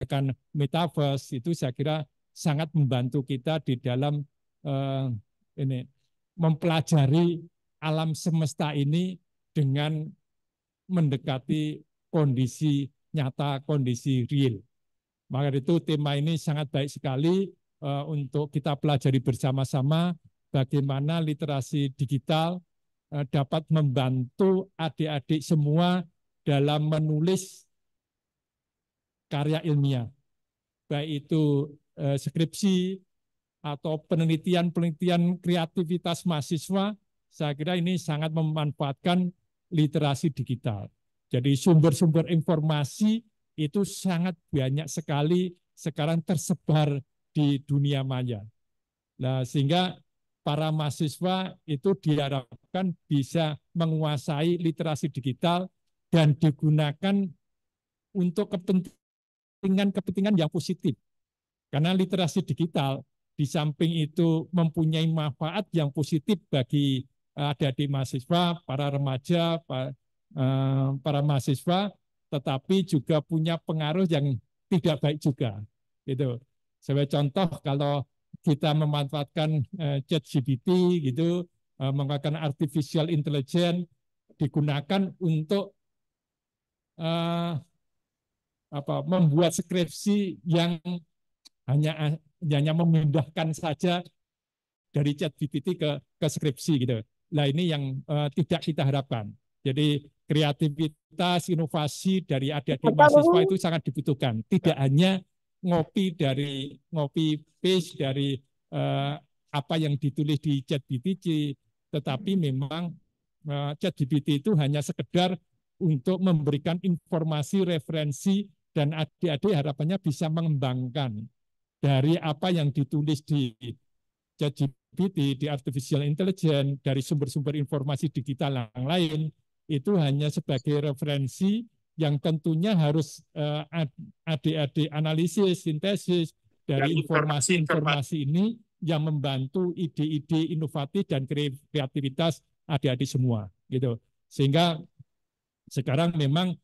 menggunakan metaverse itu saya kira sangat membantu kita di dalam eh, ini mempelajari alam semesta ini dengan mendekati kondisi nyata, kondisi real. Maka itu tema ini sangat baik sekali eh, untuk kita pelajari bersama-sama bagaimana literasi digital eh, dapat membantu adik-adik semua dalam menulis karya ilmiah, baik itu eh, skripsi atau penelitian-penelitian kreativitas mahasiswa, saya kira ini sangat memanfaatkan literasi digital. Jadi sumber-sumber informasi itu sangat banyak sekali sekarang tersebar di dunia maya. Nah, sehingga para mahasiswa itu diharapkan bisa menguasai literasi digital dan digunakan untuk kepentingan kepentingan-kepentingan yang positif. Karena literasi digital di samping itu mempunyai manfaat yang positif bagi eh, adik-adik mahasiswa, para remaja, para, eh, para mahasiswa, tetapi juga punya pengaruh yang tidak baik juga. Gitu. Sebagai contoh, kalau kita memanfaatkan eh, chat GPT gitu, menggunakan artificial intelligence digunakan untuk uh, apa membuat skripsi yang hanya hanya memindahkan saja dari chat GPT ke, ke skripsi gitu. Nah ini yang uh, tidak kita harapkan. Jadi kreativitas, inovasi dari adik-adik mahasiswa itu sangat dibutuhkan. Tidak hanya ngopi dari ngopi paste dari uh, apa yang ditulis di chat GPT, tetapi memang uh, eh, chat GPT itu hanya sekedar untuk memberikan informasi referensi dan adik-adik harapannya bisa mengembangkan dari apa yang ditulis di ChatGPT, di artificial intelligence, dari sumber-sumber informasi digital yang lain itu hanya sebagai referensi yang tentunya harus eh, adik-adik analisis, sintesis dari informasi-informasi ini yang membantu ide-ide inovatif dan kreativitas adik-adik semua gitu. Sehingga sekarang memang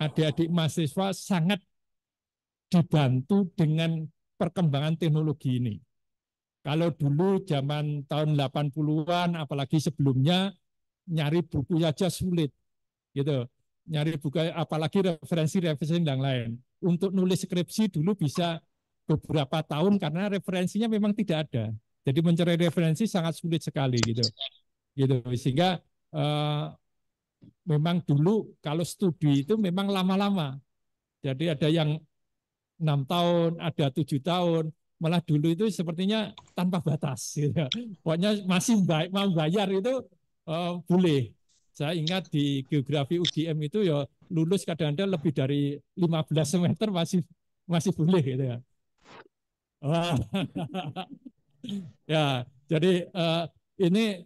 adik-adik mahasiswa sangat dibantu dengan perkembangan teknologi ini. Kalau dulu zaman tahun 80-an apalagi sebelumnya nyari buku saja sulit gitu. Nyari buku apalagi referensi-referensi yang lain. Untuk nulis skripsi dulu bisa beberapa tahun karena referensinya memang tidak ada. Jadi mencari referensi sangat sulit sekali gitu. Gitu sehingga uh, memang dulu kalau studi itu memang lama-lama. Jadi ada yang enam tahun, ada tujuh tahun, malah dulu itu sepertinya tanpa batas. Gitu. Pokoknya masih baik mau bayar itu uh, boleh. Saya ingat di geografi UGM itu ya lulus kadang-kadang lebih dari 15 semester masih masih boleh gitu ya. ya, jadi uh, ini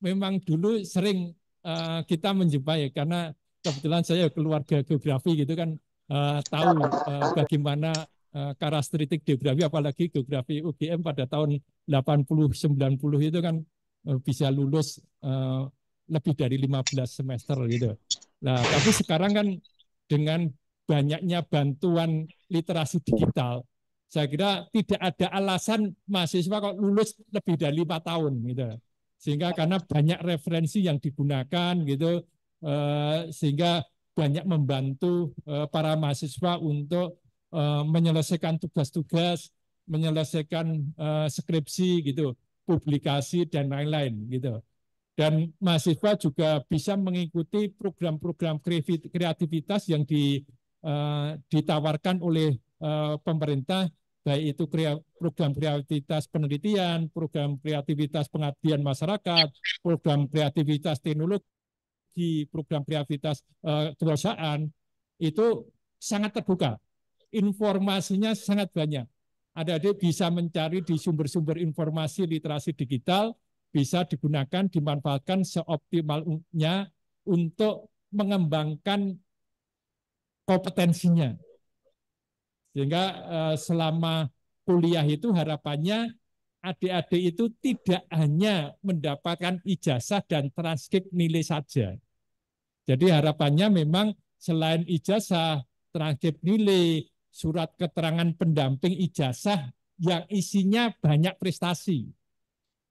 memang dulu sering Eh, kita menjumpai ya, karena kebetulan saya keluarga geografi gitu kan uh, tahu uh, bagaimana uh, karakteristik geografi apalagi geografi UGM pada tahun 80 90 itu kan uh, bisa lulus uh, lebih dari 15 semester gitu. Nah, tapi sekarang kan dengan banyaknya bantuan literasi digital, saya kira tidak ada alasan mahasiswa kok lulus lebih dari lima tahun gitu sehingga karena banyak referensi yang digunakan gitu eh, sehingga banyak membantu eh, para mahasiswa untuk eh, menyelesaikan tugas-tugas, menyelesaikan skripsi gitu, publikasi dan lain-lain gitu. Dan mahasiswa juga bisa mengikuti program-program kreativitas yang ditawarkan oleh pemerintah baik itu program kreativitas penelitian, program kreativitas pengabdian masyarakat, program kreativitas teknologi, program kreativitas eh, kewirausahaan itu sangat terbuka. Informasinya sangat banyak. ada adik bisa mencari di sumber-sumber informasi literasi digital, bisa digunakan, dimanfaatkan seoptimalnya untuk mengembangkan kompetensinya sehingga eh, selama kuliah itu harapannya adik-adik itu tidak hanya mendapatkan ijazah dan transkrip nilai saja. Jadi harapannya memang selain ijazah, transkrip nilai, surat keterangan pendamping ijazah yang isinya banyak prestasi.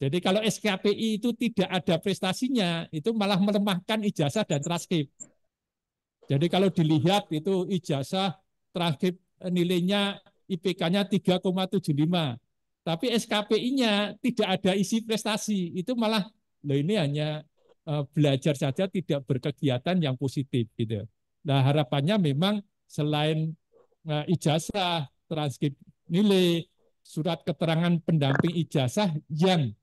Jadi kalau SKPI itu tidak ada prestasinya, itu malah melemahkan ijazah dan transkrip. Jadi kalau dilihat itu ijazah transkrip Eh, nilainya IPK-nya 3,75. Tapi SKPI-nya tidak ada isi prestasi. Itu malah loh ini hanya eh, belajar saja tidak berkegiatan yang positif gitu. Nah, harapannya memang selain eh, ijazah, transkrip nilai, surat keterangan pendamping ijazah yang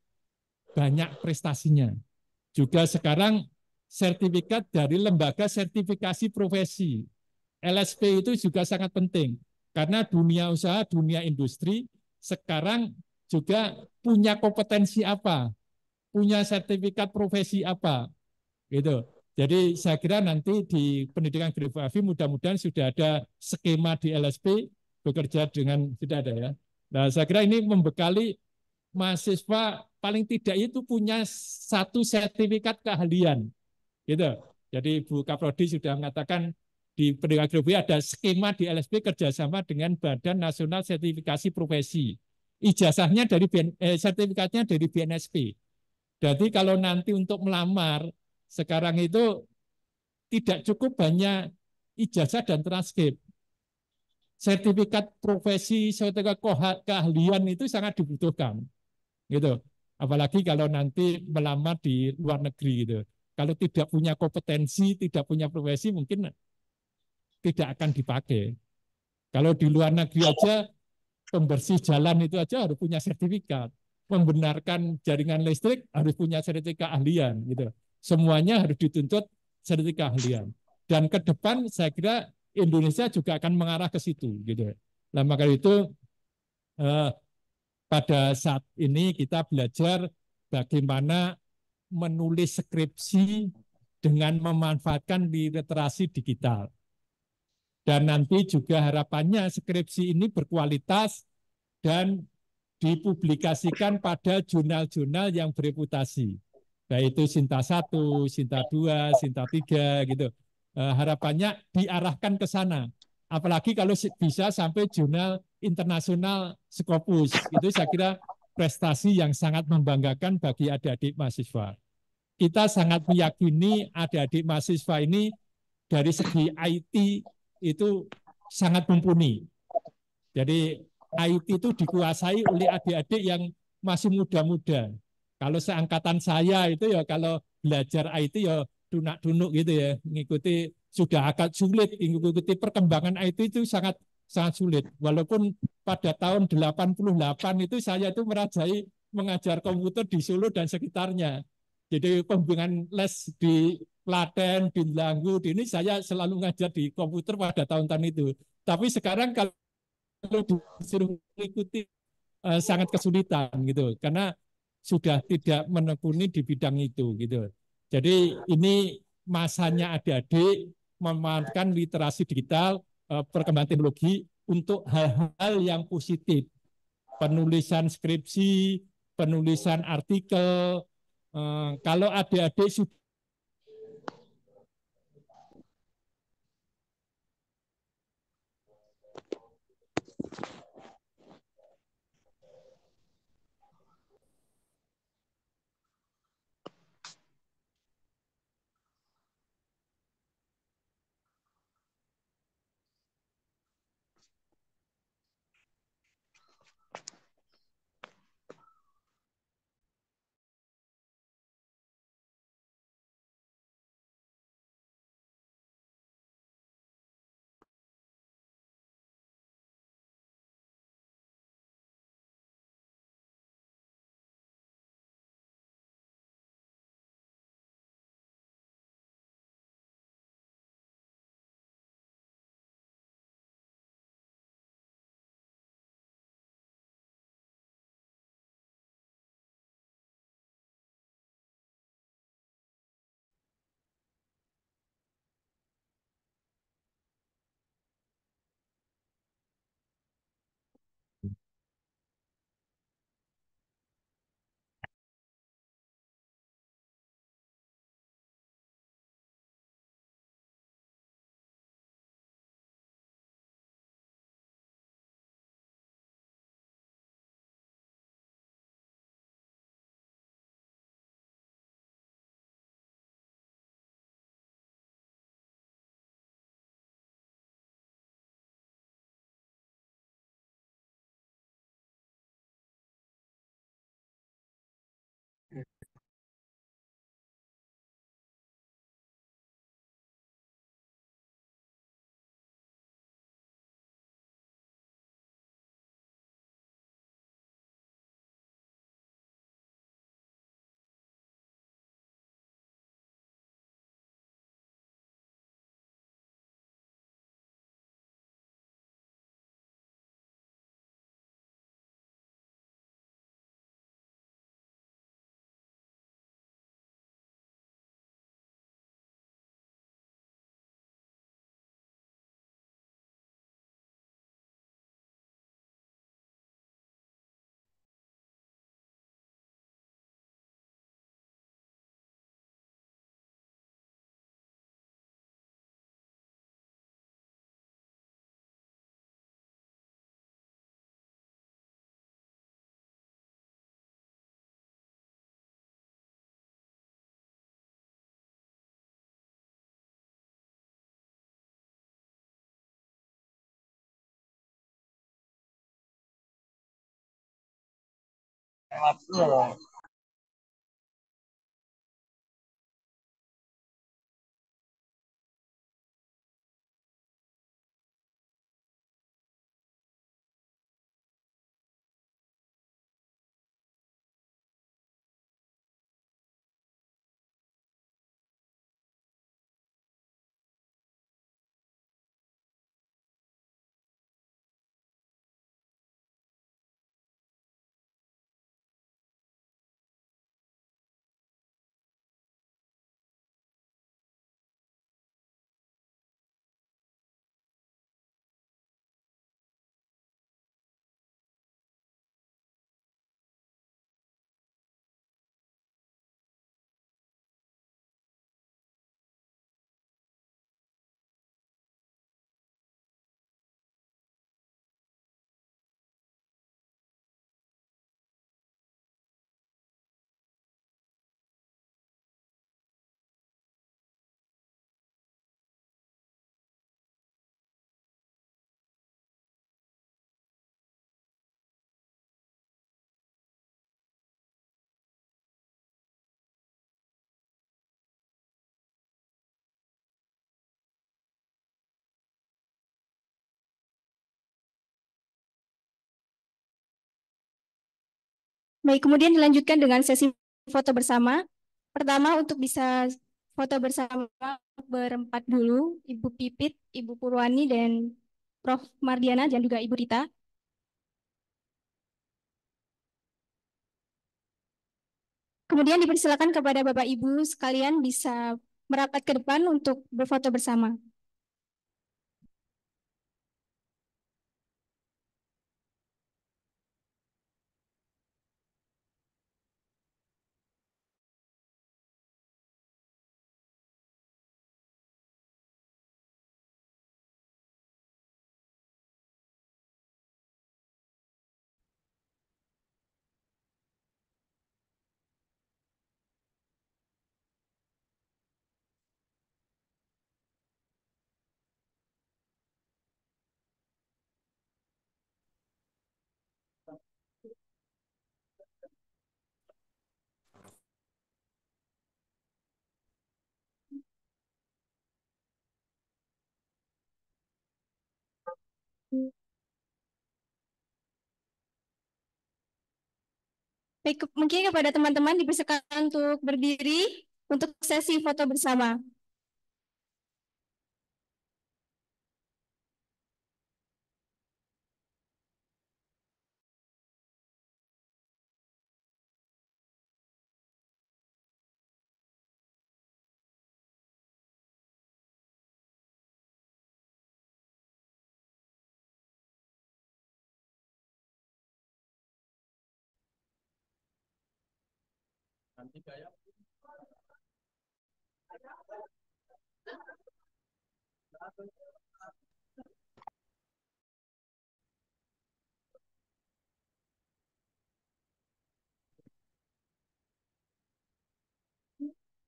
banyak prestasinya. Juga sekarang sertifikat dari lembaga sertifikasi profesi. LSP itu juga sangat penting karena dunia usaha, dunia industri sekarang juga punya kompetensi apa, punya sertifikat profesi apa, gitu. Jadi saya kira nanti di pendidikan geografi mudah-mudahan sudah ada skema di LSP bekerja dengan tidak ada ya. Nah saya kira ini membekali mahasiswa paling tidak itu punya satu sertifikat keahlian, gitu. Jadi Bu Kaprodi sudah mengatakan di pendidikan ada skema di LSP kerjasama dengan Badan Nasional Sertifikasi Profesi. Ijazahnya dari BN, eh, sertifikatnya dari BNSP. Jadi kalau nanti untuk melamar sekarang itu tidak cukup banyak ijazah dan transkrip. Sertifikat profesi, sertifikat keahlian itu sangat dibutuhkan. Gitu. Apalagi kalau nanti melamar di luar negeri gitu. Kalau tidak punya kompetensi, tidak punya profesi mungkin tidak akan dipakai. Kalau di luar negeri aja pembersih jalan itu aja harus punya sertifikat, membenarkan jaringan listrik harus punya sertifikat ahlian gitu. Semuanya harus dituntut sertifikat ahlian. Dan ke depan saya kira Indonesia juga akan mengarah ke situ gitu. Nah maka itu eh, pada saat ini kita belajar bagaimana menulis skripsi dengan memanfaatkan literasi digital. Dan nanti juga harapannya skripsi ini berkualitas dan dipublikasikan pada jurnal-jurnal yang bereputasi. Baik itu Sinta 1, Sinta 2, Sinta 3 gitu. Eh, harapannya diarahkan ke sana. Apalagi kalau bisa sampai jurnal internasional Scopus. Itu saya kira prestasi yang sangat membanggakan bagi adik-adik mahasiswa. Kita sangat meyakini adik-adik mahasiswa ini dari segi IT itu sangat mumpuni. Jadi IT itu dikuasai oleh adik-adik yang masih muda-muda. Kalau seangkatan saya itu ya kalau belajar IT ya tunak-tunuk gitu ya, mengikuti sudah agak sulit mengikuti perkembangan IT itu sangat sangat sulit. Walaupun pada tahun 88 itu saya itu merajai mengajar komputer di Solo dan sekitarnya. Jadi pembuangan les di Klaten, Binlangu, ini saya selalu ngajar di komputer pada tahun-tahun itu. Tapi sekarang kalau disuruh mengikuti eh, sangat kesulitan gitu, karena sudah tidak menekuni di bidang itu gitu. Jadi ini masanya adik-adik memanfaatkan literasi digital, eh, perkembangan teknologi untuk hal-hal yang positif. Penulisan skripsi, penulisan artikel. Eh, kalau adik-adik sudah 啊，对。Baik, kemudian dilanjutkan dengan sesi foto bersama. Pertama untuk bisa foto bersama berempat dulu, Ibu Pipit, Ibu Purwani, dan Prof. Mardiana, dan juga Ibu Rita. Kemudian dipersilakan kepada Bapak Ibu sekalian bisa merapat ke depan untuk berfoto bersama. Baik, mungkin kepada teman-teman dipersilakan untuk berdiri untuk sesi foto bersama.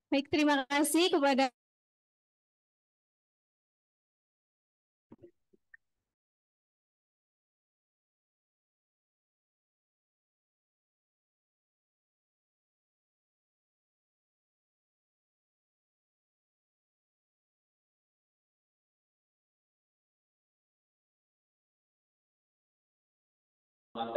Baik, terima kasih kepada โอ้โหที่ถ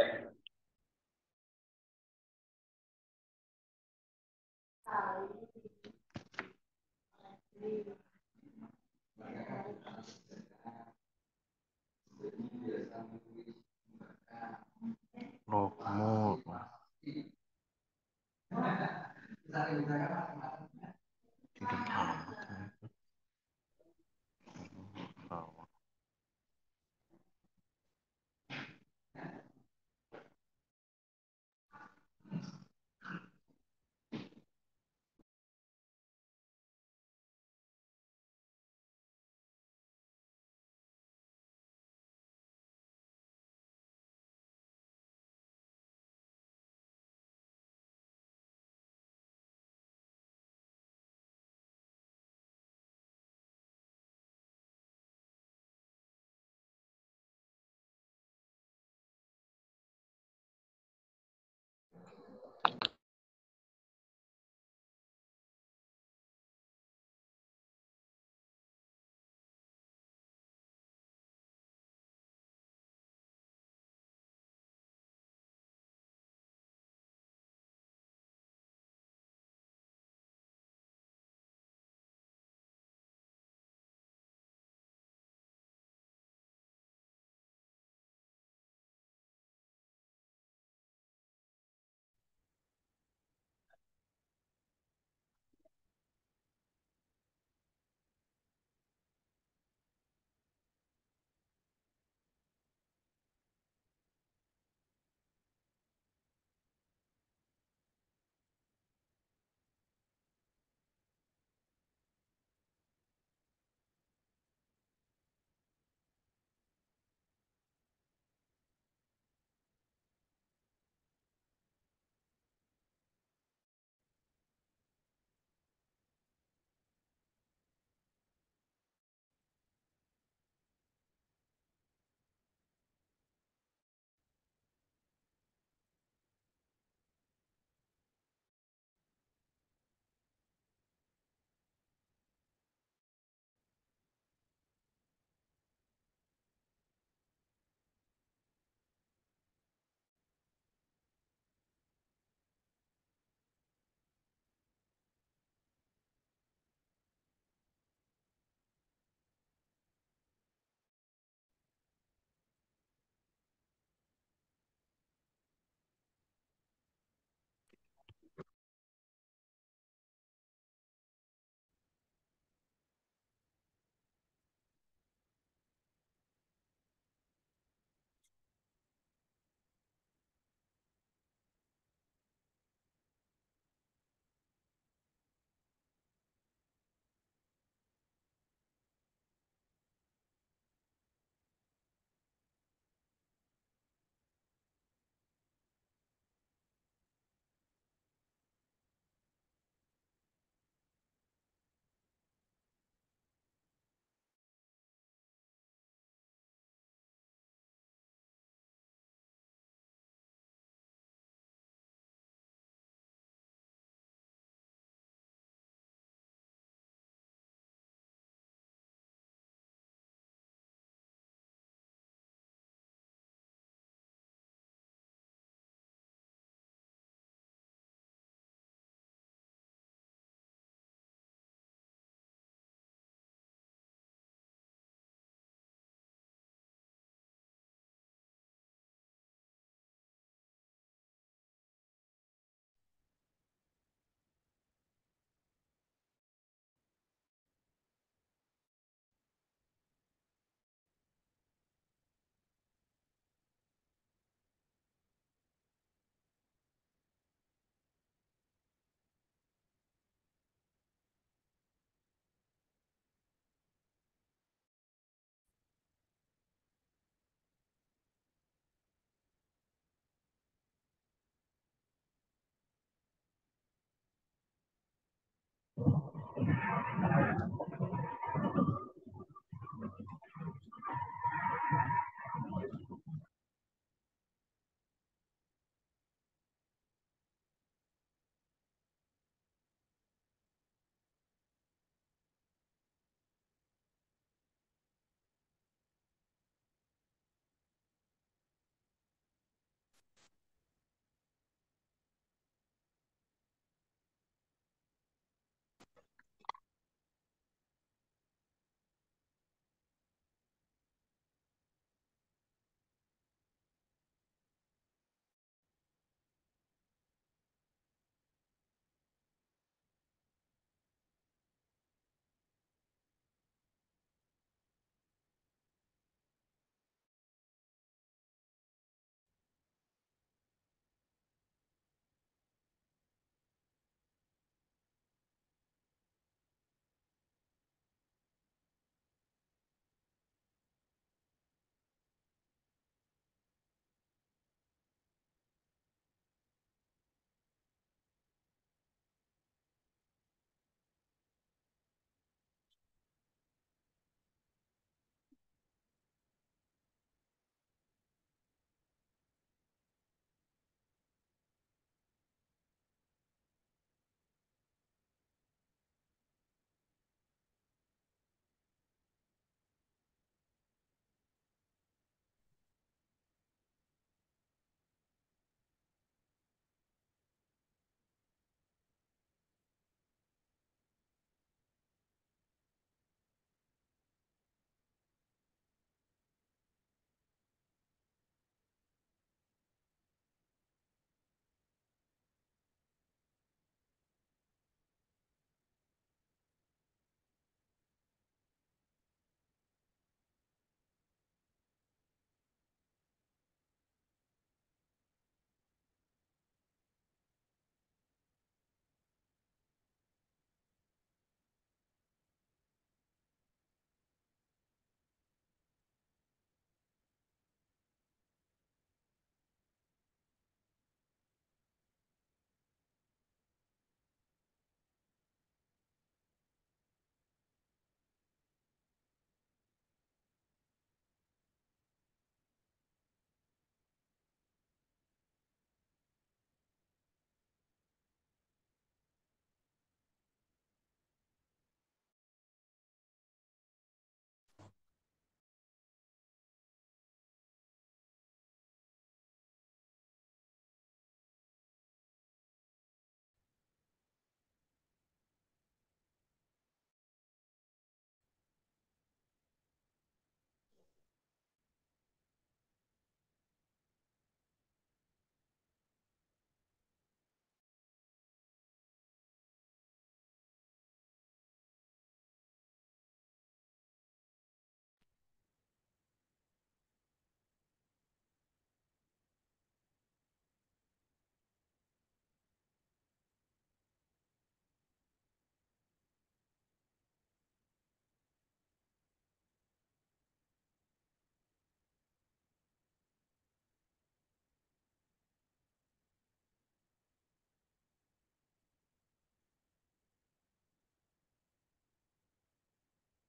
ามนะ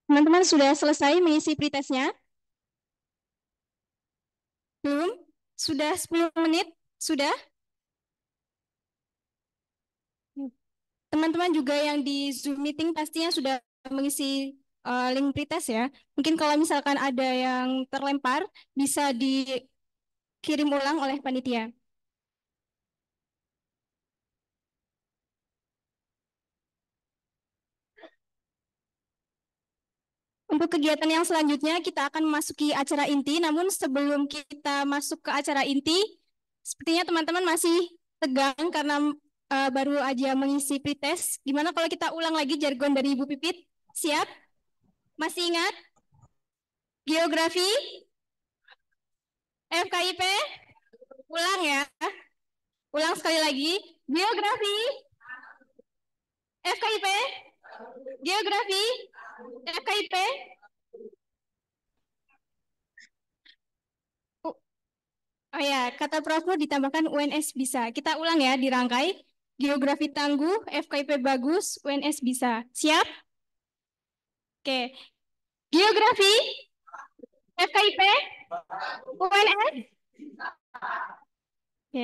Teman-teman sudah selesai mengisi pretestnya? Belum? Sudah 10 menit? Sudah? Teman-teman juga yang di Zoom meeting pastinya sudah mengisi uh, link pretest ya. Mungkin kalau misalkan ada yang terlempar, bisa dikirim ulang oleh panitia. Untuk kegiatan yang selanjutnya kita akan memasuki acara inti, namun sebelum kita masuk ke acara inti, sepertinya teman-teman masih tegang karena uh, baru aja mengisi pretest. Gimana kalau kita ulang lagi jargon dari Ibu Pipit? Siap? Masih ingat? Geografi? FKIP? Ulang ya. Ulang sekali lagi. Geografi? FKIP? Geografi? FKIP oh. oh ya, kata Prof. Nur ditambahkan UNS bisa. Kita ulang ya, dirangkai. Geografi tangguh, FKIP bagus, UNS bisa. Siap? Oke. Geografi, FKIP, UNS. Oke.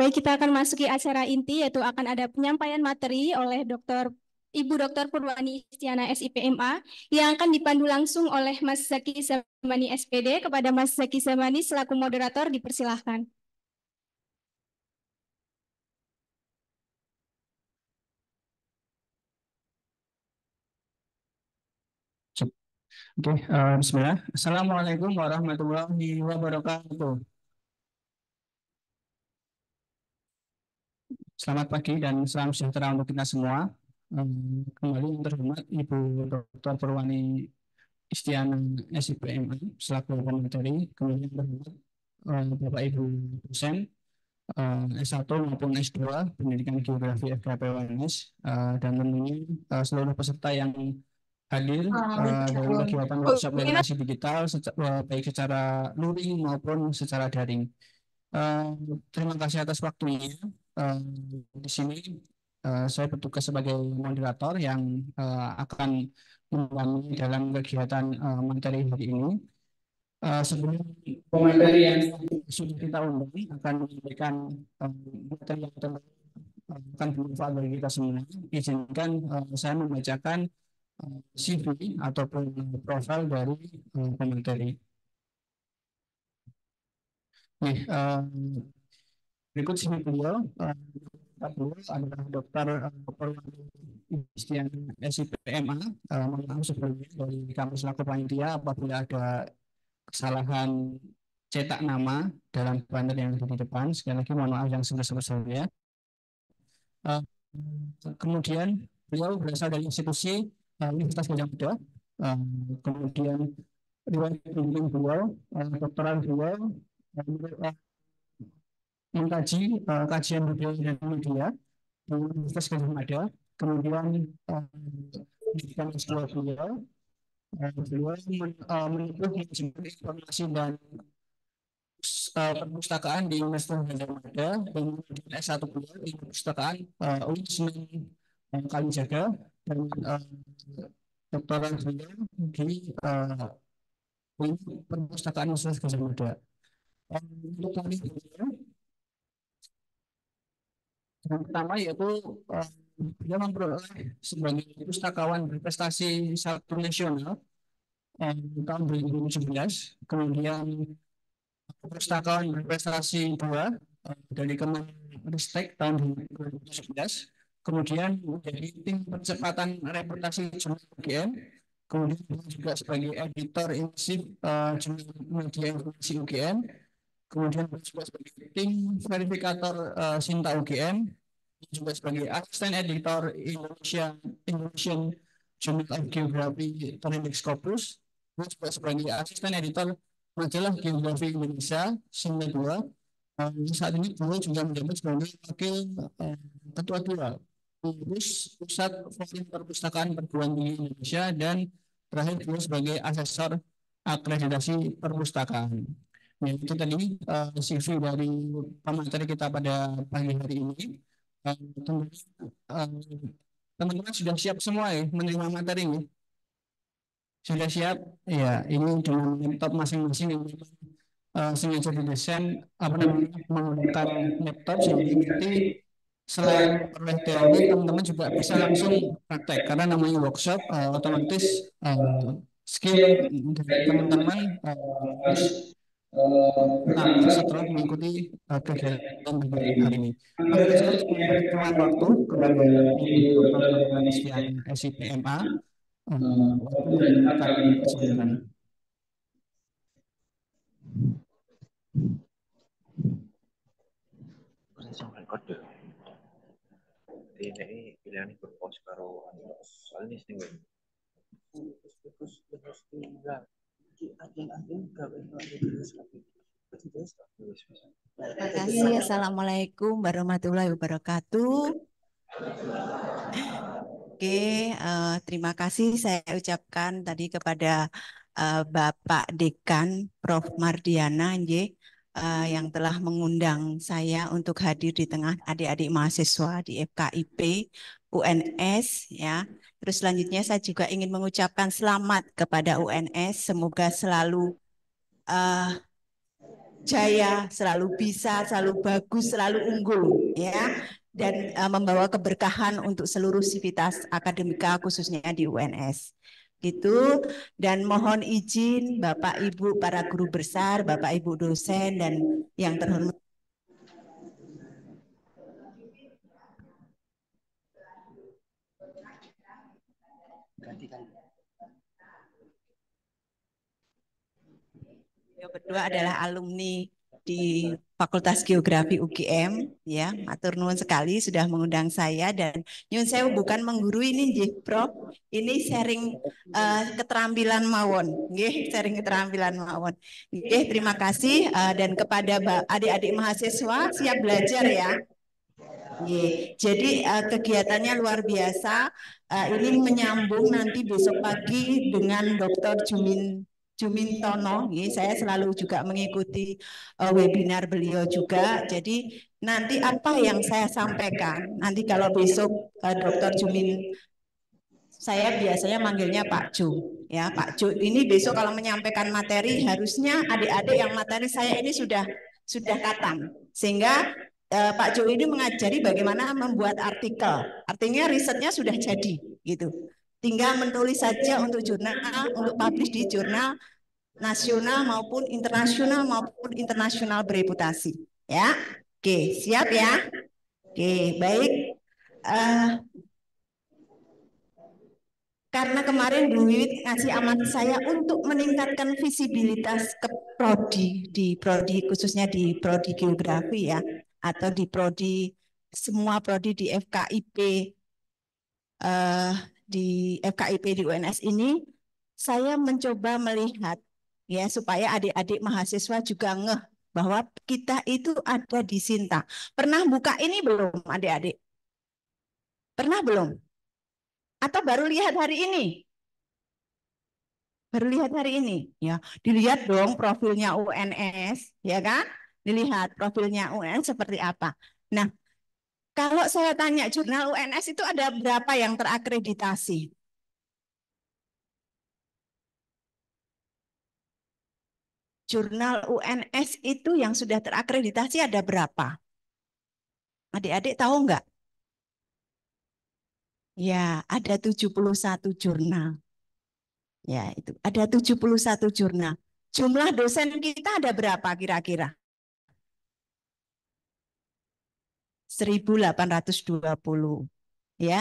Baik, kita akan masuki acara inti yaitu akan ada penyampaian materi oleh Dr. Ibu Dr. Purwani Istiana SIPMA yang akan dipandu langsung oleh Mas Zaki Samani SPD kepada Mas Zaki Samani selaku moderator dipersilahkan. Oke, okay, uh, eh, bismillah. Assalamualaikum warahmatullahi wabarakatuh. Selamat pagi dan salam sejahtera untuk kita semua. Hmm, kembali yang terhormat Ibu Dr. Perwani Istiana SIPMA selaku pemateri, kemudian yang terhormat eh, Bapak Ibu dosen eh, S1 maupun S2 Pendidikan Geografi FKP UNS eh, dan tentunya seluruh peserta yang hadir dalam kegiatan workshop literasi digital baik secara luring maupun secara daring. Terima kasih atas waktunya di sini uh, saya bertugas sebagai moderator yang uh, akan membantu dalam kegiatan uh, materi hari ini. Uh, sebelum komentar yang sudah kita undang akan memberikan uh, materi yang akan bermanfaat bagi kita semua. Izinkan uh, saya membacakan uh, CV ataupun profil dari uh, pemateri. Nih, uh, Berikut sini beliau, eh, adalah Dr. Perwadi SIPMA, mohon sebelumnya dari kampus selaku panitia apabila ada kesalahan cetak nama dalam banner yang ada di depan. Sekali lagi mohon maaf yang sebesar-besarnya. ya. kemudian beliau berasal dari institusi eh, Universitas Gajah Mada. kemudian riwayat pendidikan beliau, dokteran beliau, mengkaji uh, kajian budaya dan media di Universitas Gajah Mada, kemudian pendidikan eh, uh, sekolah beliau, eh, beliau men, uh, menempuh manajemen informasi dan uh, perpustakaan di Universitas Gajah Mada dan S1 beliau di perpustakaan uh, UIN Sunan Kalijaga dan uh, doktoral beliau di uh, Perpustakaan Universitas Gajah Mada. Um, untuk kali beliau yang pertama yaitu eh, dia memperoleh sebagai pustakawan berprestasi satu nasional eh, tahun 2017, kemudian pustakawan berprestasi dua eh, dari Kemenristek tahun 2017, kemudian menjadi tim percepatan reputasi jurnal UGM, kemudian juga sebagai editor in chief uh, eh, jurnal media informasi UGM, kemudian juga sebagai tim verifikator eh, Sinta UGM, juga sebagai asisten editor Indonesia Indonesian Journal of Geography Phonetics Corpus gue juga sebagai asisten editor majalah Geografi Indonesia Single dua, um, saat ini gue juga menjabat sebagai wakil eh, ketua dua pengurus pusat forum perpustakaan perguruan tinggi Indonesia dan terakhir gue sebagai asesor akreditasi perpustakaan ya, itu tadi uh, CV dari pemateri kita pada pagi hari ini Eh, eh, teman-teman sudah siap semua ya menerima materi ini sudah siap ya ini cuma laptop masing-masing yang uh, sengaja didesain apa namanya menggunakan laptop jadi nanti selain oleh teori teman-teman juga bisa langsung praktek karena namanya workshop uh, otomatis uh, skill teman-teman uh, Eh, nah, setelah mengikuti eh, kegiatan di hari ini. Pada dasarnya waktu kepada SIPMA eh, hmm. waktu dan kali kode Ini pilihan berpos karo ini sih Terima kasih. Ya, Assalamualaikum warahmatullahi wabarakatuh. Oke, okay, uh, eh, terima kasih saya ucapkan tadi kepada uh, Bapak Dekan Prof. Mardiana, Nje, uh, yang telah mengundang saya untuk hadir di tengah adik-adik mahasiswa di FKIP UNS ya. Terus selanjutnya saya juga ingin mengucapkan selamat kepada UNS, semoga selalu uh, jaya, selalu bisa, selalu bagus, selalu unggul ya dan uh, membawa keberkahan untuk seluruh sivitas akademika khususnya di UNS gitu dan mohon izin Bapak Ibu para guru besar, Bapak Ibu dosen dan yang terhormat berdua adalah alumni di Fakultas Geografi UGM ya matur nuwun sekali sudah mengundang saya dan nyun saya bukan menggurui ini nggih Prof ini sharing uh, keterampilan mawon nggih sharing keterampilan mawon nggih terima kasih uh, dan kepada adik-adik mahasiswa siap belajar ya Yeah. Jadi uh, kegiatannya luar biasa. Uh, ini menyambung nanti besok pagi dengan Dr. Jumin Jumintono, ini iya, iya, iya. saya selalu juga mengikuti eh, webinar beliau juga. Jadi nanti apa yang saya sampaikan, nanti kalau besok uh, eh, Dr. Jumin, saya biasanya manggilnya Pak Ju, ya Pak Ju. Ini besok kalau menyampaikan materi, harusnya adik-adik yang materi saya ini sudah sudah katam, sehingga eh, Pak Ju ini mengajari bagaimana membuat artikel. Artinya risetnya sudah jadi gitu tinggal menulis saja untuk jurnal untuk publish di jurnal nasional maupun internasional maupun internasional bereputasi ya oke siap ya oke baik uh, karena kemarin Bu Wiwit ngasih amat saya untuk meningkatkan visibilitas ke prodi di prodi khususnya di prodi geografi ya atau di prodi semua prodi di FKIP uh, eh, di FKIP di UNS ini, saya mencoba melihat ya supaya adik-adik mahasiswa juga ngeh bahwa kita itu ada di Sinta. Pernah buka ini belum adik-adik? Pernah belum? Atau baru lihat hari ini? Baru lihat hari ini, ya. Dilihat dong profilnya UNS, ya kan? Dilihat profilnya UNS seperti apa. Nah, kalau saya tanya jurnal UNS itu ada berapa yang terakreditasi? Jurnal UNS itu yang sudah terakreditasi ada berapa? Adik-adik tahu enggak? Ya, ada 71 jurnal. Ya, itu ada 71 jurnal. Jumlah dosen kita ada berapa kira-kira? 1820 ya.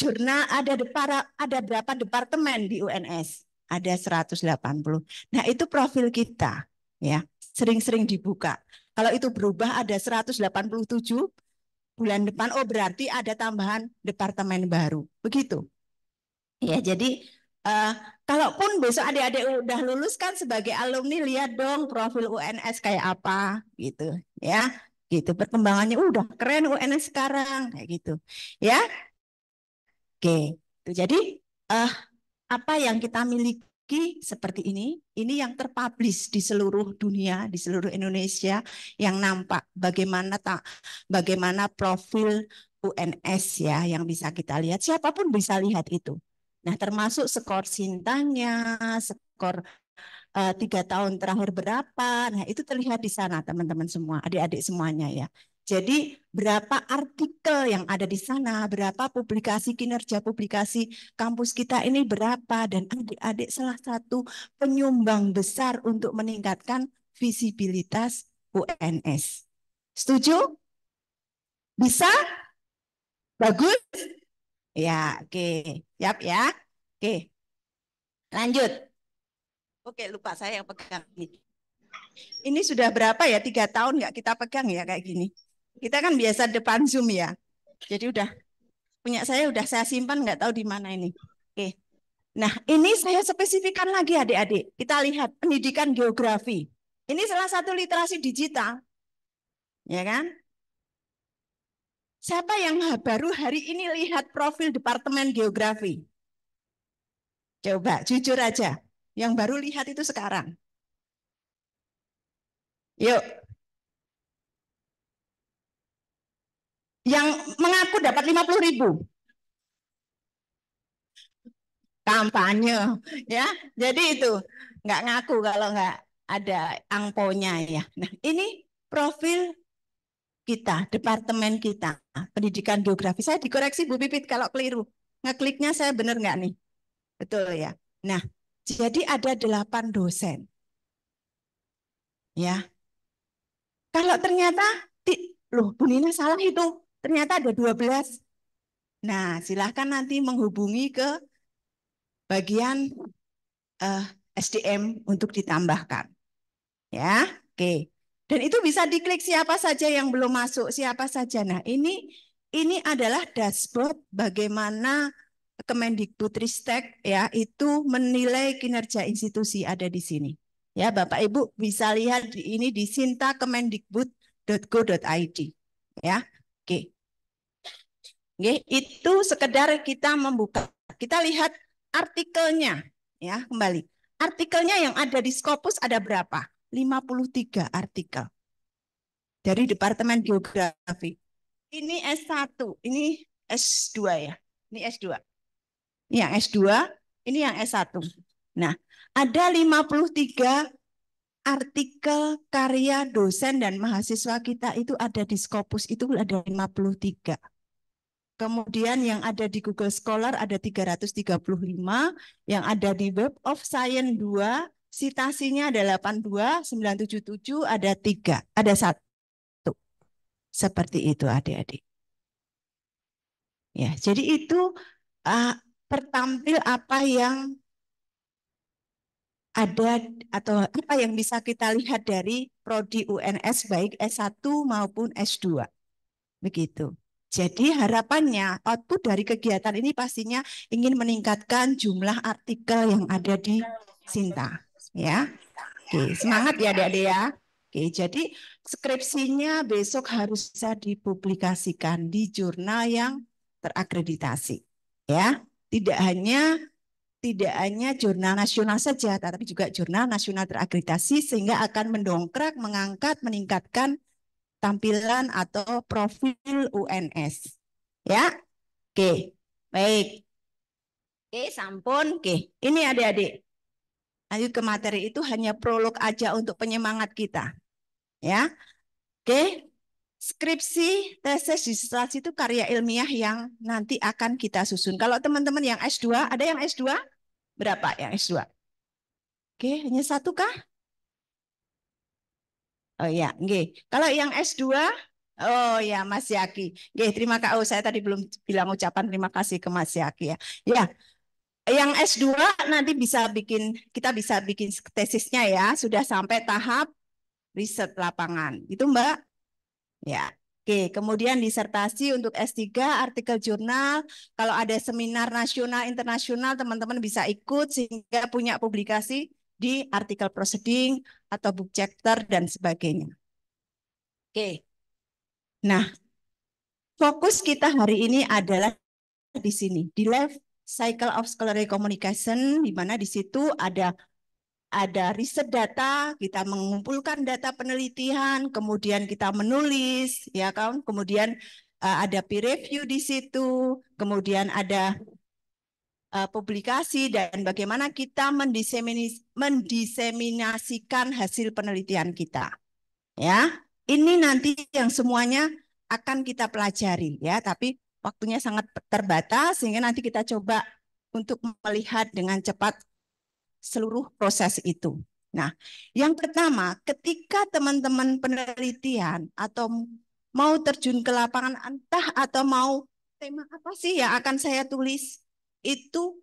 Jurnal ada depara, ada berapa departemen di UNS? Ada 180. Nah, itu profil kita ya. Sering-sering dibuka. Kalau itu berubah ada 187 bulan depan oh berarti ada tambahan departemen baru. Begitu. Ya, jadi uh, kalaupun besok adik-adik udah lulus kan sebagai alumni lihat dong profil UNS kayak apa gitu ya gitu perkembangannya uh, udah keren UNS sekarang kayak gitu ya oke itu jadi uh, apa yang kita miliki seperti ini ini yang terpublish di seluruh dunia di seluruh Indonesia yang nampak bagaimana tak bagaimana profil UNS ya yang bisa kita lihat siapapun bisa lihat itu nah termasuk skor sintanya skor Eh, tiga tahun terakhir berapa. Nah itu terlihat di sana teman-teman semua, adik-adik semuanya ya. Jadi berapa artikel yang ada di sana, berapa publikasi kinerja publikasi kampus kita ini berapa dan adik-adik salah satu penyumbang besar untuk meningkatkan visibilitas UNS. Setuju? Bisa? Bagus? Ya, oke. Yap ya. Oke. Lanjut. Oke, lupa saya yang pegang. Ini Ini sudah berapa ya? Tiga tahun nggak kita pegang ya kayak gini. Kita kan biasa depan Zoom ya. Jadi udah punya saya udah saya simpan nggak tahu di mana ini. Oke. Nah, ini saya spesifikkan lagi adik-adik. Kita lihat pendidikan geografi. Ini salah satu literasi digital. Ya kan? Siapa yang baru hari ini lihat profil Departemen Geografi? Coba jujur aja. Yang baru lihat itu sekarang. Yuk. Yang mengaku dapat 50 ribu. Kampanye. ya. Jadi itu. Nggak ngaku kalau nggak ada angponya ya. Nah ini profil kita, departemen kita, pendidikan geografi. Saya dikoreksi Bu Pipit kalau keliru. Ngekliknya saya benar nggak nih? Betul ya. Nah, jadi ada delapan dosen. Ya. Kalau ternyata, loh Bu Nina salah itu, ternyata ada dua Nah, silahkan nanti menghubungi ke bagian uh, eh, SDM untuk ditambahkan. Ya, oke. Dan itu bisa diklik siapa saja yang belum masuk, siapa saja. Nah, ini ini adalah dashboard bagaimana Kemendikbudristek ya itu menilai kinerja institusi ada di sini. Ya, Bapak Ibu bisa lihat di ini di sinta kemendikbud.go.id ya. Oke. Oke, itu sekedar kita membuka. Kita lihat artikelnya ya, kembali. Artikelnya yang ada di Scopus ada berapa? 53 artikel dari Departemen Geografi. Ini S1, ini S2 ya. Ini S2. Ini yang S2, ini yang S1. Nah, ada 53 artikel karya dosen dan mahasiswa kita itu ada di Scopus itu ada 53. Kemudian yang ada di Google Scholar ada 335, yang ada di Web of Science 2, sitasinya ada 82, 977, ada 3, ada 1. Seperti itu adik-adik. Ya, jadi itu uh, pertampil apa yang ada atau apa yang bisa kita lihat dari prodi UNS baik S1 maupun S2. Begitu. Jadi harapannya output dari kegiatan ini pastinya ingin meningkatkan jumlah artikel yang ada di Sinta, ya. Oke, semangat ya Adik-adik ya. Oke, jadi skripsinya besok harus bisa dipublikasikan di jurnal yang terakreditasi, ya. Tidak hanya tidak hanya jurnal nasional saja, tetapi juga jurnal nasional terakreditasi sehingga akan mendongkrak, mengangkat, meningkatkan tampilan atau profil UNS. Ya, oke, baik. Oke, sampun. Oke, ini adik-adik. Ayo ke materi itu hanya prolog aja untuk penyemangat kita. Ya, oke skripsi, tesis, disertasi itu karya ilmiah yang nanti akan kita susun. Kalau teman-teman yang S2, ada yang S2? Berapa yang S2? Oke, hanya satu kah? Oh ya, oke. Kalau yang S2, oh ya Mas Yaki. Oke, terima kasih. Oh, saya tadi belum bilang ucapan terima kasih ke Mas Yaki ya. Ya. Yang S2 nanti bisa bikin kita bisa bikin tesisnya ya, sudah sampai tahap riset lapangan. Itu Mbak Ya. Oke, kemudian disertasi untuk S3, artikel jurnal. Kalau ada seminar nasional, internasional, teman-teman bisa ikut sehingga punya publikasi di artikel proceeding atau book chapter dan sebagainya. Oke. Nah, fokus kita hari ini adalah di sini, di left cycle of scholarly communication, di mana di situ ada ada riset data, kita mengumpulkan data penelitian, kemudian kita menulis, ya kan? Kemudian uh, ada peer review di situ, kemudian ada uh, publikasi dan bagaimana kita mendiseminis mendiseminasikan hasil penelitian kita. Ya, ini nanti yang semuanya akan kita pelajari ya, tapi waktunya sangat terbatas sehingga nanti kita coba untuk melihat dengan cepat seluruh proses itu. Nah, yang pertama, ketika teman-teman penelitian atau mau terjun ke lapangan entah atau mau tema apa sih yang akan saya tulis itu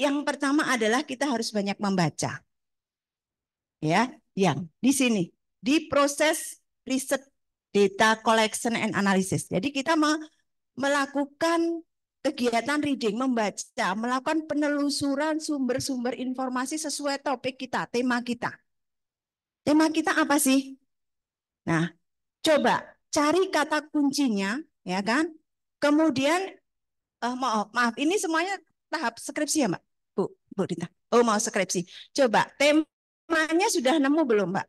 yang pertama adalah kita harus banyak membaca. Ya, yang di sini di proses riset data collection and analysis. Jadi kita melakukan kegiatan reading, membaca, melakukan penelusuran sumber-sumber informasi sesuai topik kita, tema kita. Tema kita apa sih? Nah, coba cari kata kuncinya, ya kan? Kemudian, uh, eh, maaf, maaf, ini semuanya tahap skripsi ya, Mbak? Bu, Bu Dita. Oh, mau skripsi. Coba, temanya sudah nemu belum, Mbak?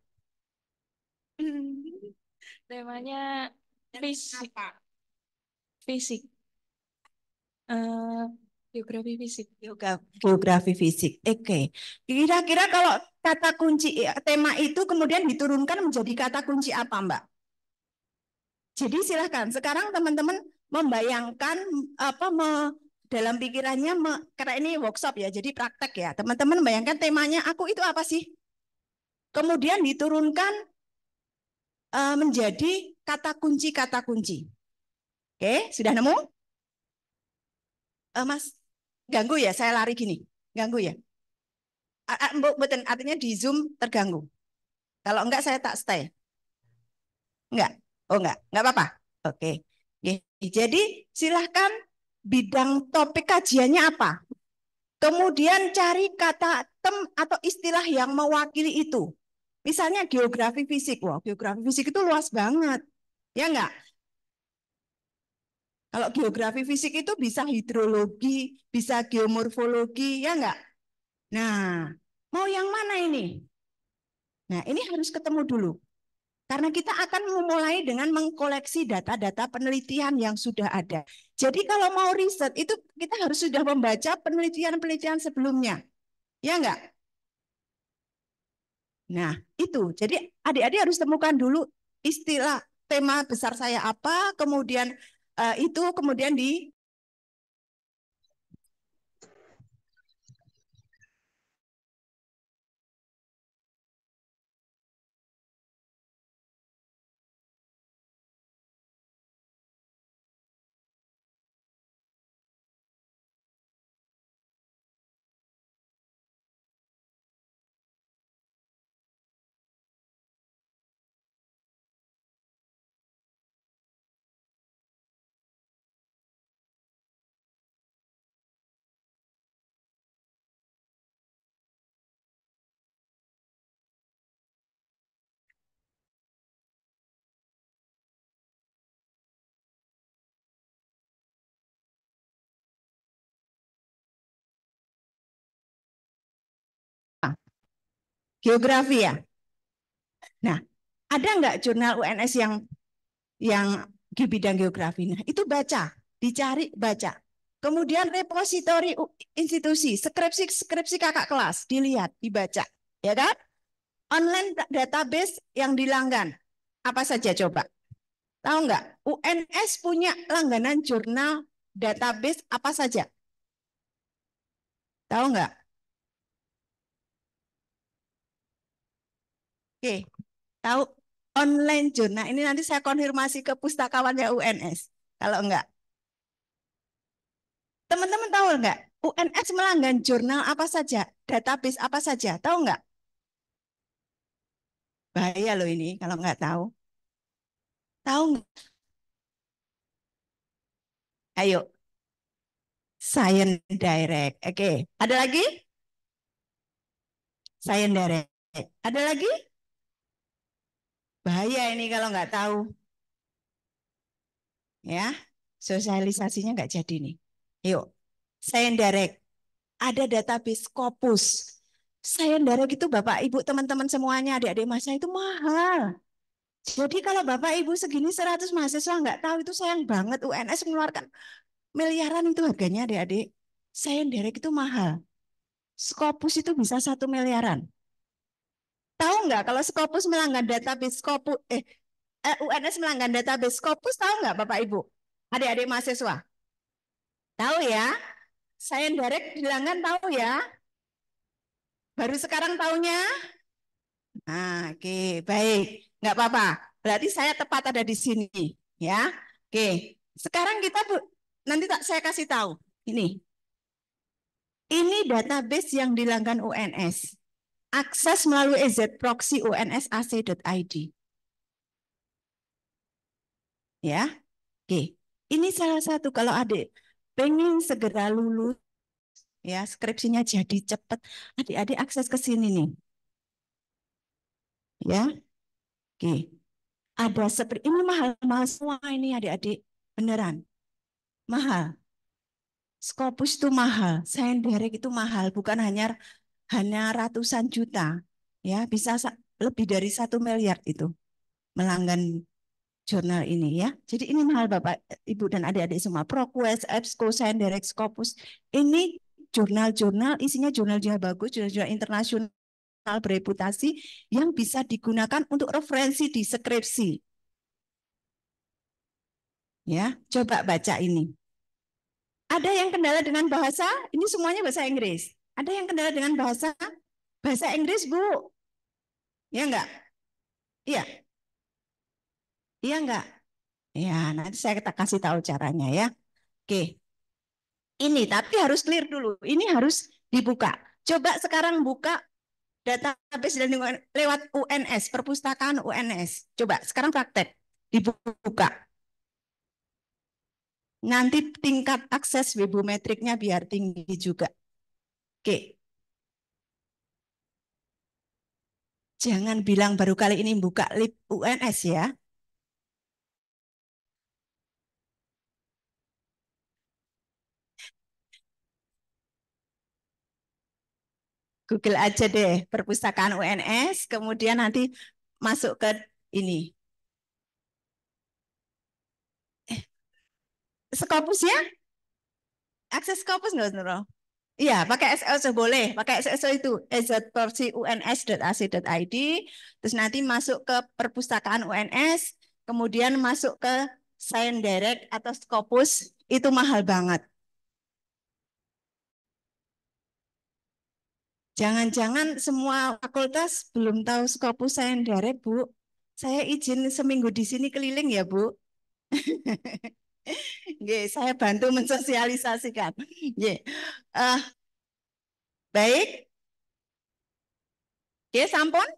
Hmm, temanya fisik. Fisik Eh, geografi fisik. Geografi fisik. Oke. Okay. Kira-kira kalau kata kunci eh, tema itu kemudian diturunkan menjadi kata kunci apa, Mbak? Jadi silahkan. Sekarang teman-teman membayangkan apa me, dalam pikirannya me, karena ini workshop ya, jadi praktek ya. Teman-teman bayangkan temanya aku itu apa sih? Kemudian diturunkan uh, menjadi kata kunci kata kunci. Oke, okay, sudah nemu? e, Mas, ganggu ya saya lari gini, ganggu ya. Mboten, artinya di Zoom terganggu. Kalau enggak saya tak stay. Enggak. Oh enggak, enggak apa-apa. Oke. Jadi silahkan bidang topik kajiannya apa. Kemudian cari kata tem atau istilah yang mewakili itu. Misalnya geografi fisik. Wah, geografi fisik itu luas banget. Ya enggak? Kalau geografi fisik itu bisa hidrologi, bisa geomorfologi, ya enggak? Nah, mau yang mana ini? Nah, ini harus ketemu dulu. Karena kita akan memulai dengan mengkoleksi data-data penelitian yang sudah ada. Jadi kalau mau riset itu kita harus sudah membaca penelitian-penelitian sebelumnya. Ya enggak? Nah, itu. Jadi adik-adik harus temukan dulu istilah tema besar saya apa, kemudian Eh, itu kemudian di geografi ya. Nah, ada nggak jurnal UNS yang yang di bidang geografi? Nah, itu baca, dicari baca. Kemudian repositori institusi, skripsi-skripsi kakak kelas, dilihat, dibaca, ya kan? Online database yang dilanggan, apa saja coba? Tahu nggak? UNS punya langganan jurnal database apa saja? Tahu nggak? Oke, tahu online jurnal nah, ini nanti saya konfirmasi ke pustakawannya UNS. Kalau enggak, teman-teman tahu enggak? UNS melanggan jurnal apa saja, database apa saja, tahu enggak? Bahaya loh ini kalau enggak tahu. Tahu enggak? Ayo. Science Direct. Oke, ada lagi? Science Direct. Ada lagi? Bahaya ini kalau nggak tahu. Ya, sosialisasinya nggak jadi nih. Yuk, saya direct. Ada database Scopus. saya direct itu Bapak, Ibu, teman-teman semuanya, adik-adik masa itu mahal. Jadi kalau Bapak Ibu segini 100 mahasiswa nggak tahu itu sayang banget UNS mengeluarkan miliaran itu harganya adik-adik. Saya direct itu mahal. Scopus itu bisa satu miliaran. Tahu nggak kalau Scopus melanggar database Scopus eh, eh UNS melanggar database Scopus tahu nggak Bapak Ibu? Adik-adik mahasiswa? Tahu ya? Saya direct bilangan tahu ya? Baru sekarang tahunya? Nah, oke, okay, baik. Nggak apa-apa. Berarti saya tepat ada di sini, ya. Oke. Okay. Sekarang kita bu, nanti tak saya kasih tahu. Ini. Ini database yang dilanggan UNS akses melalui ezproxy unsac.id. Ya, oke. Ini salah satu kalau adik pengen segera lulus, ya skripsinya jadi cepat, adik-adik akses ke sini nih. Ya, oke. Ada seperti ini mahal-mahal semua ini adik-adik beneran mahal. Scopus itu mahal, Saint Derek itu mahal, bukan hanya hanya ratusan juta, ya bisa lebih dari satu miliar itu melanggan jurnal ini ya. Jadi ini mahal Bapak, Ibu dan adik-adik semua. ProQuest, EBSCO, Senderek, Scopus. Ini jurnal-jurnal, isinya jurnal-jurnal bagus, jurnal-jurnal internasional bereputasi yang bisa digunakan untuk referensi di skripsi. Ya, coba baca ini. Ada yang kendala dengan bahasa? Ini semuanya bahasa Inggris. Ada yang kendala dengan bahasa? Bahasa Inggris, Bu. Ya enggak? Iya. Iya enggak? Ya, nanti saya kita kasih tahu caranya ya. Oke. Ini tapi harus clear dulu. Ini harus dibuka. Coba sekarang buka database dan lewat UNS, perpustakaan UNS. Coba sekarang praktek. Dibuka. Nanti tingkat akses webometriknya biar tinggi juga. Oke. Jangan bilang baru kali ini buka lip UNS ya. Google aja deh perpustakaan UNS, kemudian nanti masuk ke ini. Eh, Skopus ya? Akses Skopus nggak, Nurul? Iya, pakai SLC boleh. Pakai SLC itu ez.porsi.uns.ac.id. Terus nanti masuk ke perpustakaan UNS, kemudian masuk ke Science Direct atau Scopus, itu mahal banget. Jangan-jangan semua fakultas belum tahu Scopus Science Direct, Bu. Saya izin seminggu di sini keliling ya, Bu. Nggih, saya bantu mensosialisasikan. Nggih. Uh, baik. Nggih, sampun?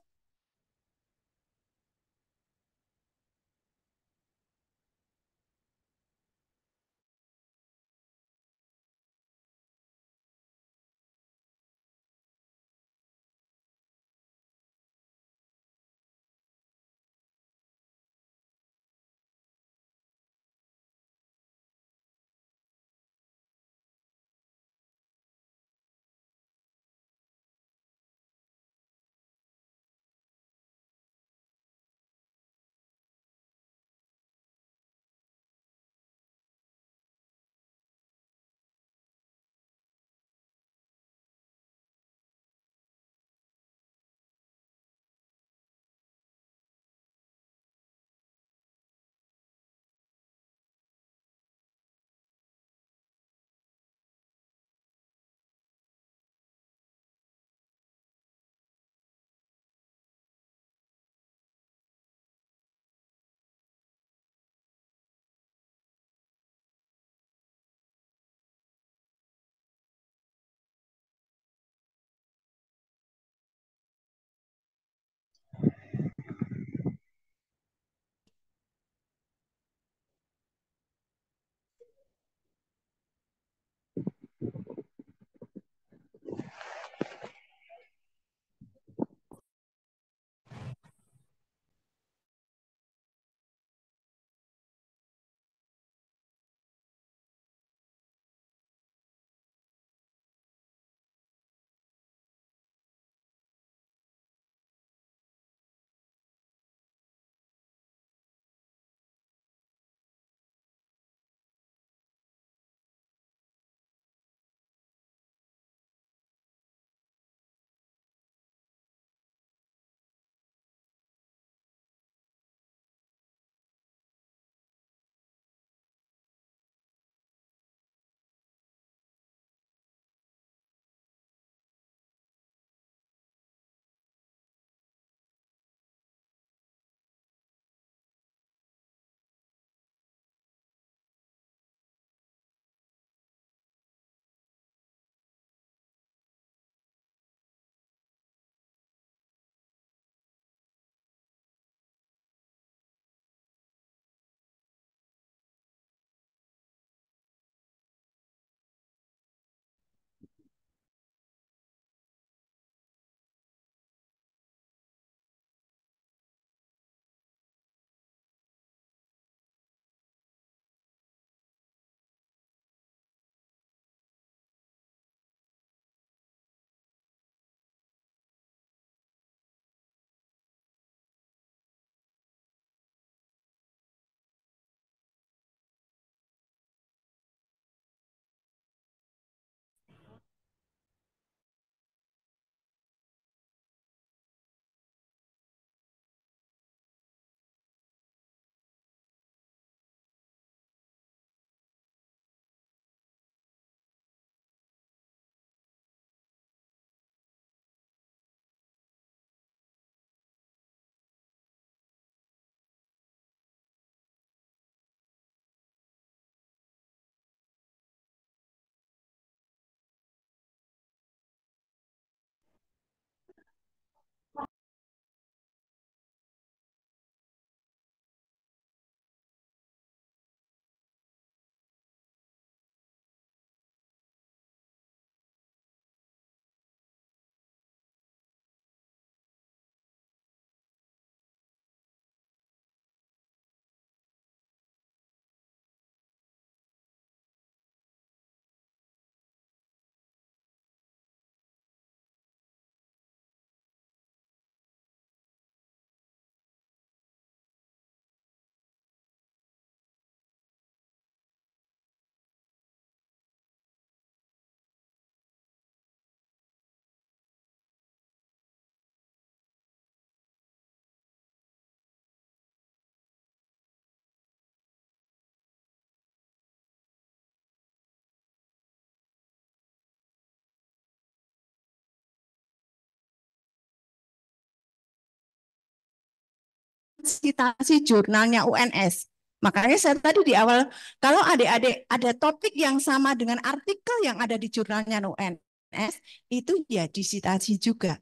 sitasi jurnalnya UNS. Makanya saya tadi di awal, kalau adik-adik ada topik yang sama dengan artikel yang ada di jurnalnya UNS, itu ya disitasi juga.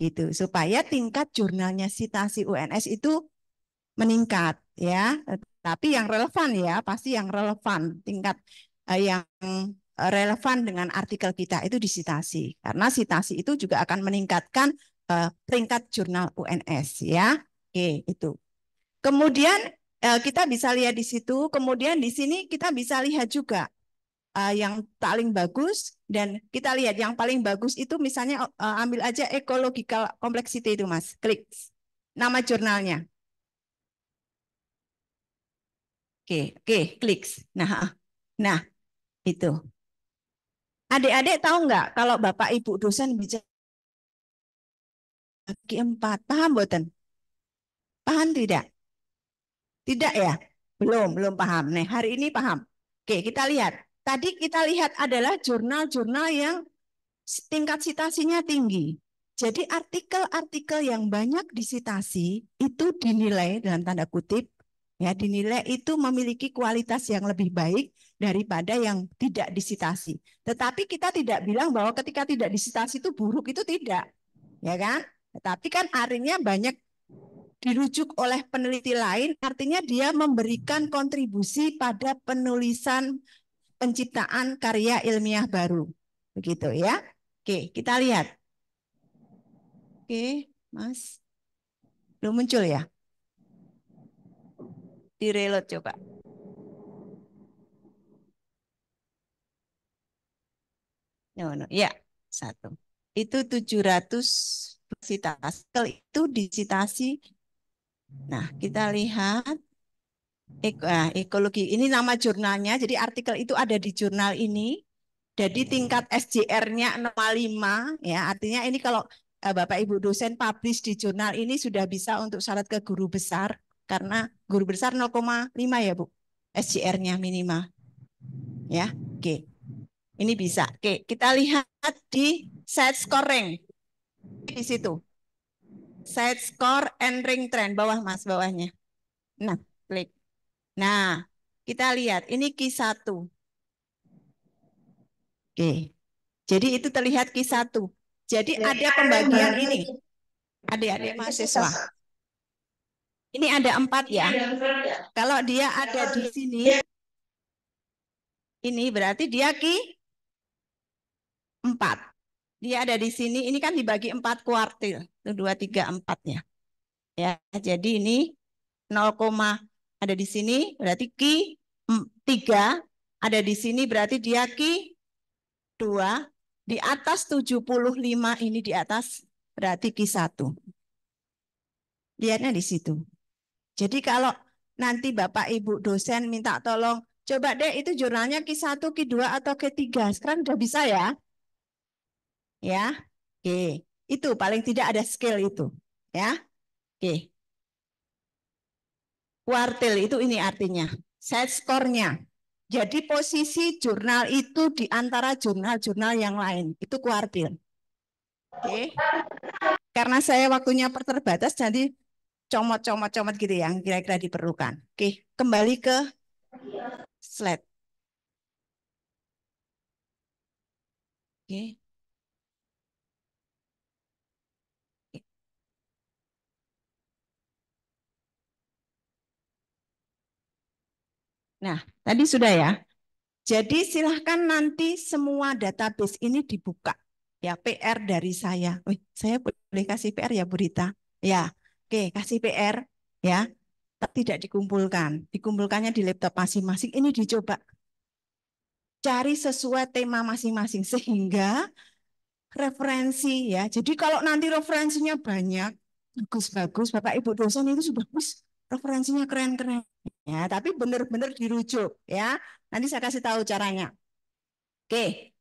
itu supaya tingkat jurnalnya sitasi UNS itu meningkat ya. Tapi yang relevan ya, pasti yang relevan, tingkat eh, yang eh, relevan dengan artikel kita itu disitasi. Karena sitasi itu juga akan meningkatkan eh, peringkat jurnal UNS ya. Oke, itu. Kemudian eh, kita bisa lihat di situ. Kemudian di sini kita bisa lihat juga eh, yang paling bagus dan kita lihat yang paling bagus itu misalnya eh, ambil aja ecological complexity itu mas. Klik nama jurnalnya. Oke, oke, klik. Nah, ah, nah itu. Adik-adik tahu nggak kalau bapak ibu dosen bicara bagi empat paham boten? Paham tidak? Tidak ya? Belum, belum paham. Nah, hari ini paham. Oke, kita lihat. Tadi kita lihat adalah jurnal-jurnal yang tingkat sitasinya tinggi. Jadi artikel-artikel yang banyak disitasi itu dinilai dalam tanda kutip ya dinilai itu memiliki kualitas yang lebih baik daripada yang tidak disitasi. Tetapi kita tidak bilang bahwa ketika tidak disitasi itu buruk itu tidak. Ya kan? Tetapi kan artinya banyak dirujuk oleh peneliti lain, artinya dia memberikan kontribusi pada penulisan penciptaan karya ilmiah baru. Begitu ya. Oke, kita lihat. Oke, Mas. Belum muncul ya? Di reload coba. No, no. Ya, satu. Itu 700 citasi. Itu disitasi Nah, kita lihat Eko, eh, ekologi. Ini nama jurnalnya. Jadi artikel itu ada di jurnal ini. Jadi tingkat SJR-nya 0,5 ya. Artinya ini kalau eh, Bapak Ibu dosen publish di jurnal ini sudah bisa untuk syarat ke guru besar karena guru besar 0,5 ya, Bu. SJR-nya minimal. Ya. Oke. Ini bisa. Oke, kita lihat di set scoring di situ. Side score and ring trend. Bawah mas, bawahnya. Nah, klik. Nah, kita lihat. Ini q 1. Oke. Jadi itu terlihat q 1. Jadi ya, ada pembagian ini. ada adik mahasiswa. Ya? Ini ada empat ya. Kalau dia ada di sini, ini berarti dia Q4 Dia ada di sini, ini kan dibagi empat kuartil. Itu 2, 3, 4 ya. ya jadi ini 0, ada di sini berarti Q 3, ada di sini berarti dia Q 2, di atas 75 ini di atas berarti Q 1. Lihatnya di situ. Jadi kalau nanti Bapak Ibu dosen minta tolong, coba deh itu jurnalnya Q1, Q2, atau Q3. Sekarang udah bisa ya? Ya, oke. Okay. Itu paling tidak ada skill itu, ya. Oke. Kuartil itu ini artinya set skornya. Jadi posisi jurnal itu di antara jurnal-jurnal yang lain itu kuartil. Oke. Karena saya waktunya terbatas jadi comot-comot-comot gitu ya, yang kira-kira diperlukan. Oke, kembali ke slide. Oke. Nah, tadi sudah ya. Jadi silahkan nanti semua database ini dibuka. Ya, PR dari saya. Wih, saya boleh kasih PR ya, Bu Rita? Ya, oke, kasih PR ya. Tidak dikumpulkan. Dikumpulkannya di laptop masing-masing. Ini dicoba. Cari sesuai tema masing-masing. Sehingga referensi ya. Jadi kalau nanti referensinya banyak, bagus-bagus, Bapak Ibu dosen itu sudah bagus referensinya keren-keren ya tapi benar-benar dirujuk ya nanti saya kasih tahu caranya oke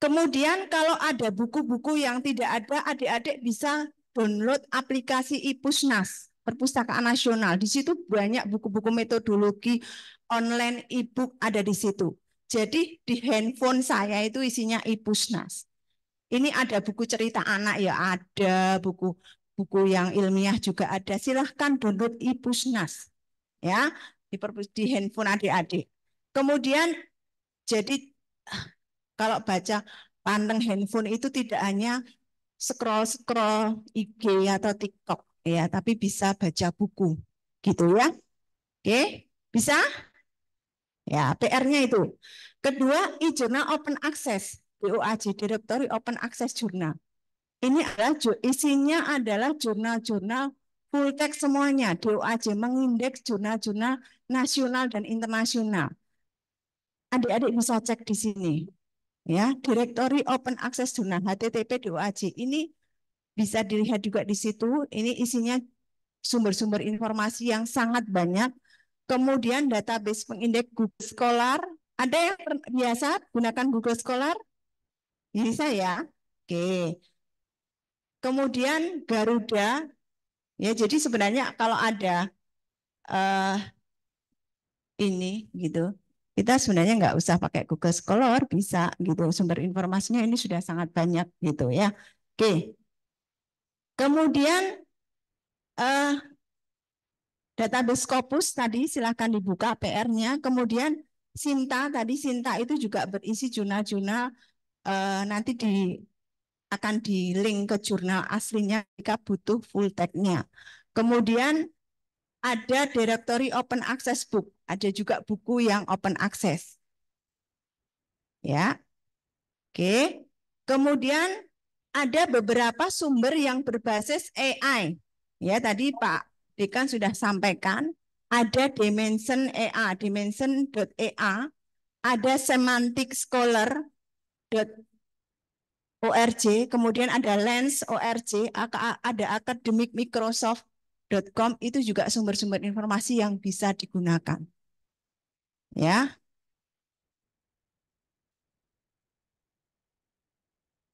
kemudian kalau ada buku-buku yang tidak ada adik-adik bisa download aplikasi ipusnas perpustakaan nasional di situ banyak buku-buku metodologi online ebook ada di situ jadi di handphone saya itu isinya ipusnas ini ada buku cerita anak ya ada buku buku yang ilmiah juga ada. Silahkan download Ipusnas ya di, di handphone adik-adik. Kemudian jadi kalau baca pandang handphone itu tidak hanya scroll scroll IG atau TikTok ya, tapi bisa baca buku gitu ya. Oke, bisa? Ya, PR-nya itu. Kedua, e-journal open access, DOAJ, Directory Open Access Journal. Ini adalah isinya adalah jurnal-jurnal full text semuanya. DOAJ mengindeks jurnal-jurnal nasional dan internasional. Adik-adik bisa cek di sini. Ya, Direktori Open Access Jurnal HTTP DOAJ ini bisa dilihat juga di situ. Ini isinya sumber-sumber informasi yang sangat banyak. Kemudian database pengindeks Google Scholar. Ada yang biasa gunakan Google Scholar? Bisa ya? Oke. Kemudian Garuda, ya jadi sebenarnya kalau ada uh, ini gitu, kita sebenarnya nggak usah pakai Google Scholar, bisa gitu. Sumber informasinya ini sudah sangat banyak gitu ya. Oke. Kemudian uh, database Scopus tadi silahkan dibuka PR-nya. Kemudian Sinta tadi Sinta itu juga berisi jurnal-jurnal uh, nanti di akan di link ke jurnal aslinya jika butuh full tag nya Kemudian ada directory open access book, ada juga buku yang open access. Ya. Oke. Kemudian ada beberapa sumber yang berbasis AI. Ya, tadi Pak Dekan sudah sampaikan, ada Dimension AI, Dimension.ai, ada Semantic Scholar ORJ, kemudian ada Lens ORJ, ada akademik Microsoft.com itu juga sumber-sumber informasi yang bisa digunakan. Ya.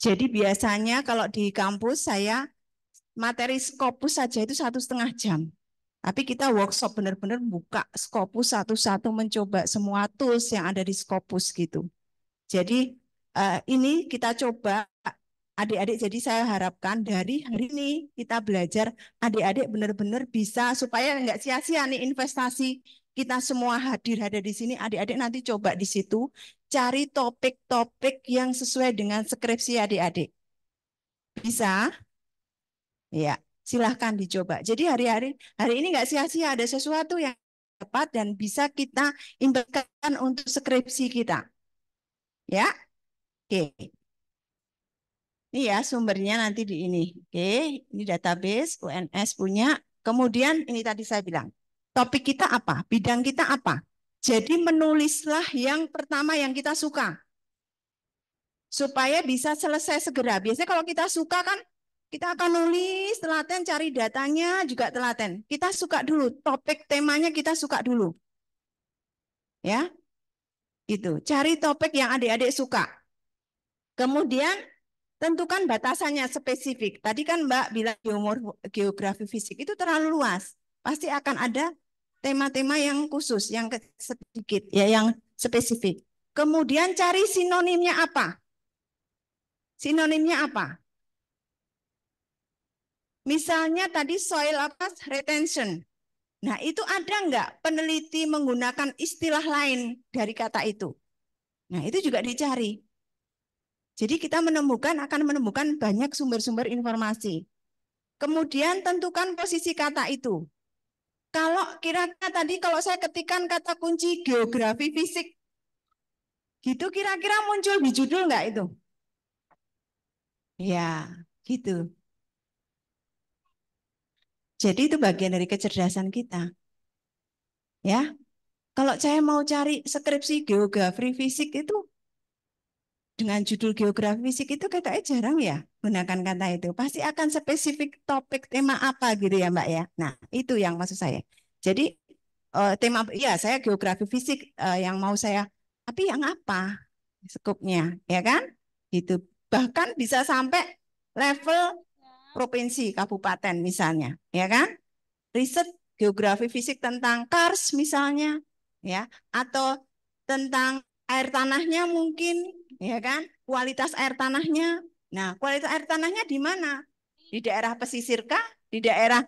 Jadi biasanya kalau di kampus saya materi Scopus saja itu satu setengah jam. Tapi kita workshop benar-benar buka Scopus satu-satu mencoba semua tools yang ada di Scopus gitu. Jadi Eh, ini kita coba adik-adik jadi saya harapkan dari hari ini kita belajar adik-adik benar-benar bisa supaya nggak sia-sia nih investasi kita semua hadir ada di sini adik-adik nanti coba di situ cari topik-topik yang sesuai dengan skripsi adik-adik bisa ya silahkan dicoba jadi hari-hari hari ini nggak sia-sia ada sesuatu yang tepat dan bisa kita imbangkan untuk skripsi kita ya Oke. Ini ya sumbernya nanti di ini. Oke, ini database UNS punya. Kemudian ini tadi saya bilang, topik kita apa? Bidang kita apa? Jadi menulislah yang pertama yang kita suka. Supaya bisa selesai segera. Biasanya kalau kita suka kan kita akan nulis telaten cari datanya juga telaten. Kita suka dulu topik temanya kita suka dulu. Ya. Gitu. Cari topik yang adik-adik suka Kemudian tentukan batasannya spesifik. Tadi kan Mbak bilang geomor, geografi fisik itu terlalu luas. Pasti akan ada tema-tema yang khusus, yang sedikit, ya yang spesifik. Kemudian cari sinonimnya apa? Sinonimnya apa? Misalnya tadi soil apa retention. Nah itu ada nggak peneliti menggunakan istilah lain dari kata itu? Nah itu juga dicari. Jadi kita menemukan akan menemukan banyak sumber-sumber informasi. Kemudian tentukan posisi kata itu. Kalau kira-kira tadi kalau saya ketikkan kata kunci geografi fisik, gitu kira-kira muncul di judul nggak itu? Ya, gitu. Jadi itu bagian dari kecerdasan kita. Ya, kalau saya mau cari skripsi geografi fisik itu dengan judul geografi fisik itu katanya jarang ya gunakan kata itu. Pasti akan spesifik topik tema apa gitu ya Mbak ya. Nah itu yang maksud saya. Jadi uh, tema ya saya geografi fisik uh, yang mau saya tapi yang apa skupnya ya kan? Itu bahkan bisa sampai level provinsi kabupaten misalnya ya kan? Riset geografi fisik tentang kars misalnya ya atau tentang air tanahnya mungkin ya kan? Kualitas air tanahnya. Nah, kualitas air tanahnya di mana? Di daerah pesisir kah? Di daerah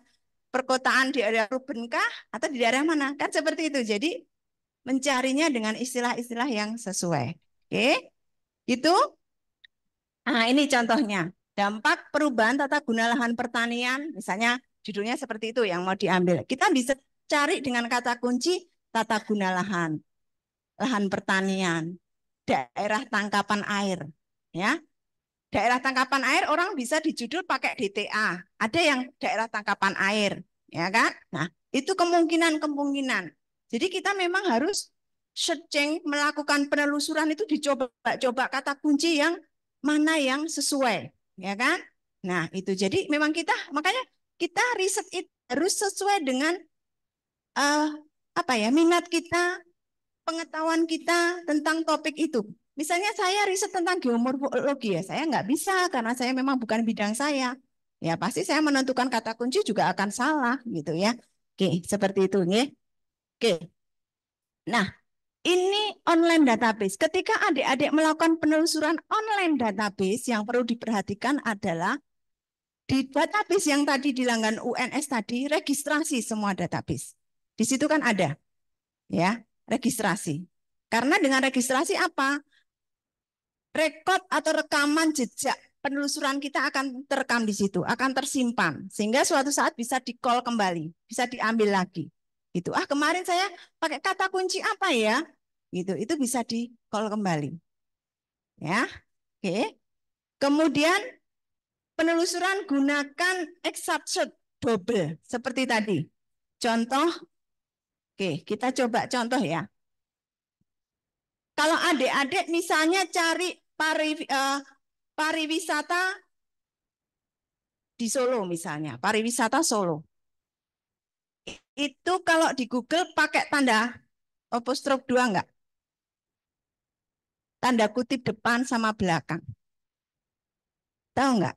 perkotaan, di daerah urban kah? Atau di daerah mana? Kan seperti itu. Jadi mencarinya dengan istilah-istilah yang sesuai. Oke? Itu Nah, ini contohnya. Dampak perubahan tata guna lahan pertanian, misalnya judulnya seperti itu yang mau diambil. Kita bisa cari dengan kata kunci tata guna lahan, lahan pertanian daerah tangkapan air. Ya, daerah tangkapan air orang bisa dijudul pakai DTA. Ada yang daerah tangkapan air, ya kan? Nah, itu kemungkinan-kemungkinan. Jadi kita memang harus searching, melakukan penelusuran itu dicoba-coba kata kunci yang mana yang sesuai, ya kan? Nah, itu jadi memang kita makanya kita riset itu harus sesuai dengan uh, apa ya minat kita, pengetahuan kita tentang topik itu. Misalnya saya riset tentang geomorfologi ya, saya nggak bisa karena saya memang bukan bidang saya. Ya pasti saya menentukan kata kunci juga akan salah gitu ya. Oke, seperti itu nih. Oke. Nah, ini online database. Ketika adik-adik melakukan penelusuran online database, yang perlu diperhatikan adalah di database yang tadi di langgan UNS tadi registrasi semua database. Di situ kan ada. Ya registrasi. Karena dengan registrasi apa? Rekod atau rekaman jejak penelusuran kita akan terekam di situ, akan tersimpan sehingga suatu saat bisa di-call kembali, bisa diambil lagi. itu Ah, kemarin saya pakai kata kunci apa ya? Gitu. Itu bisa di-call kembali. Ya. Oke. Kemudian penelusuran gunakan exception double seperti tadi. Contoh Oke, kita coba contoh ya. Kalau adik-adik misalnya cari pari, uh, pariwisata di Solo misalnya, pariwisata Solo. Itu kalau di Google pakai tanda apostrof dua enggak? Tanda kutip depan sama belakang. Tahu enggak?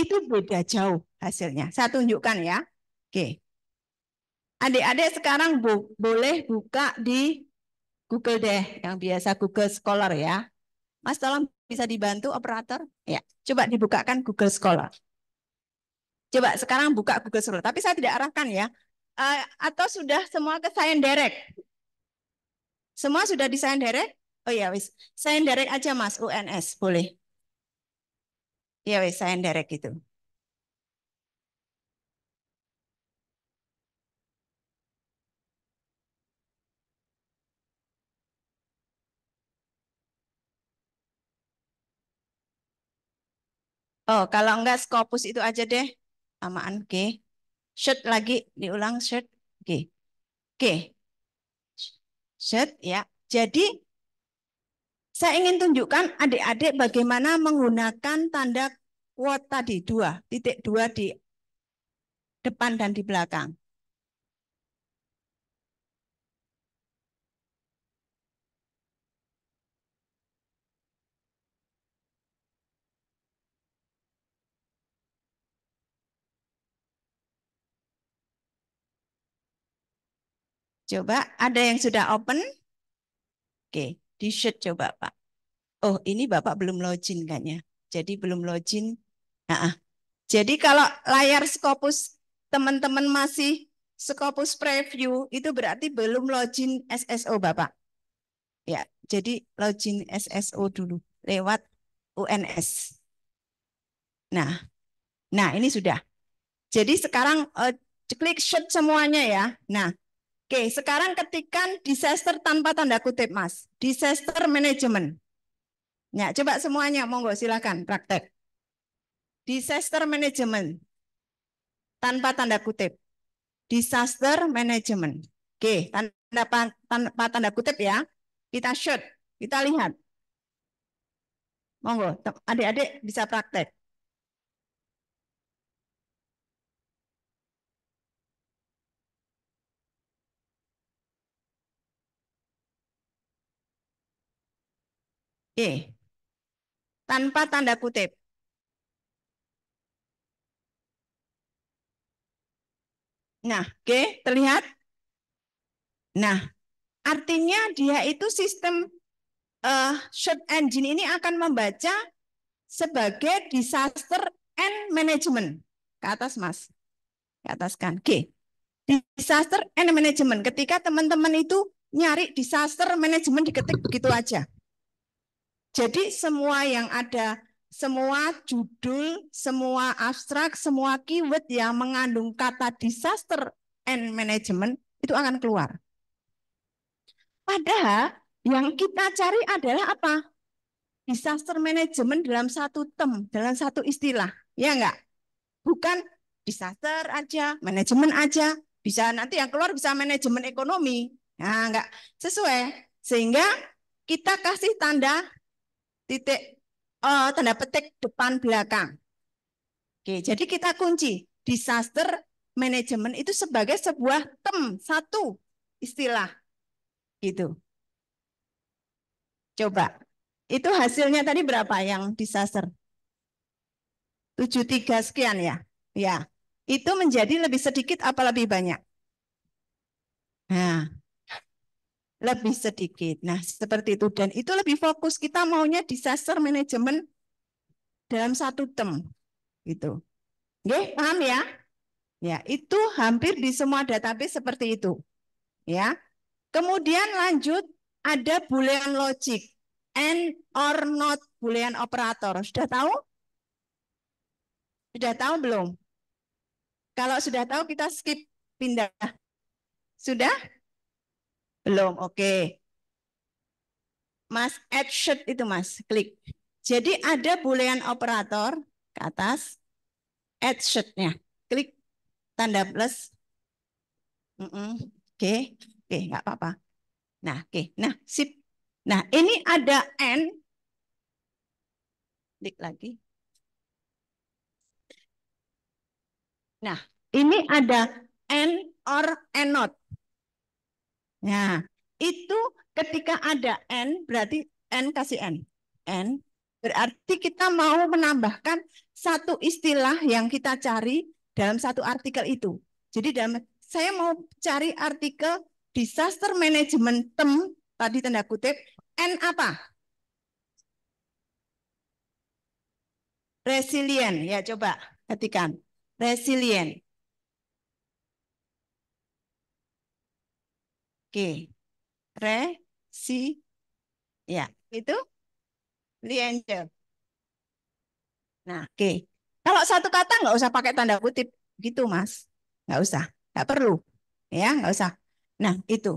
Itu beda jauh hasilnya. Saya tunjukkan ya. Oke. Adik-adik sekarang bu boleh buka di Google deh, yang biasa Google Scholar ya. Mas tolong bisa dibantu operator? Ya, coba dibukakan Google Scholar. Coba sekarang buka Google Scholar, tapi saya tidak arahkan ya. Uh, atau sudah semua ke Science Direct? Semua sudah di Science Direct? Oh iya, wis, Science Direct aja Mas, UNS boleh. Iya wis, Science Direct itu. Oh, kalau enggak skopus itu aja deh. aman. oke. Okay. Shoot lagi, diulang shoot. Oke. Okay. Oke. Okay. Shoot, ya. Jadi, saya ingin tunjukkan adik-adik bagaimana menggunakan tanda quote tadi, dua, titik dua di depan dan di belakang. Coba, ada yang sudah open? Oke, di shoot coba Pak. Oh, ini Bapak belum login kayaknya. Jadi belum login. Nah, jadi kalau layar Scopus teman-teman masih Scopus preview, itu berarti belum login SSO Bapak. Ya, jadi login SSO dulu lewat UNS. Nah, nah ini sudah. Jadi sekarang uh, eh, klik shut semuanya ya. Nah, Oke, sekarang ketikan disaster tanpa tanda kutip, Mas. Disaster management. Ya, coba semuanya, monggo silakan praktek. Disaster management tanpa tanda kutip. Disaster management. Oke, tanda tanpa tanda kutip ya. Kita shoot, kita lihat. Monggo, adik-adik bisa praktek. Y. Tanpa tanda kutip. Nah, G terlihat? Nah, artinya dia itu sistem uh, eh, short engine ini akan membaca sebagai disaster and management. Ke atas, Mas. Ke atas kan. G. Disaster and management. Ketika teman-teman itu nyari disaster management diketik begitu aja. Jadi semua yang ada, semua judul, semua abstrak, semua keyword yang mengandung kata disaster and management itu akan keluar. Padahal yang kita cari adalah apa? Disaster management dalam satu tem, dalam satu istilah. Ya enggak? Bukan disaster aja, manajemen aja. Bisa nanti yang keluar bisa manajemen ekonomi. Nah, enggak sesuai. Sehingga kita kasih tanda titik uh, tanda petik depan belakang. Oke, jadi kita kunci disaster management itu sebagai sebuah tem satu istilah gitu. Coba. Itu hasilnya tadi berapa yang disaster? 73 sekian ya. Ya. Itu menjadi lebih sedikit apa lebih banyak? Nah, lebih sedikit. Nah, seperti itu. Dan itu lebih fokus. Kita maunya disaster manajemen dalam satu term. Gitu. Oke, paham ya? Ya, itu hampir di semua database seperti itu. Ya. Kemudian lanjut ada boolean logic and or not boolean operator. Sudah tahu? Sudah tahu belum? Kalau sudah tahu kita skip pindah. Sudah? Belum, oke. Okay. Mas, add itu mas, klik. Jadi ada boolean operator ke atas, add nya Klik tanda plus. Mm -mm. Oke, okay. oke, okay, nggak apa-apa. Nah, oke, okay. nah sip. Nah, ini ada N. Klik lagi. Nah, ini ada N or N not. Nah, itu ketika ada N berarti N kasih N. N berarti kita mau menambahkan satu istilah yang kita cari dalam satu artikel itu. Jadi dalam saya mau cari artikel disaster management tem tadi tanda kutip N apa? Resilient ya coba ketikan resilient. Oke. Resi. Ya, itu liangel. Nah, oke. Kalau satu kata nggak usah pakai tanda kutip gitu, Mas. Nggak usah. Nggak perlu. Ya, nggak usah. Nah, itu.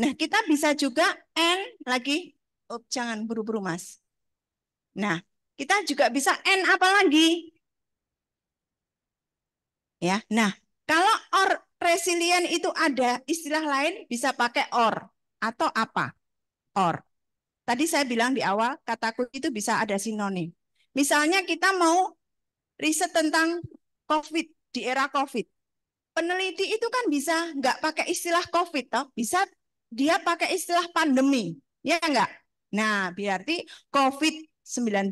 Nah, kita bisa juga N lagi. Oh, jangan buru-buru, Mas. Nah, kita juga bisa N apa lagi? Ya, nah, kalau or resilient itu ada istilah lain bisa pakai or atau apa or. Tadi saya bilang di awal kataku itu bisa ada sinonim. Misalnya kita mau riset tentang COVID di era COVID. Peneliti itu kan bisa nggak pakai istilah COVID, toh bisa dia pakai istilah pandemi, ya nggak? Nah, berarti COVID-19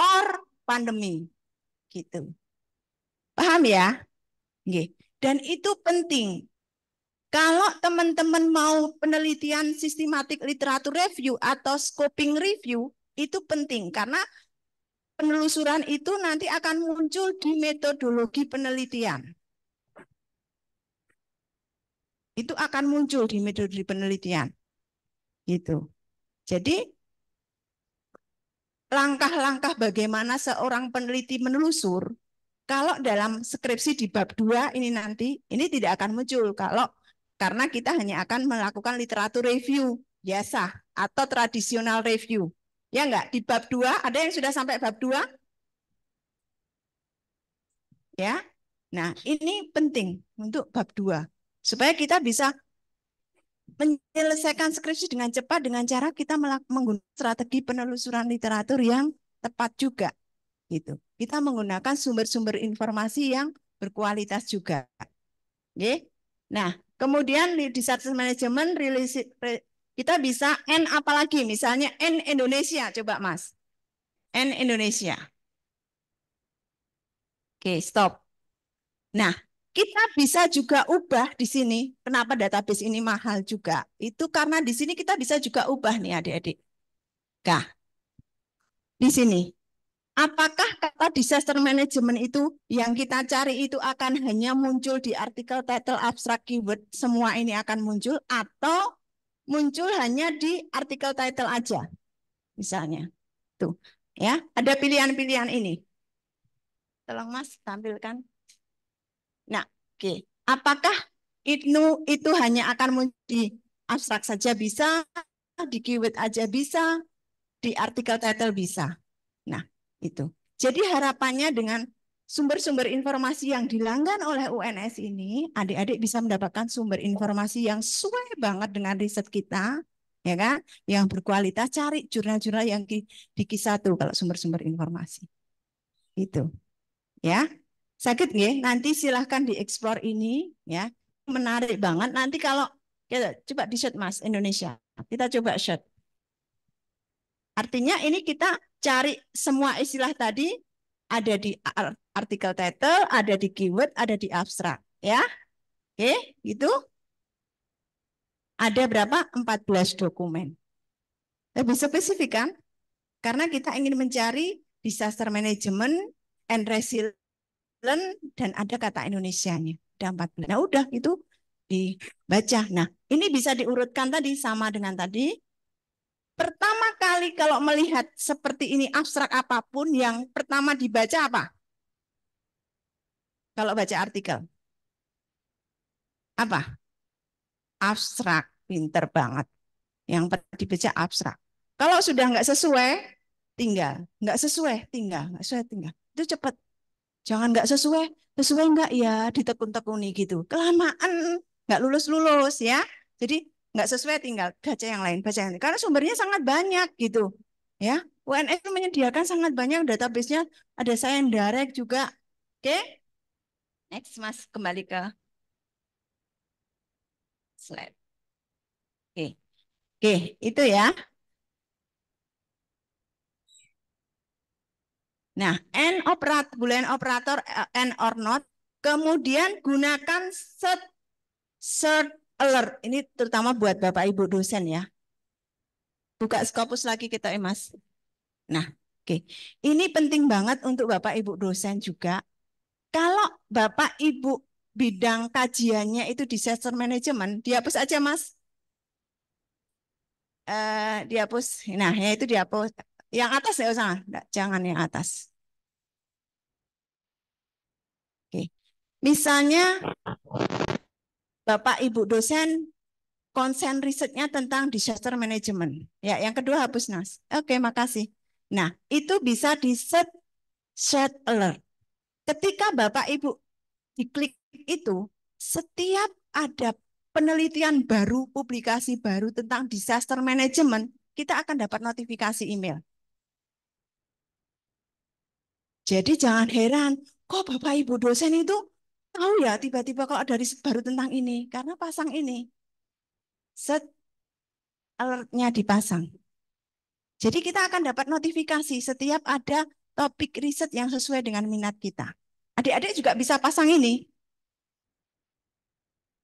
or pandemi, gitu. Paham ya? Gih. Dan itu penting. Kalau teman-teman mau penelitian sistematik literatur review atau scoping review, itu penting karena penelusuran itu nanti akan muncul di metodologi penelitian. Itu akan muncul di metodologi penelitian. Gitu. Jadi langkah-langkah bagaimana seorang peneliti menelusur kalau dalam skripsi di bab 2 ini nanti, ini tidak akan muncul kalau karena kita hanya akan melakukan literatur review biasa ya atau tradisional review. Ya enggak? Di bab 2 ada yang sudah sampai bab 2? Ya. Nah, ini penting untuk bab 2 supaya kita bisa menyelesaikan skripsi dengan cepat dengan cara kita menggunakan strategi penelusuran literatur yang tepat juga gitu. Kita menggunakan sumber-sumber informasi yang berkualitas juga. Oke. Nah, kemudian di disaster management kita bisa N apalagi misalnya N Indonesia coba Mas. N Indonesia. Oke, stop. Nah, kita bisa juga ubah di sini. Kenapa database ini mahal juga? Itu karena di sini kita bisa juga ubah nih adik-adik. Nah, di sini Apakah kata disaster management itu yang kita cari itu akan hanya muncul di artikel title abstract keyword semua ini akan muncul atau muncul hanya di artikel title aja misalnya tuh ya ada pilihan-pilihan ini tolong mas tampilkan nah oke okay. apakah itu itu hanya akan muncul di abstrak saja bisa di keyword aja bisa di artikel title bisa nah itu. Jadi harapannya dengan sumber-sumber informasi yang dilanggan oleh UNS ini, adik-adik bisa mendapatkan sumber informasi yang sesuai banget dengan riset kita, ya kan? Yang berkualitas, cari jurnal-jurnal yang di, di kisah tuh kalau sumber-sumber informasi. Itu. Ya. Sakit nggih? Nanti silahkan dieksplor ini, ya. Menarik banget. Nanti kalau ya, coba di shot Mas Indonesia. Kita coba shot. Artinya ini kita cari semua istilah tadi ada di artikel title, ada di keyword, ada di abstrak, ya. Oke, gitu. Ada berapa? 14 dokumen. Lebih spesifik kan? Karena kita ingin mencari disaster management and resilience dan ada kata Indonesianya. Ada 14. Nah, udah itu dibaca. Nah, ini bisa diurutkan tadi sama dengan tadi. Pertama kali kalau melihat seperti ini abstrak apapun yang pertama dibaca apa? Kalau baca artikel. Apa? Abstrak, pinter banget. Yang dibaca abstrak. Kalau sudah nggak sesuai, tinggal. Nggak sesuai, tinggal. Nggak sesuai, tinggal. Itu cepat. Jangan nggak sesuai. Sesuai nggak? Ya ditekun-tekuni gitu. Kelamaan. Nggak lulus-lulus ya. Jadi nggak sesuai tinggal baca yang lain, baca yang lain. Karena sumbernya sangat banyak gitu. Ya, UNS menyediakan sangat banyak database-nya. Ada saya yang direct juga. Oke. Okay? Next, Mas kembali ke slide. Oke. Okay. Oke, okay, itu ya. Nah, n operat boolean operator eh, n or not, kemudian gunakan set set alert. Ini terutama buat Bapak Ibu dosen ya. Buka skopus lagi kita, emas. Eh, nah, oke. Okay. Ini penting banget untuk Bapak Ibu dosen juga. Kalau Bapak Ibu bidang kajiannya itu disaster management, dihapus aja, Mas. Uh, dihapus. Nah, ya itu dihapus. Yang atas ya usah, Nggak, jangan yang atas. Oke. Okay. Misalnya Bapak Ibu dosen konsen risetnya tentang disaster management. Ya, yang kedua hapus nas. Oke, makasih. Nah, itu bisa di set set alert. Ketika Bapak Ibu diklik itu, setiap ada penelitian baru, publikasi baru tentang disaster management, kita akan dapat notifikasi email. Jadi jangan heran, kok Bapak Ibu dosen itu Tahu ya tiba-tiba kalau ada riset baru tentang ini karena pasang ini. Set alertnya dipasang. Jadi kita akan dapat notifikasi setiap ada topik riset yang sesuai dengan minat kita. Adik-adik juga bisa pasang ini.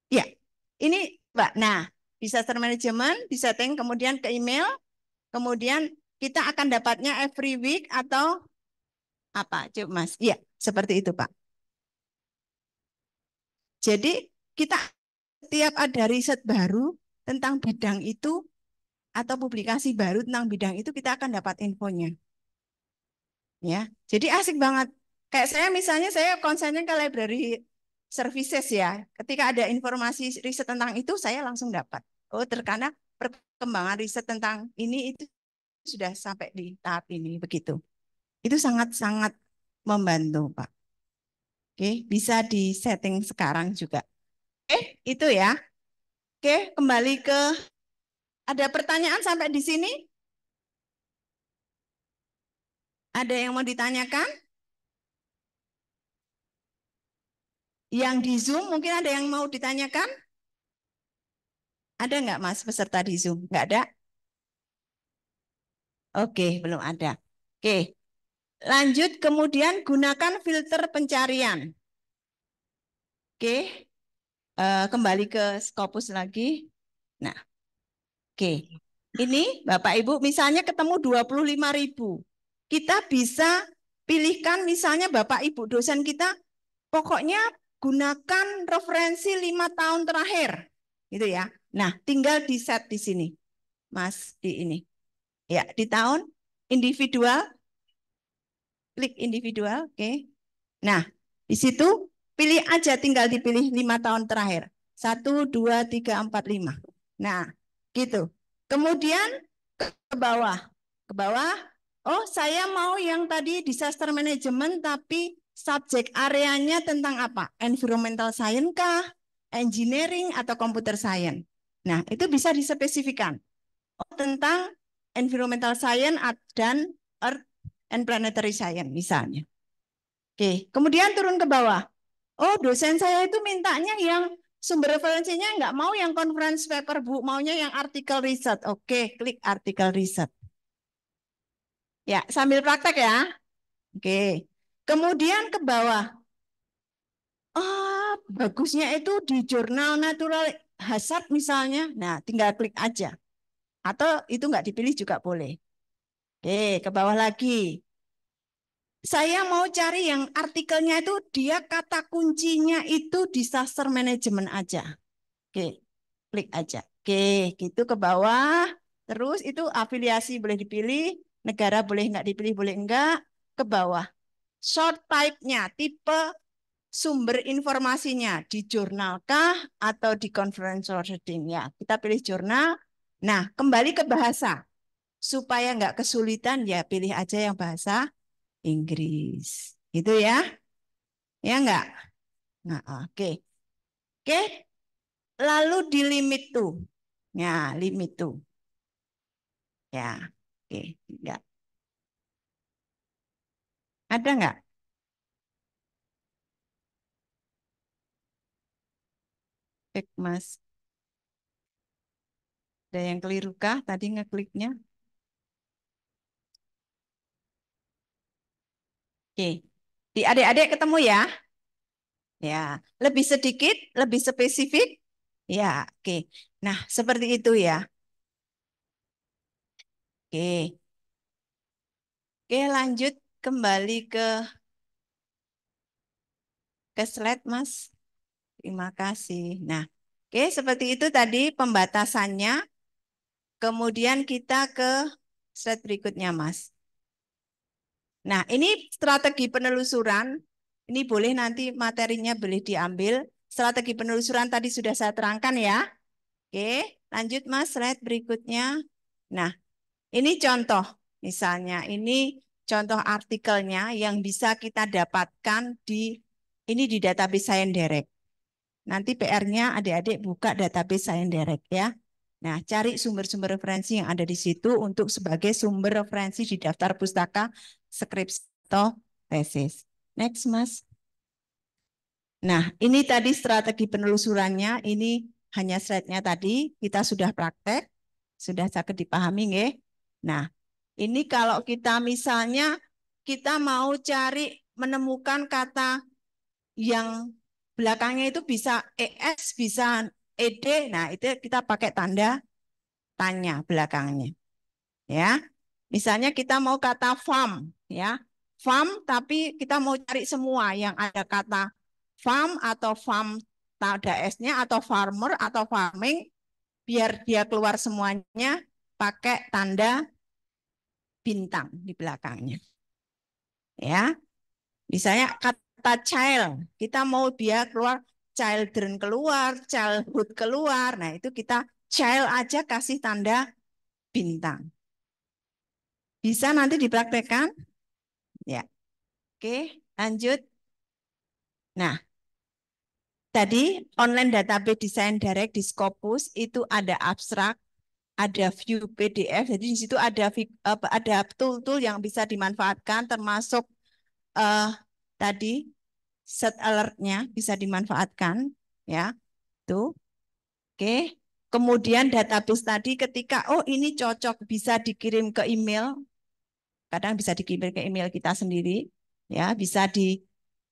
Ya, ini Mbak. Nah, bisa termanajemen bisa teng kemudian ke email, kemudian kita akan dapatnya every week atau apa? Coba Mas. Iya, seperti itu Pak. Jadi kita setiap ada riset baru tentang bidang itu atau publikasi baru tentang bidang itu kita akan dapat infonya. Ya, jadi asik banget. Kayak saya misalnya saya konsennya ke library services ya. Ketika ada informasi riset tentang itu saya langsung dapat. Oh, terkadang perkembangan riset tentang ini itu sudah sampai di tahap ini begitu. Itu sangat-sangat membantu, Pak. Oke, bisa di setting sekarang juga. Oke, itu ya. Oke, kembali ke ada pertanyaan sampai di sini? Ada yang mau ditanyakan? Yang di Zoom mungkin ada yang mau ditanyakan? Ada nggak Mas peserta di Zoom? Nggak ada? Oke, belum ada. Oke, Lanjut, kemudian gunakan filter pencarian. Oke, uh, kembali ke Scopus lagi. Nah, oke. Ini Bapak Ibu misalnya ketemu ribu Kita bisa pilihkan misalnya Bapak Ibu dosen kita pokoknya gunakan referensi lima tahun terakhir gitu ya. Nah, tinggal di set di sini. Mas di ini. Ya, di tahun individual klik individual, oke. Okay. Nah, di situ pilih aja tinggal dipilih lima tahun terakhir. Satu, dua, tiga, empat, lima. Nah, gitu. Kemudian ke bawah. Ke bawah, oh saya mau yang tadi disaster management tapi subjek areanya tentang apa? Environmental science kah? Engineering atau computer science? Nah, itu bisa dispesifikan. Oh, tentang environmental science dan earth and Planetary Science misalnya. Oke, kemudian turun ke bawah. Oh, dosen saya itu mintanya yang sumber referensinya nggak mau yang conference paper bu, maunya yang artikel riset. Oke, klik artikel riset. Ya, sambil praktek ya. Oke, kemudian ke bawah. Oh, bagusnya itu di jurnal natural hazard misalnya. Nah, tinggal klik aja. Atau itu nggak dipilih juga boleh. Oke, ke bawah lagi. Saya mau cari yang artikelnya itu dia kata kuncinya itu disaster management aja. Oke, klik aja. Oke, gitu ke bawah. Terus itu afiliasi boleh dipilih, negara boleh nggak dipilih, boleh enggak. Ke bawah. Short type-nya, tipe sumber informasinya di jurnal kah atau di conference reading ya. Kita pilih jurnal. Nah, kembali ke bahasa supaya nggak kesulitan ya pilih aja yang bahasa Inggris. itu ya. Ya nggak Nah, oke. Okay. Oke. Okay. Lalu di limit tuh. Ya, limit tuh. Ya. Oke, okay. enggak. Ada nggak Mas. Ada yang keliru kah tadi ngekliknya? Oke. Di adik-adik ketemu ya. Ya, lebih sedikit, lebih spesifik. Ya, oke. Nah, seperti itu ya. Oke. Oke, lanjut kembali ke ke slide, Mas. Terima kasih. Nah, oke, seperti itu tadi pembatasannya. Kemudian kita ke slide berikutnya, Mas. Nah, ini strategi penelusuran. Ini boleh nanti materinya boleh diambil. Strategi penelusuran tadi sudah saya terangkan ya. Oke, lanjut Mas slide berikutnya. Nah, ini contoh misalnya ini contoh artikelnya yang bisa kita dapatkan di ini di database Science Direct. Nanti PR-nya adik-adik buka database Science Direct ya. Nah, cari sumber-sumber referensi yang ada di situ untuk sebagai sumber referensi di daftar pustaka skripsi atau tesis. Next, Mas. Nah, ini tadi strategi penelusurannya. Ini hanya slide-nya tadi. Kita sudah praktek, sudah sakit dipahami, nggih. Nah, ini kalau kita misalnya kita mau cari menemukan kata yang belakangnya itu bisa ES, bisa ED, nah itu kita pakai tanda tanya belakangnya. Ya. Misalnya kita mau kata farm, ya. Farm tapi kita mau cari semua yang ada kata farm atau farm tanda S-nya atau farmer atau farming biar dia keluar semuanya pakai tanda bintang di belakangnya. Ya. Misalnya kata child, kita mau dia keluar children keluar, childhood keluar. Nah, itu kita child aja kasih tanda bintang. Bisa nanti dipraktekkan? Ya. Oke, lanjut. Nah, tadi online database Design direct di Scopus itu ada abstrak, ada view PDF. Jadi di situ ada ada tool-tool yang bisa dimanfaatkan termasuk uh, tadi set alertnya bisa dimanfaatkan ya tuh oke kemudian database tadi ketika oh ini cocok bisa dikirim ke email kadang bisa dikirim ke email kita sendiri ya bisa di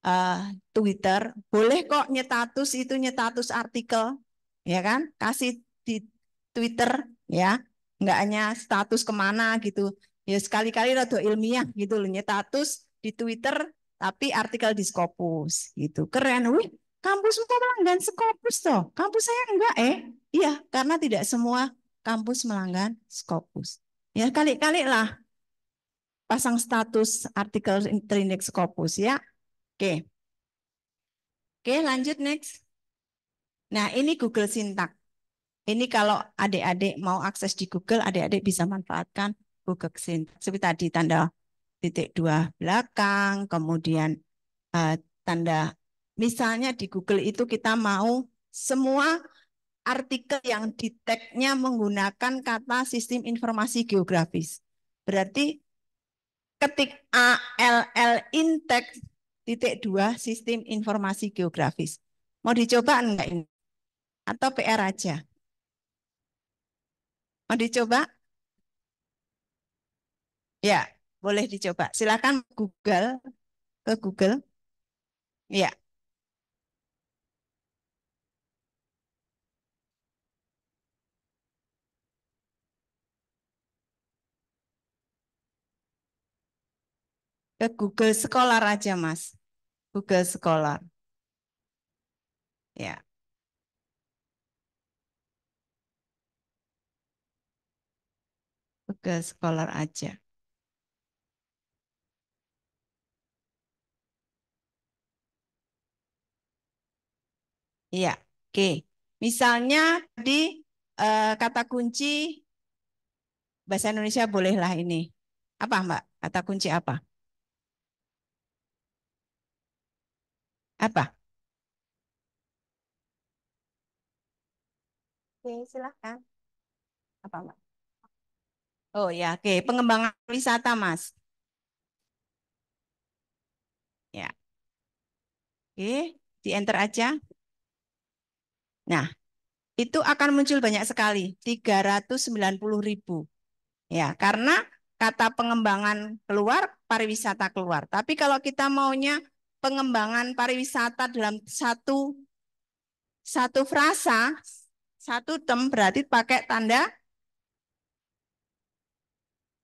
uh, Twitter boleh kok nyetatus itu nyetatus artikel ya kan kasih di Twitter ya nggak hanya status kemana gitu ya sekali-kali rada ilmiah gitu loh nyetatus di Twitter tapi artikel di Scopus gitu. Keren, wih kampus semua melanggan Scopus toh. Kampus saya enggak eh. Iya, karena tidak semua kampus melanggan Scopus. Ya kali-kali lah pasang status artikel intrinsik Scopus ya. Oke. Oke, lanjut next. Nah, ini Google Sintak. Ini kalau adik-adik mau akses di Google, adik-adik bisa manfaatkan Google Sintak. Seperti tadi tanda titik dua belakang, kemudian uh, tanda misalnya di Google itu kita mau semua artikel yang di tag-nya menggunakan kata sistem informasi geografis. Berarti ketik ALL tag titik dua sistem informasi geografis. Mau dicoba enggak ini? Atau PR aja? Mau dicoba? Ya, boleh dicoba. Silakan Google ke Google. Ya. Ke Google Scholar aja, Mas. Google Scholar. Ya. Google Scholar aja. Iya, oke. Misalnya di uh, eh, kata kunci bahasa Indonesia bolehlah ini. Apa Mbak? Kata kunci apa? Apa? Oke, silahkan. Apa Mbak? Oh ya, oke. Pengembangan wisata, Mas. Ya. Oke, di enter aja. Nah, itu akan muncul banyak sekali, 390 ribu. Ya, karena kata pengembangan keluar, pariwisata keluar. Tapi kalau kita maunya pengembangan pariwisata dalam satu satu frasa, satu tem berarti pakai tanda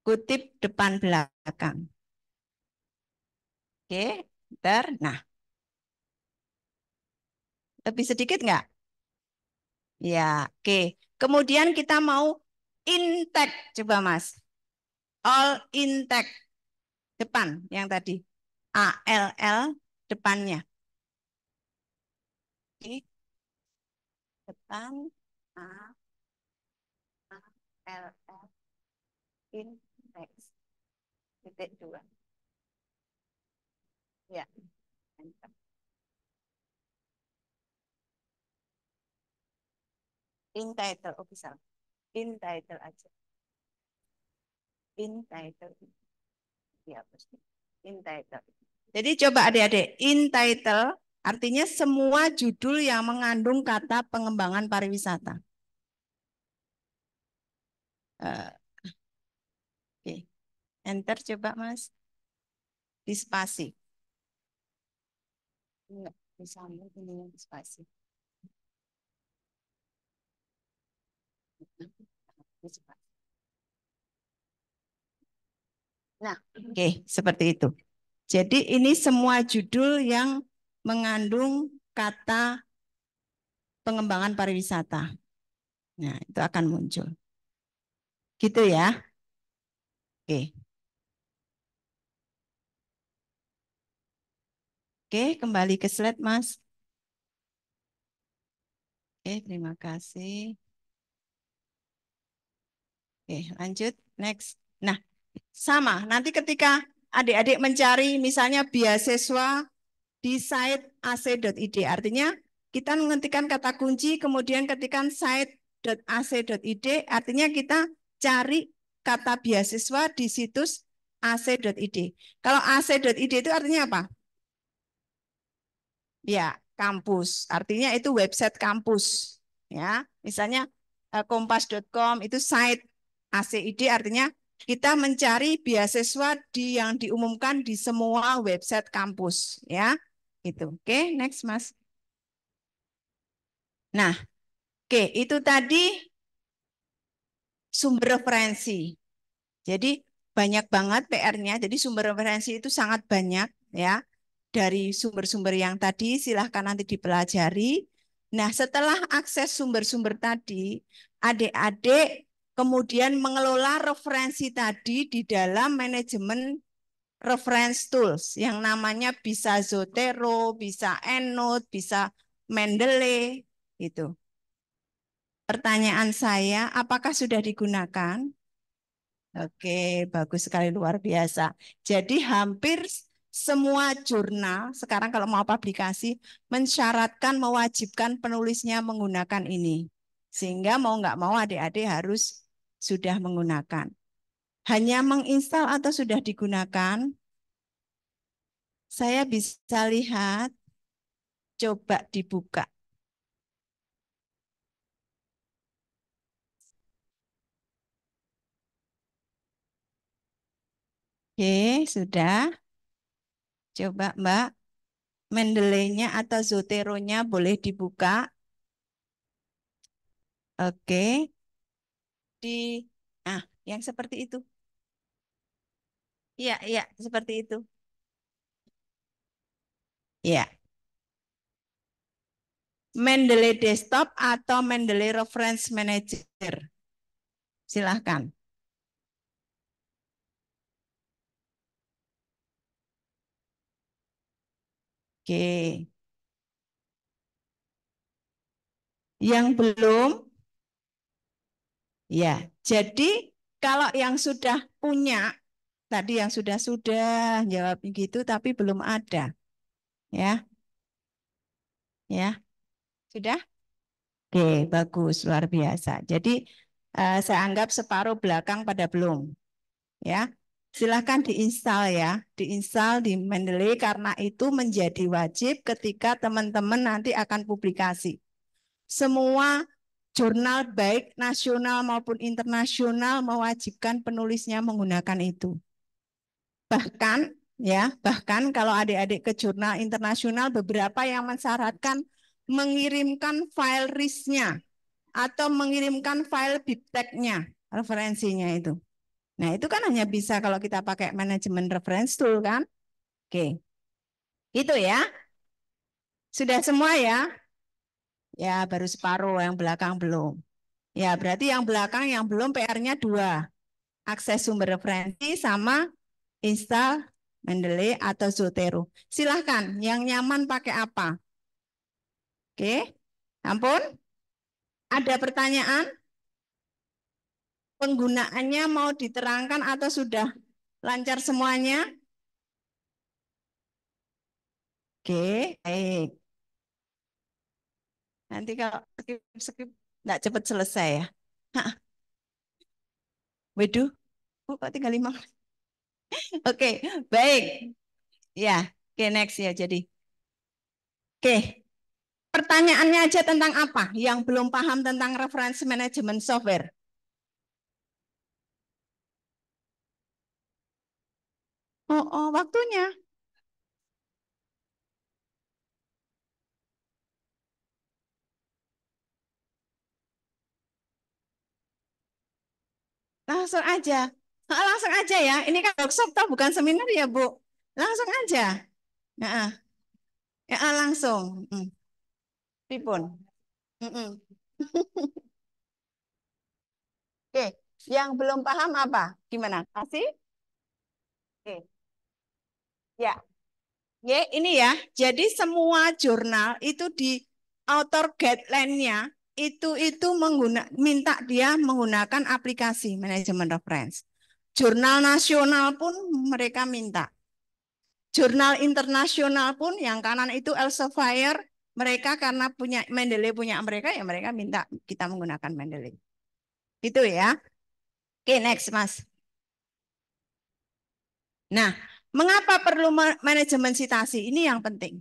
kutip depan belakang. Oke, ntar. Nah, lebih sedikit nggak? Ya, oke. Okay. Kemudian kita mau intact coba Mas. All intact depan yang tadi. ALL depannya. Oke. Okay. Depan A ALL intact. titik dua. Ya. Mantap. In title, oke oh, okay, salah. In title aja. In title. Ya, In title. Jadi coba adik-adik, in title artinya semua judul yang mengandung kata pengembangan pariwisata. Uh, oke, okay. enter coba mas. Dispasi. Enggak, bisa ini yang dispasi. Nah, oke, okay, seperti itu. Jadi ini semua judul yang mengandung kata pengembangan pariwisata. Nah, itu akan muncul. Gitu ya. Oke. Okay. Oke, okay, kembali ke slide, Mas. Oke, terima kasih. Oke, lanjut. Next. Nah, sama. Nanti ketika adik-adik mencari misalnya biasiswa di site ac.id. Artinya kita mengetikkan kata kunci, kemudian ketikkan site.ac.id. Artinya kita cari kata biasiswa di situs ac.id. Kalau ac.id itu artinya apa? Ya, kampus. Artinya itu website kampus. Ya, misalnya eh, kompas.com itu site ACID artinya kita mencari beasiswa di yang diumumkan di semua website kampus ya itu oke okay, next mas nah oke okay, itu tadi sumber referensi jadi banyak banget PR-nya jadi sumber referensi itu sangat banyak ya dari sumber-sumber yang tadi silahkan nanti dipelajari nah setelah akses sumber-sumber tadi adik-adik kemudian mengelola referensi tadi di dalam manajemen reference tools yang namanya bisa Zotero, bisa EndNote, bisa Mendeley itu. Pertanyaan saya, apakah sudah digunakan? Oke, bagus sekali luar biasa. Jadi hampir semua jurnal sekarang kalau mau publikasi mensyaratkan mewajibkan penulisnya menggunakan ini. Sehingga mau nggak mau adik-adik harus sudah menggunakan. Hanya menginstal atau sudah digunakan, saya bisa lihat, coba dibuka. Oke, sudah. Coba Mbak, Mendeley-nya atau zotero nya boleh dibuka. Oke, di ah yang seperti itu. Iya, iya, seperti itu. Iya. Mendeley Desktop atau Mendeley Reference Manager. Silahkan. Oke. Yang belum, Ya, jadi kalau yang sudah punya tadi yang sudah-sudah jawab gitu tapi belum ada. Ya. Ya. Sudah? Oke, bagus, luar biasa. Jadi uh, saya anggap separuh belakang pada belum. Ya. Silahkan diinstal ya, diinstal di Mendeley karena itu menjadi wajib ketika teman-teman nanti akan publikasi. Semua jurnal baik nasional maupun internasional mewajibkan penulisnya menggunakan itu. Bahkan ya, bahkan kalau adik-adik ke jurnal internasional beberapa yang mensyaratkan mengirimkan file ris atau mengirimkan file bibtek referensinya itu. Nah, itu kan hanya bisa kalau kita pakai manajemen reference tool kan? Oke. Itu ya. Sudah semua ya? Ya, baru separuh, yang belakang belum. Ya, berarti yang belakang yang belum PR-nya dua. Akses sumber referensi sama install Mendeley atau Zotero. Silahkan, yang nyaman pakai apa? Oke, ampun. Ada pertanyaan? Penggunaannya mau diterangkan atau sudah lancar semuanya? Oke, baik. Nanti kalau skip-skip nggak cepat selesai ya. Hah. Waduh, oh, kok tinggal lima Oke, okay, baik. Ya, yeah. oke okay, next ya jadi. Oke, okay. pertanyaannya aja tentang apa yang belum paham tentang referensi manajemen software. Oh, oh, waktunya. Langsung aja. Langsung aja ya. Ini kan workshop toh bukan seminar ya, Bu. Langsung aja. Ya, ya langsung. Mm. Mm Oke, yang belum paham apa? Gimana? Kasih? Oke. Ya. Ya, ini ya. Jadi semua jurnal itu di author guideline-nya itu itu mengguna, minta dia menggunakan aplikasi manajemen reference. Jurnal nasional pun mereka minta. Jurnal internasional pun yang kanan itu Elsevier, mereka karena punya Mendeley punya mereka ya mereka minta kita menggunakan Mendeley. Itu ya. Oke, next Mas. Nah, mengapa perlu manajemen citasi Ini yang penting.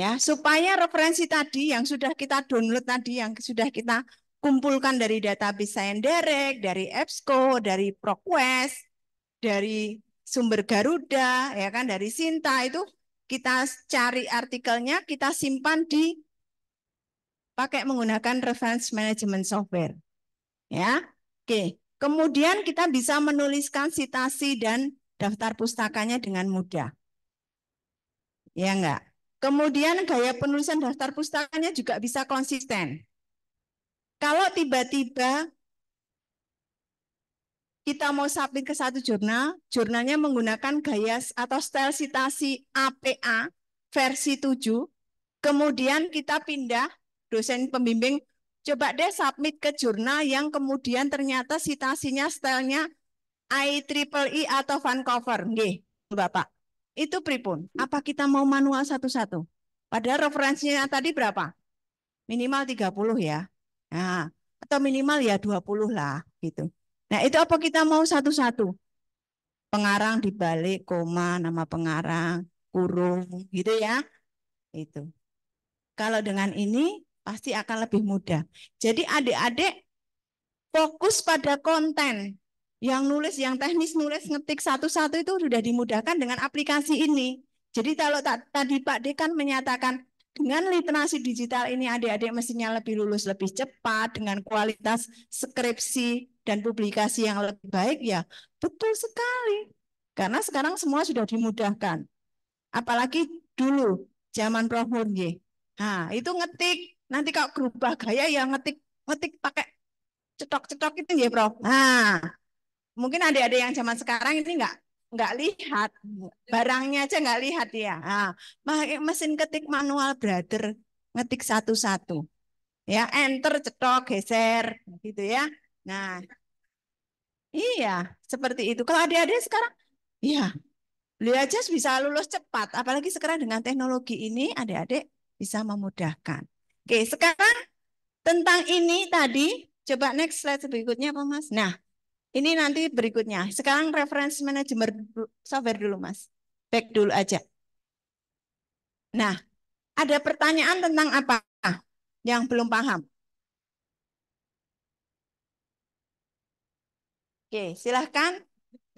Ya, supaya referensi tadi yang sudah kita download tadi yang sudah kita kumpulkan dari database Science Direct, dari EBSCO, dari ProQuest, dari sumber Garuda, ya kan dari Sinta itu kita cari artikelnya, kita simpan di pakai menggunakan reference management software. Ya. Oke. Kemudian kita bisa menuliskan citasi dan daftar pustakanya dengan mudah. Ya enggak? Kemudian gaya penulisan daftar pustakanya juga bisa konsisten. Kalau tiba-tiba kita mau submit ke satu jurnal, jurnalnya menggunakan gaya atau style citasi APA versi 7, kemudian kita pindah dosen pembimbing, coba deh submit ke jurnal yang kemudian ternyata citasinya stylenya IEEE e atau Vancouver. Nggih, Bapak. Itu pripun. Apa kita mau manual satu-satu? Padahal referensinya tadi berapa? Minimal 30 ya. Nah, atau minimal ya 20 lah gitu. Nah, itu apa kita mau satu-satu? Pengarang dibalik koma nama pengarang, kurung gitu ya. Itu. Kalau dengan ini pasti akan lebih mudah. Jadi adik-adik fokus pada konten, yang nulis, yang teknis nulis, ngetik satu-satu itu sudah dimudahkan dengan aplikasi ini. Jadi kalau tadi Pak Dekan menyatakan dengan literasi digital ini adik-adik mestinya lebih lulus lebih cepat dengan kualitas skripsi dan publikasi yang lebih baik ya betul sekali karena sekarang semua sudah dimudahkan apalagi dulu zaman Prof Murni nah itu ngetik nanti kalau berubah gaya ya ngetik ngetik pakai cetok-cetok itu ya Prof nah mungkin ada adik yang zaman sekarang ini nggak nggak lihat barangnya aja nggak lihat ya. Nah, mesin ketik manual brother ngetik satu-satu. Ya, enter, cetok, geser, gitu ya. Nah, iya, seperti itu. Kalau ada adik sekarang, iya, beliau aja bisa lulus cepat. Apalagi sekarang dengan teknologi ini, adik-adik bisa memudahkan. Oke, sekarang tentang ini tadi, coba next slide berikutnya, Pak Mas. Nah, ini nanti berikutnya. Sekarang reference manajemen software dulu, Mas. Back dulu aja. Nah, ada pertanyaan tentang apa yang belum paham? Oke, silahkan.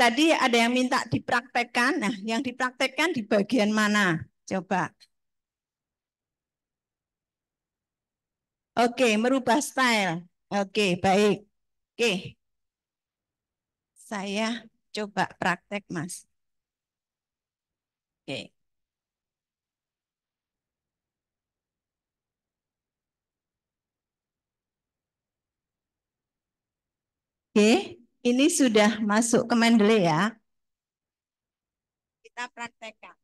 Tadi ada yang minta dipraktekkan. Nah, yang dipraktekkan di bagian mana? Coba. Oke, merubah style. Oke, baik. Oke, saya coba praktek, Mas. Oke. Okay. Oke, ini sudah masuk ke Mendeley ya. Kita praktekkan.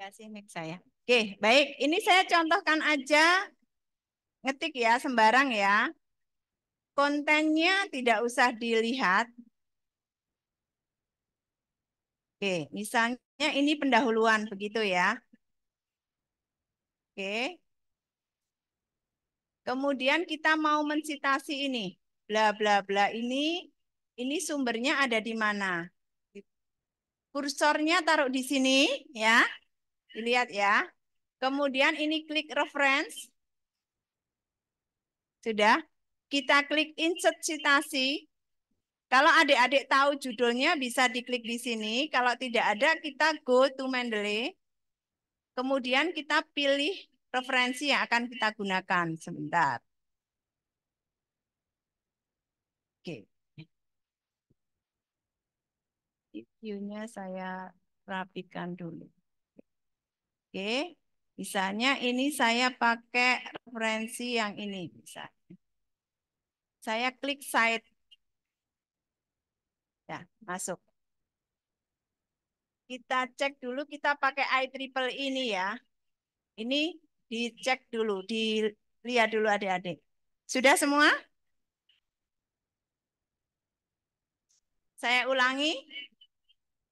Kasih iya mic saya. Oke, baik. Ini saya contohkan aja ngetik ya sembarang ya. Kontennya tidak usah dilihat. Oke, misalnya ini pendahuluan begitu ya. Oke. Kemudian kita mau mencitasi ini. Bla bla bla ini ini sumbernya ada di mana? Kursornya taruh di sini ya. Dilihat ya. Kemudian ini klik reference. Sudah. Kita klik insert citasi. Kalau adik-adik tahu judulnya bisa diklik di sini. Kalau tidak ada kita go to Mendeley. Kemudian kita pilih referensi yang akan kita gunakan. Sebentar. Oke. View-nya saya rapikan dulu. Oke, misalnya ini saya pakai referensi yang ini. bisa. Saya klik site. Ya, masuk. Kita cek dulu, kita pakai triple e ini ya. Ini dicek dulu, dilihat dulu adik-adik. Sudah semua? Saya ulangi?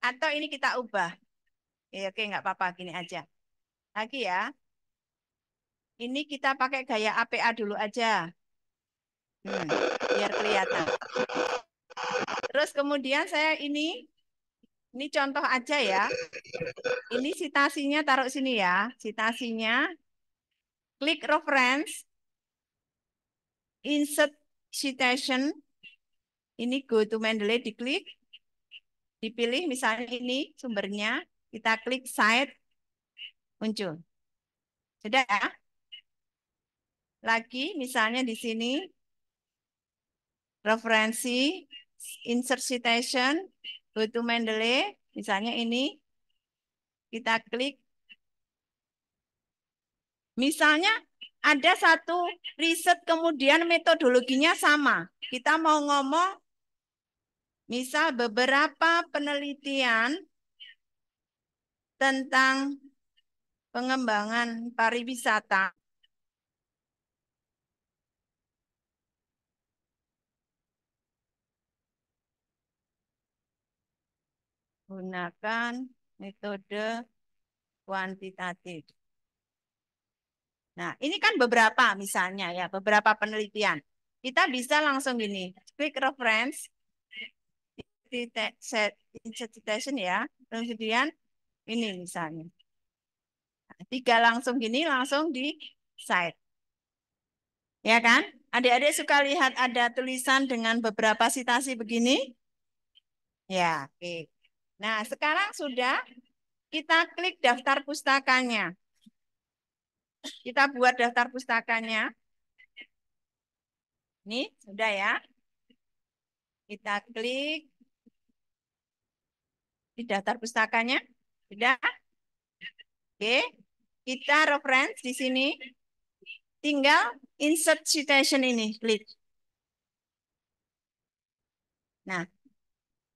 Atau ini kita ubah? Ya, oke, nggak apa-apa, gini aja lagi ya. Ini kita pakai gaya APA dulu aja. Hmm, biar kelihatan. Terus kemudian saya ini, ini contoh aja ya. Ini citasinya taruh sini ya. Citasinya, klik reference, insert citation, ini go to Mendeley diklik, dipilih misalnya ini sumbernya, kita klik site, muncul. Sudah ya? Lagi misalnya di sini referensi insert citation go to Mendeley misalnya ini kita klik misalnya ada satu riset kemudian metodologinya sama kita mau ngomong misal beberapa penelitian tentang pengembangan pariwisata gunakan metode kuantitatif. Nah, ini kan beberapa misalnya ya, beberapa penelitian. Kita bisa langsung gini, quick reference, citation ya, kemudian ini misalnya. Tiga langsung gini, langsung di side. Ya kan? Adik-adik suka lihat ada tulisan dengan beberapa sitasi begini? Ya, oke. Okay. Nah, sekarang sudah kita klik daftar pustakanya. Kita buat daftar pustakanya. Ini sudah ya. Kita klik di daftar pustakanya. Sudah? Oke. Okay kita reference di sini tinggal insert citation ini klik. Nah,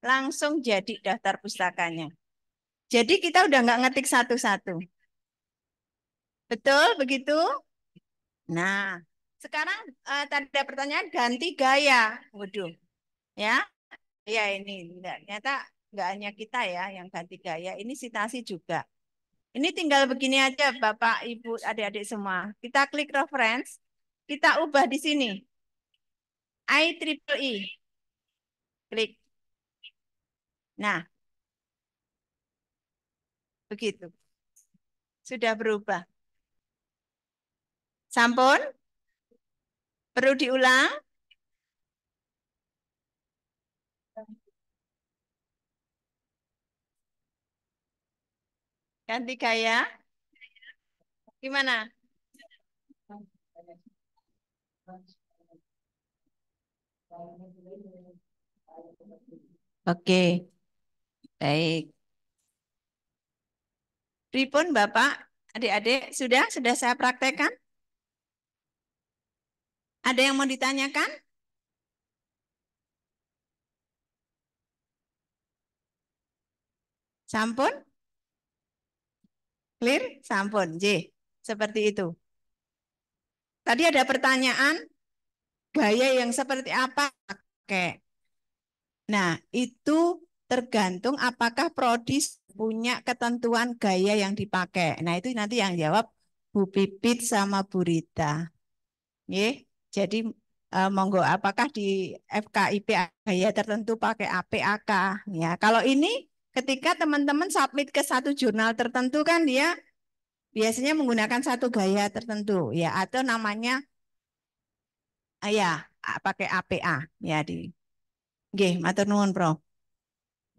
langsung jadi daftar pustakanya. Jadi kita udah nggak ngetik satu-satu. Betul begitu? Nah, sekarang uh, tanda pertanyaan ganti gaya. Waduh. Ya. Ya ini ternyata nggak hanya kita ya yang ganti gaya, ini citasi juga. Ini tinggal begini aja Bapak, Ibu, adik-adik semua. Kita klik reference, kita ubah di sini. I triple I. E. Klik. Nah. Begitu. Sudah berubah. Sampun? Perlu diulang? Ganti gaya. Ya. Gimana? Oke. Baik. Pripun Bapak, adik-adik, sudah? Sudah saya praktekkan? Ada yang mau ditanyakan? Sampun? Clear? Sampun, J. Seperti itu. Tadi ada pertanyaan, gaya yang seperti apa pakai? Nah, itu tergantung apakah prodi punya ketentuan gaya yang dipakai. Nah, itu nanti yang jawab Bu Pipit sama Bu Rita. Ye? Jadi eh, monggo apakah di FKIP gaya tertentu pakai APAK ya. Kalau ini ketika teman-teman submit ke satu jurnal tertentu kan dia biasanya menggunakan satu gaya tertentu ya atau namanya ah, ya ah, pakai APA ya di G matur nuwun Bro.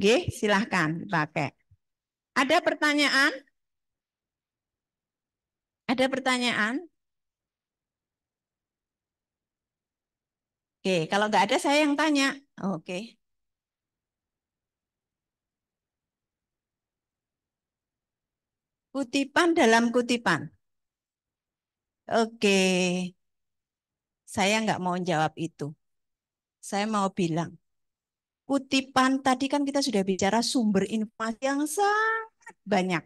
G silahkan pakai. Ada pertanyaan? Ada pertanyaan? Oke, kalau nggak ada saya yang tanya. Oke. Kutipan dalam kutipan. Oke. Saya nggak mau jawab itu. Saya mau bilang. Kutipan tadi kan kita sudah bicara sumber informasi yang sangat banyak.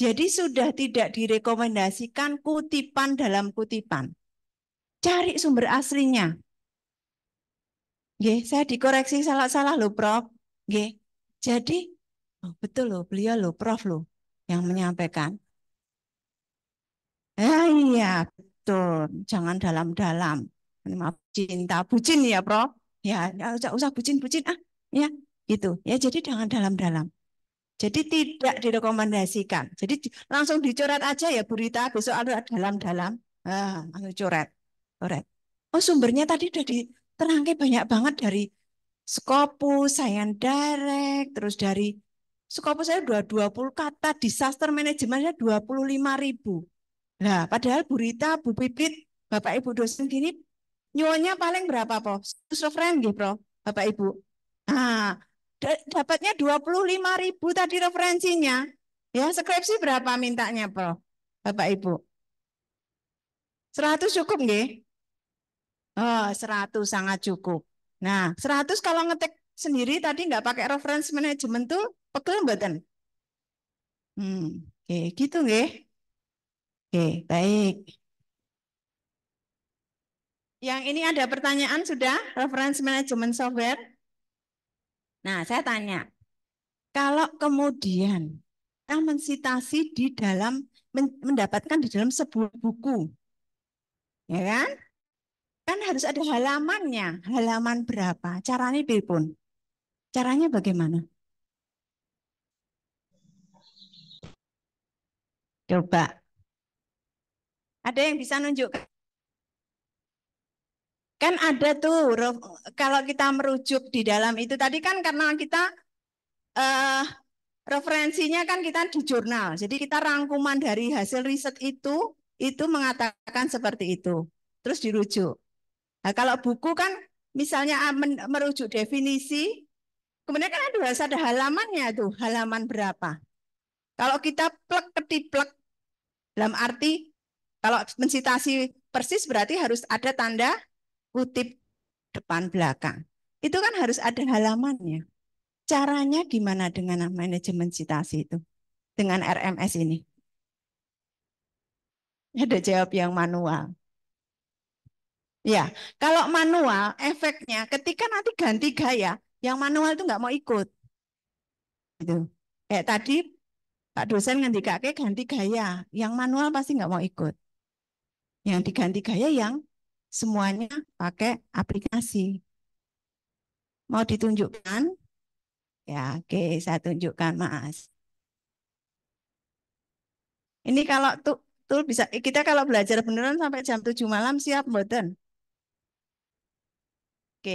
Jadi sudah tidak direkomendasikan kutipan dalam kutipan. Cari sumber aslinya. Ye, saya dikoreksi salah-salah loh Prof. Ye. Jadi, oh betul loh, beliau loh Prof loh yang menyampaikan. Ya iya, betul. Jangan dalam-dalam. Maaf, cinta. Bucin ya, Prof. Ya, enggak ya, usah bucin-bucin. Ah, ya, gitu. Ya, jadi jangan dalam-dalam. Jadi tidak direkomendasikan. Jadi langsung dicoret aja ya berita besok ada dalam-dalam. Ah, anu coret. Coret. Oh sumbernya tadi udah diterangkan banyak banget dari Scopus, Science Direct, terus dari Skopo saya dua puluh kata, disaster manajemennya 25 ribu. Nah, padahal Bu Rita, Bu Pipit, Bapak Ibu dosen gini, nyonya paling berapa, Po? Terus referen, gitu, Bro, Bapak Ibu. Nah, dapatnya 25 ribu tadi referensinya. Ya, skripsi berapa mintanya, Bro, Bapak Ibu? 100 cukup, nggih? Oh, 100 sangat cukup. Nah, 100 kalau ngetik sendiri tadi nggak pakai reference manajemen tuh Betul mboten? Hmm, oke, gitu nggih. Oke, baik. Yang ini ada pertanyaan sudah reference management software? Nah, saya tanya. Kalau kemudian kita mensitasi di dalam mendapatkan di dalam sebuah buku. Ya kan? Kan harus ada halamannya. Halaman berapa? Caranya pun. Caranya bagaimana? Coba. Ada yang bisa nunjukkan? Kan ada tuh huruf, kalau kita merujuk di dalam itu tadi kan karena kita eh, referensinya kan kita di jurnal. Jadi kita rangkuman dari hasil riset itu itu mengatakan seperti itu. Terus dirujuk. Nah, kalau buku kan misalnya ah, merujuk definisi, kemudian kan ada halamannya tuh, halaman berapa. Kalau kita plek ketiplek dalam arti kalau mensitasi persis berarti harus ada tanda kutip depan belakang. Itu kan harus ada halamannya. Caranya gimana dengan manajemen citasi itu? Dengan RMS ini? Ada jawab yang manual. Ya, kalau manual efeknya ketika nanti ganti gaya, yang manual itu nggak mau ikut. Gitu. Kayak tadi Pak dosen ngendikake ganti gaya, yang manual pasti nggak mau ikut. Yang diganti gaya yang semuanya pakai aplikasi. Mau ditunjukkan? Ya, oke, saya tunjukkan, Mas. Ini kalau tuh tool bisa kita kalau belajar beneran sampai jam 7 malam siap mboten? Oke.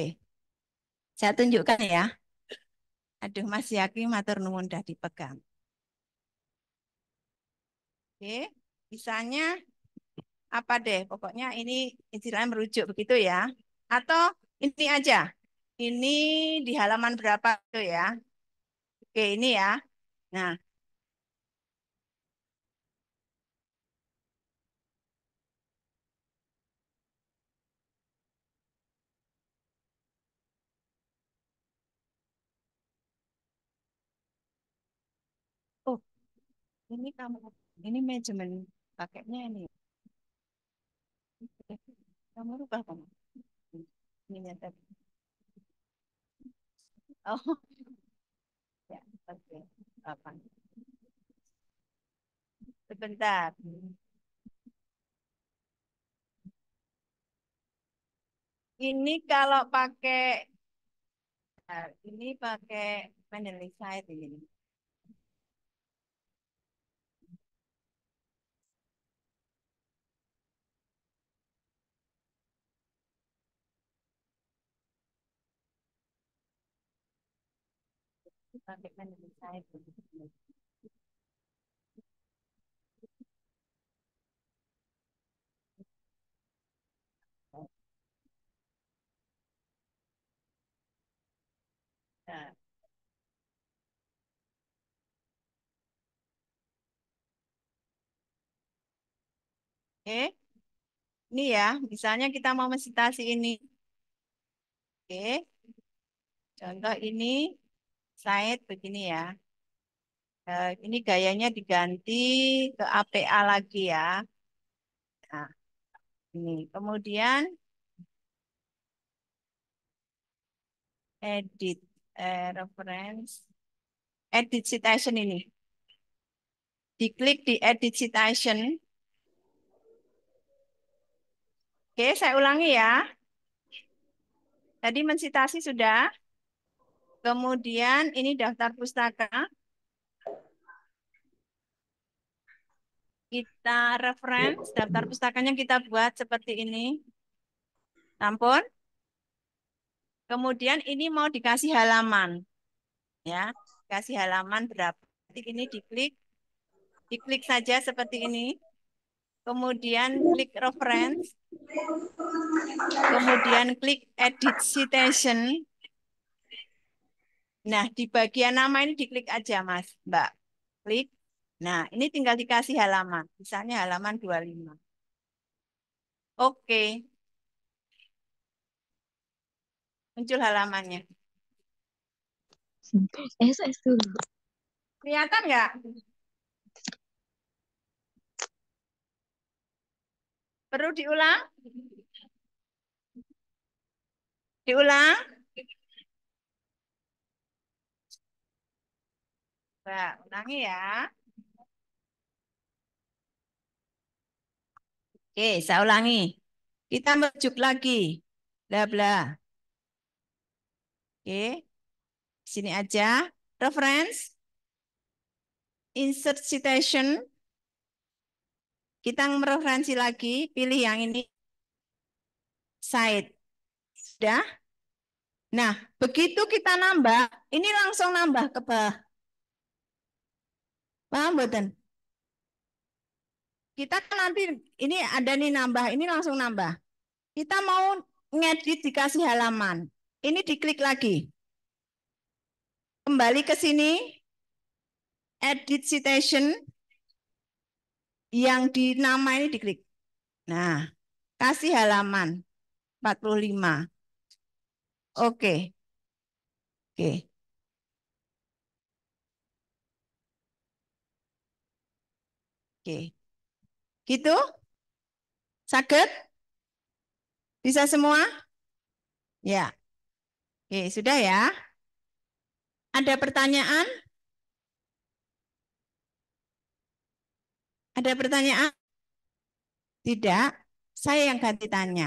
Saya tunjukkan ya. Aduh Mas Yaki matur nuwun dah dipegang. Oke, misalnya apa deh, pokoknya ini istilahnya merujuk begitu ya. Atau ini aja, ini di halaman berapa tuh ya. Oke, ini ya. Nah, Oh, ini kamu ini manajemen paketnya ini kamu rubah kan ini yang tadi oh ya oke apa sebentar ini kalau pakai nah, ini pakai panel side ini project manager saya Nah, Oke. Okay. Ini ya, misalnya kita mau mensitasi ini. Oke. Okay. Contoh ini saya begini ya. Uh, ini gayanya diganti ke APA lagi ya. Nah, ini kemudian edit eh, reference edit citation ini. Diklik di edit citation. Oke, saya ulangi ya. Tadi mensitasi sudah. Kemudian ini daftar pustaka. Kita reference, daftar pustakanya kita buat seperti ini. Ampun. Kemudian ini mau dikasih halaman. Ya, kasih halaman berapa. Ketik ini diklik. Diklik saja seperti ini. Kemudian klik reference. Kemudian klik edit citation Nah, di bagian nama ini diklik aja, Mas, Mbak. Klik. Nah, ini tinggal dikasih halaman. Misalnya halaman 25. Oke. Muncul halamannya. Eh, SS eh, dulu. Kelihatan nggak? Perlu diulang? Diulang? Coba ulangi ya. Oke, saya ulangi. Kita merujuk lagi. Bla bla. Oke. Sini aja. Reference. Insert citation. Kita mereferensi lagi. Pilih yang ini. Site. Sudah? Nah, begitu kita nambah, ini langsung nambah ke bawah Paham boten Kita kan nanti ini ada nih nambah, ini langsung nambah. Kita mau ngedit dikasih halaman. Ini diklik lagi. Kembali ke sini. Edit citation. Yang di nama ini diklik. Nah, kasih halaman 45. Oke. Oke. Oke. Gitu? Sakit? Bisa semua? Ya. Oke, sudah ya. Ada pertanyaan? Ada pertanyaan? Tidak. Saya yang ganti tanya.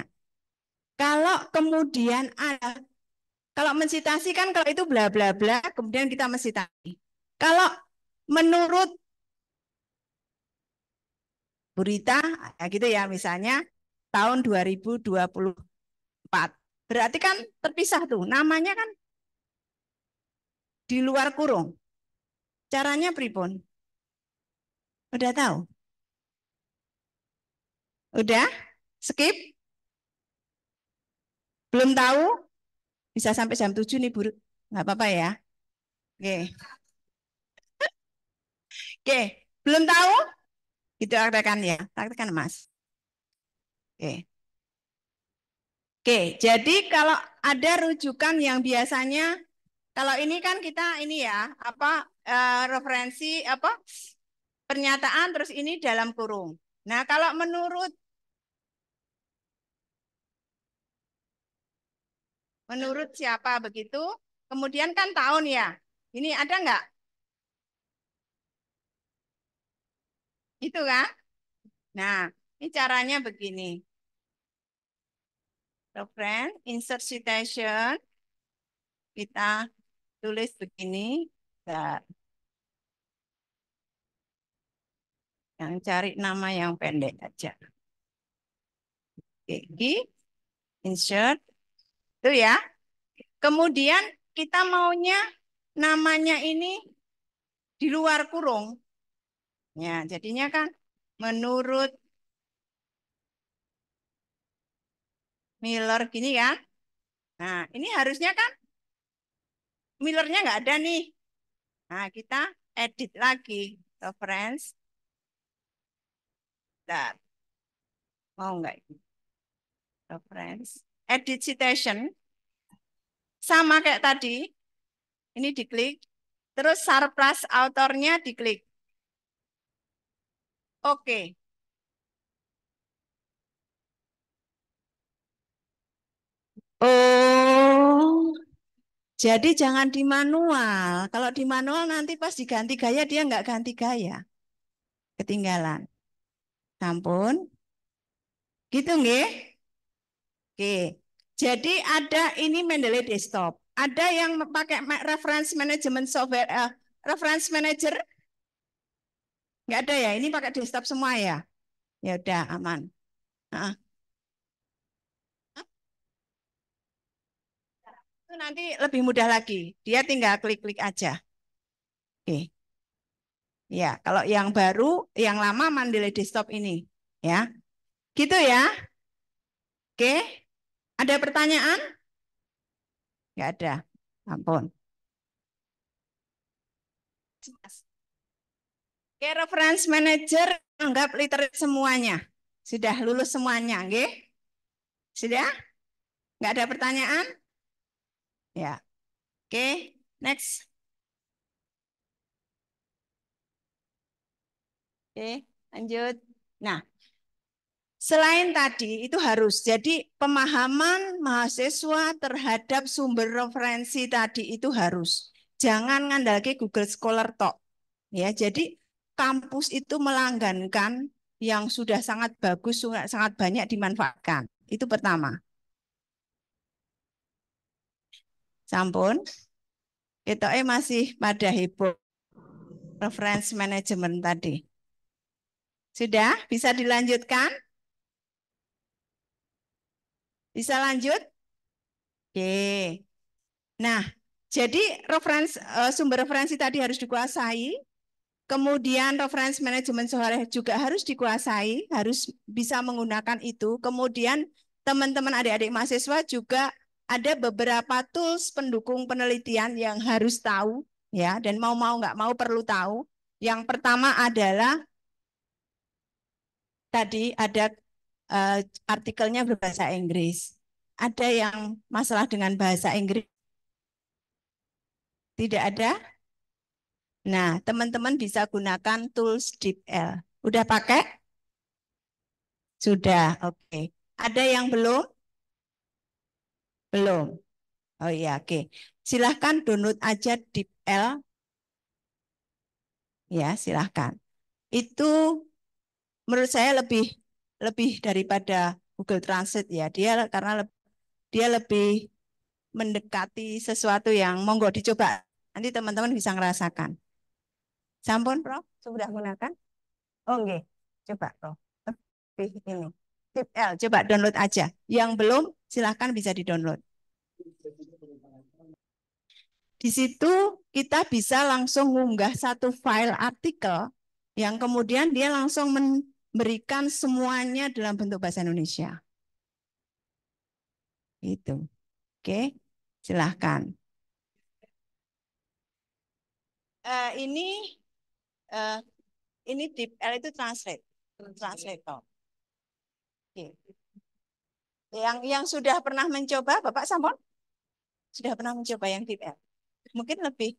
Kalau kemudian ada, kalau mensitasi kan kalau itu bla bla bla, kemudian kita mensitasi. Kalau menurut berita ya gitu ya misalnya tahun 2024. Berarti kan terpisah tuh, namanya kan di luar kurung. Caranya pripun? Udah tahu? Udah? Skip? Belum tahu? Bisa sampai jam 7 nih, Bu. Nggak apa-apa ya. Oke. Oke, belum tahu? Itu rekan ya, rekan Mas. Oke. Oke, jadi kalau ada rujukan yang biasanya kalau ini kan kita ini ya, apa e, referensi apa pernyataan terus ini dalam kurung. Nah, kalau menurut menurut siapa begitu, kemudian kan tahun ya. Ini ada nggak Itu kan? Nah, ini caranya begini. friend, insert citation. Kita tulis begini. Bentar. Yang cari nama yang pendek aja. Oke, insert. Itu ya. Kemudian kita maunya namanya ini di luar kurung. Ya, jadinya kan menurut Miller gini ya. Nah, ini harusnya kan Millernya nggak ada nih. Nah, kita edit lagi. So, friends. Bentar. Mau nggak ini? So, Edit citation. Sama kayak tadi. Ini diklik. Terus surplus autornya diklik. Oke. Oh. Jadi jangan di manual. Kalau di manual nanti pas diganti gaya dia nggak ganti gaya. Ketinggalan. Sampun. Gitu nggih? Oke. Jadi ada ini Mendeley desktop. Ada yang pakai reference management software uh, reference manager Nggak ada ya? Ini pakai desktop semua ya? Ya udah aman. Itu nanti lebih mudah lagi. Dia tinggal klik-klik aja. Oke. Ya, kalau yang baru, yang lama Mandiri Desktop ini, ya. Gitu ya. Oke. Ada pertanyaan? Enggak ada. Ampun. kasih. Oke, reference manager anggap literate semuanya. Sudah lulus semuanya, nggih? Sudah? Enggak ada pertanyaan? Ya. Oke, next. Oke, lanjut. Nah, Selain tadi itu harus jadi pemahaman mahasiswa terhadap sumber referensi tadi itu harus. Jangan ngandalke Google Scholar tok. Ya, jadi kampus itu melanggankan yang sudah sangat bagus, sangat banyak dimanfaatkan. Itu pertama. Sampun. Itu eh masih pada heboh reference management tadi. Sudah? Bisa dilanjutkan? Bisa lanjut? Oke. Nah, jadi referensi eh, sumber referensi tadi harus dikuasai. Kemudian reference management sore juga harus dikuasai, harus bisa menggunakan itu. Kemudian teman-teman adik-adik mahasiswa juga ada beberapa tools pendukung penelitian yang harus tahu ya dan mau mau nggak mau perlu tahu. Yang pertama adalah tadi ada uh, artikelnya berbahasa Inggris. Ada yang masalah dengan bahasa Inggris? Tidak ada? Nah, teman-teman bisa gunakan tools DeepL. Udah pakai? Sudah, oke. Okay. Ada yang belum? Belum. Oh iya, oke. Okay. Silahkan download aja DeepL. Ya, silahkan. Itu menurut saya lebih lebih daripada Google Translate ya. Dia karena dia lebih mendekati sesuatu yang monggo dicoba. Nanti teman-teman bisa ngerasakan. Sampun, Prof? Sudah gunakan? Oh, Okay. Coba, Prof. Lebih ini. Tip L, coba download aja. Yang belum, silahkan bisa di-download. Di situ kita bisa langsung ngunggah satu file artikel yang kemudian dia langsung memberikan semuanya dalam bentuk bahasa Indonesia. Itu. Oke, silahkan. Uh, ini uh, ini di L itu translate, translator. Okay. Yang yang sudah pernah mencoba, Bapak Sampon? Sudah pernah mencoba yang deep L? Mungkin lebih,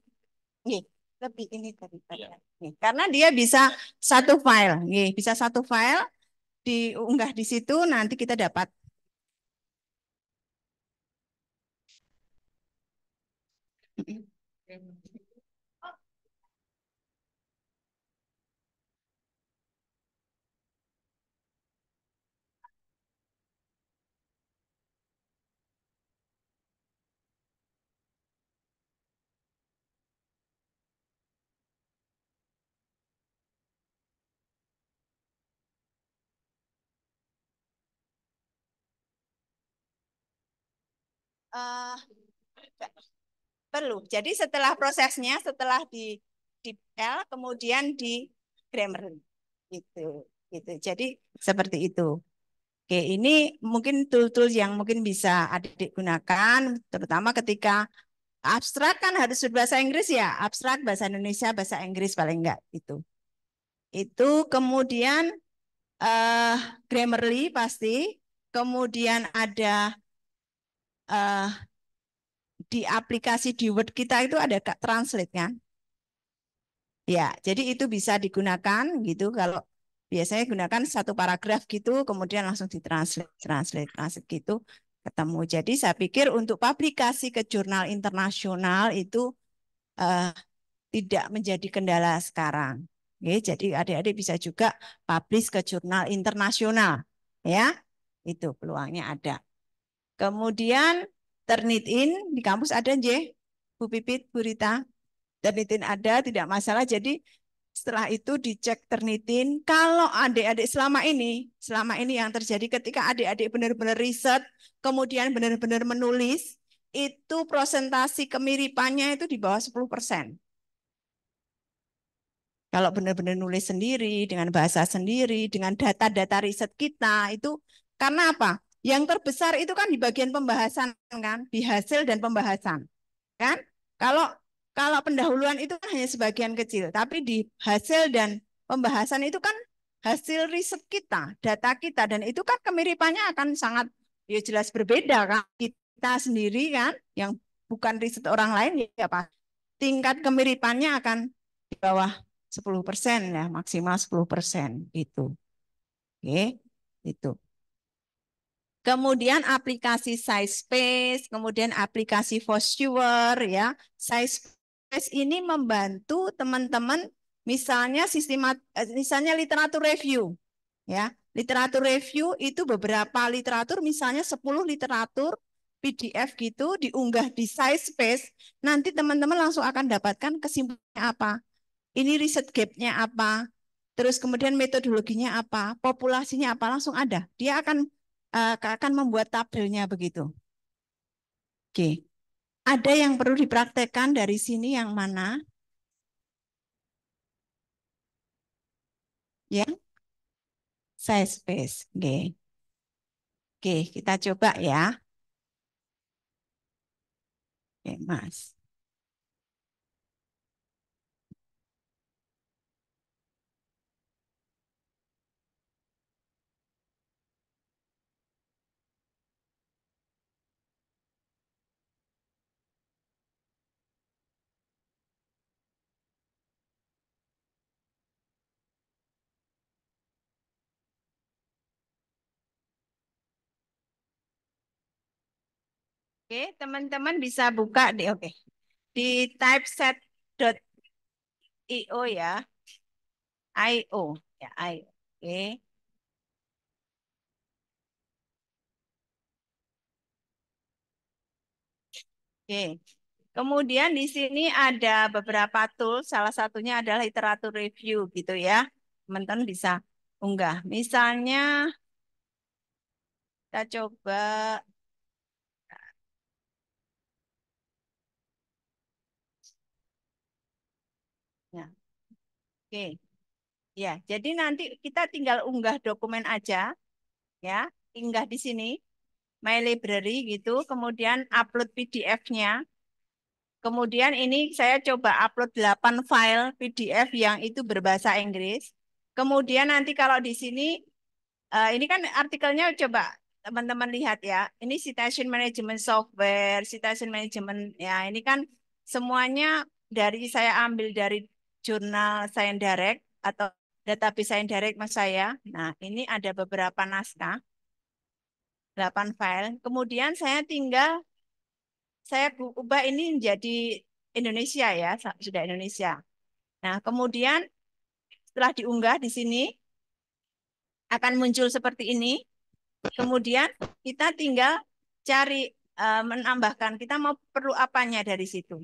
nih, lebih ini daripada. Iya. Nih, karena dia bisa satu file, nih, bisa satu file diunggah di situ, nanti kita dapat uh, perlu. Jadi setelah prosesnya, setelah di di kemudian di Grammarly. Gitu, gitu. Jadi seperti itu. Oke, ini mungkin tool-tool yang mungkin bisa adik gunakan, terutama ketika abstrak kan harus berbahasa Inggris ya, abstrak bahasa Indonesia, bahasa Inggris paling enggak itu. Itu kemudian eh, Grammarly pasti, kemudian ada uh, di aplikasi di Word kita itu ada translate kan? Ya, jadi itu bisa digunakan gitu kalau biasanya gunakan satu paragraf gitu kemudian langsung ditranslate translate translate gitu ketemu. Jadi saya pikir untuk publikasi ke jurnal internasional itu uh, tidak menjadi kendala sekarang. Oke, jadi adik-adik bisa juga publish ke jurnal internasional ya. Itu peluangnya ada. Kemudian ternitin di kampus ada nje, Bu Pipit, Bu Rita. Ternitin ada, tidak masalah. Jadi setelah itu dicek ternitin. Kalau adik-adik selama ini, selama ini yang terjadi ketika adik-adik benar-benar riset, kemudian benar-benar menulis, itu prosentasi kemiripannya itu di bawah 10 persen. Kalau benar-benar nulis sendiri, dengan bahasa sendiri, dengan data-data riset kita, itu karena apa? Yang terbesar itu kan di bagian pembahasan kan, di hasil dan pembahasan. Kan? Kalau kalau pendahuluan itu kan hanya sebagian kecil, tapi di hasil dan pembahasan itu kan hasil riset kita, data kita dan itu kan kemiripannya akan sangat ya jelas berbeda kan kita sendiri kan yang bukan riset orang lain ya apa? Tingkat kemiripannya akan di bawah 10% ya, maksimal 10% itu, Oke, itu. Kemudian aplikasi Space, kemudian aplikasi ForSure, ya. Space ini membantu teman-teman misalnya sistemat eh, misalnya literatur review ya. Literatur review itu beberapa literatur misalnya 10 literatur PDF gitu diunggah di Space, nanti teman-teman langsung akan dapatkan kesimpulannya apa. Ini riset gap-nya apa, terus kemudian metodologinya apa, populasinya apa, langsung ada. Dia akan uh, akan membuat tabelnya begitu. Oke. Ada yang perlu dipraktekkan dari sini yang mana? Yang Size space. Oke. Oke, kita coba ya. Oke, Mas. Oke, teman-teman bisa buka di oke. Di typeset.io ya. IO ya, IO. Oke. Oke. Kemudian di sini ada beberapa tool, salah satunya adalah literatur review gitu ya. Teman-teman bisa unggah. Misalnya kita coba Oke. Ya, jadi nanti kita tinggal unggah dokumen aja. Ya, unggah di sini. My Library gitu, kemudian upload PDF-nya. Kemudian ini saya coba upload 8 file PDF yang itu berbahasa Inggris. Kemudian nanti kalau di sini, eh, ini kan artikelnya coba teman-teman lihat ya. Ini citation management software, citation management ya. Ini kan semuanya dari saya ambil dari jurnal Science Direct atau database Science Direct mas saya. Nah, ini ada beberapa naskah, delapan file. Kemudian saya tinggal, saya ubah ini menjadi Indonesia ya, sudah Indonesia. Nah, kemudian setelah diunggah di sini, akan muncul seperti ini. Kemudian kita tinggal cari uh, menambahkan, kita mau perlu apanya dari situ.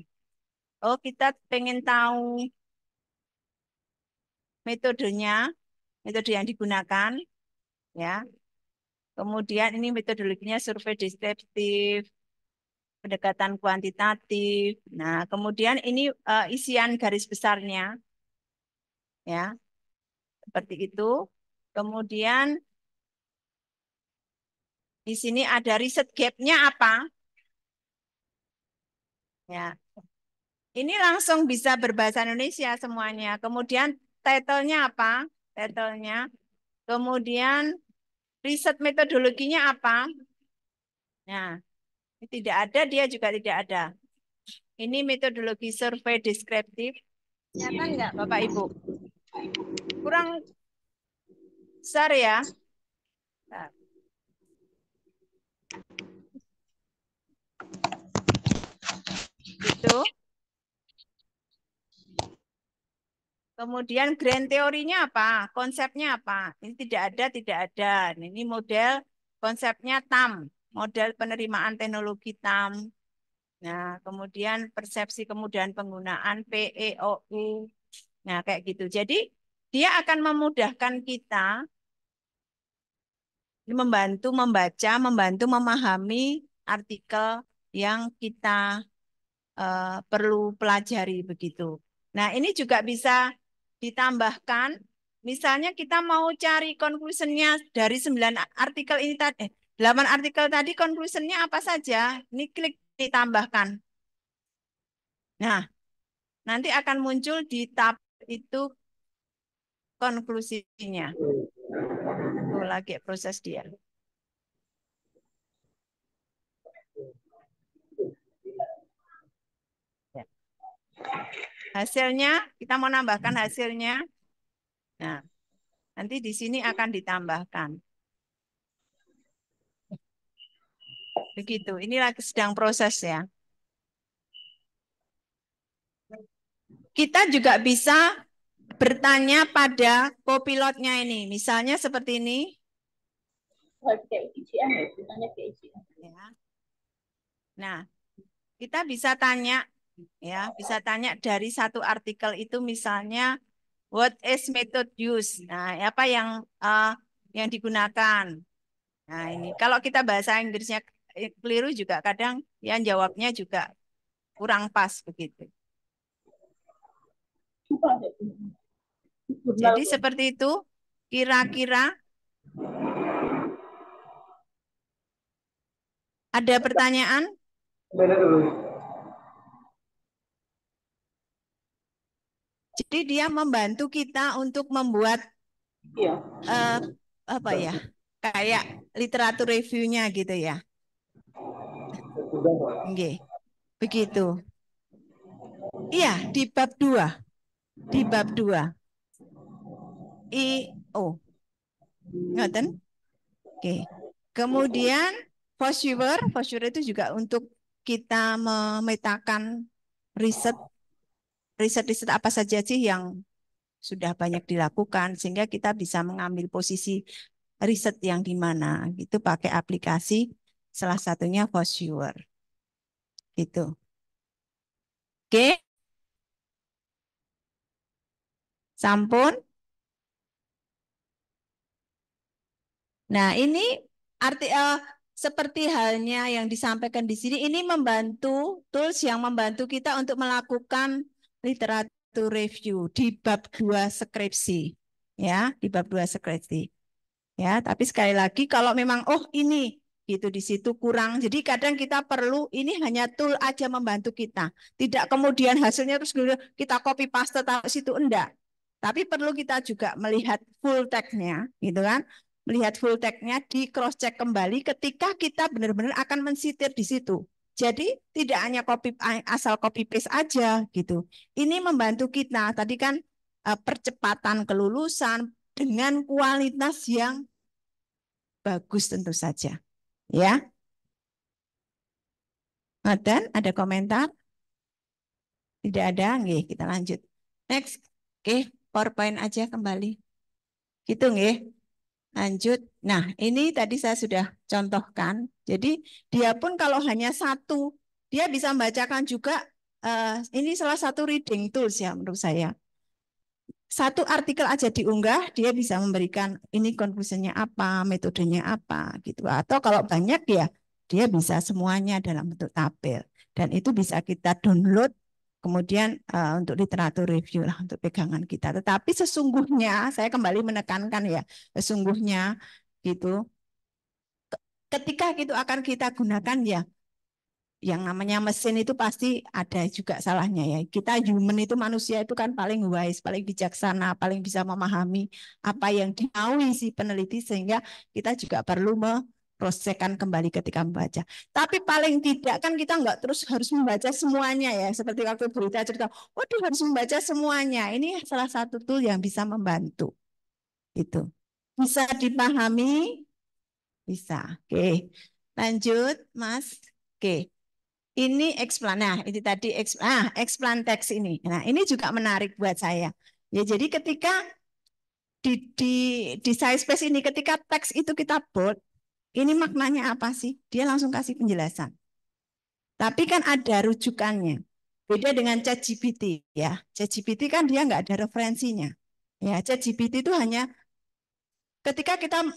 Oh, kita pengen tahu metodenya, metode yang digunakan, ya. Kemudian ini metodologinya survei deskriptif, pendekatan kuantitatif. Nah, kemudian ini uh, isian garis besarnya, ya, seperti itu. Kemudian di sini ada riset gapnya apa? Ya. Ini langsung bisa berbahasa Indonesia semuanya. Kemudian titlenya apa? Titlenya. Kemudian riset metodologinya apa? Nah, tidak ada dia juga tidak ada. Ini metodologi survei deskriptif. kan nggak Bapak Ibu? Kurang besar ya. Bentar. Gitu. Kemudian grand teorinya apa? Konsepnya apa? Ini tidak ada, tidak ada. Ini model konsepnya TAM, model penerimaan teknologi TAM. Nah, kemudian persepsi kemudahan penggunaan PEOU. Nah, kayak gitu. Jadi, dia akan memudahkan kita membantu membaca, membantu memahami artikel yang kita uh, perlu pelajari begitu. Nah, ini juga bisa ditambahkan misalnya kita mau cari konklusinya dari 9 artikel ini tadi eh, 8 artikel tadi konklusinya apa saja ini klik ditambahkan nah nanti akan muncul di tab itu konklusinya itu lagi proses dia ya. Hasilnya, kita mau nambahkan hmm. hasilnya. Nah, nanti di sini akan ditambahkan. Begitu, ini lagi sedang proses ya. Kita juga bisa bertanya pada kopilotnya ini. Misalnya seperti ini. Ya. Nah, kita bisa tanya Ya, bisa tanya dari satu artikel itu misalnya what is method use? Nah, ya, apa yang uh, yang digunakan? Nah, ini kalau kita bahasa Inggrisnya eh, keliru juga kadang yang jawabnya juga kurang pas begitu. Jadi seperti itu kira-kira ada pertanyaan? dulu. Jadi dia membantu kita untuk membuat iya. uh, apa ya kayak literatur reviewnya gitu ya. Oke, begitu. Iya di bab dua, di bab dua. I O, ngaten? Oke. Kemudian for sure, itu juga untuk kita memetakan riset riset-riset apa saja sih yang sudah banyak dilakukan sehingga kita bisa mengambil posisi riset yang di mana itu pakai aplikasi salah satunya Fosure gitu oke sampun nah ini arti uh, seperti halnya yang disampaikan di sini ini membantu tools yang membantu kita untuk melakukan literatur review di bab 2 skripsi. Ya, di bab 2 skripsi. Ya, tapi sekali lagi kalau memang oh ini gitu di situ kurang. Jadi kadang kita perlu ini hanya tool aja membantu kita. Tidak kemudian hasilnya terus kita copy paste taruh situ enggak. Tapi perlu kita juga melihat full text-nya, gitu kan? Melihat full text-nya di cross check kembali ketika kita benar-benar akan mensitir di situ. Jadi tidak hanya copy eh, asal copy paste aja gitu. Ini membantu kita tadi kan eh, percepatan kelulusan dengan kualitas yang bagus tentu saja. Ya. Nah, dan ada komentar? Tidak ada? Nggih, kita lanjut. Next. Oke, okay, PowerPoint aja kembali. Gitu nggih. Lanjut. Nah, ini tadi saya sudah contohkan. Jadi dia pun kalau hanya satu, dia bisa membacakan juga. Uh, ini salah satu reading tools ya menurut saya. Satu artikel aja diunggah, dia bisa memberikan ini konklusinya apa, metodenya apa gitu. Atau kalau banyak ya, dia bisa semuanya dalam bentuk tabel. Dan itu bisa kita download kemudian uh, untuk literatur review lah untuk pegangan kita. Tetapi sesungguhnya saya kembali menekankan ya sesungguhnya gitu ketika itu akan kita gunakan ya yang namanya mesin itu pasti ada juga salahnya ya. Kita human itu manusia itu kan paling wise, paling bijaksana, paling bisa memahami apa yang diawi si peneliti sehingga kita juga perlu me cross kembali ketika membaca. Tapi paling tidak kan kita nggak terus harus membaca semuanya ya. Seperti waktu berita cerita, waduh harus membaca semuanya. Ini salah satu tool yang bisa membantu. Itu bisa dipahami, bisa. Oke, lanjut Mas. Oke, ini explain. Nah, ini tadi explan. Ah, nah, explan teks ini. Nah, ini juga menarik buat saya. Ya, jadi ketika di, di, di size space ini ketika teks itu kita bold, ini maknanya apa sih? Dia langsung kasih penjelasan. Tapi kan ada rujukannya. Beda dengan ChatGPT ya. ChatGPT kan dia nggak ada referensinya. Ya, ChatGPT itu hanya ketika kita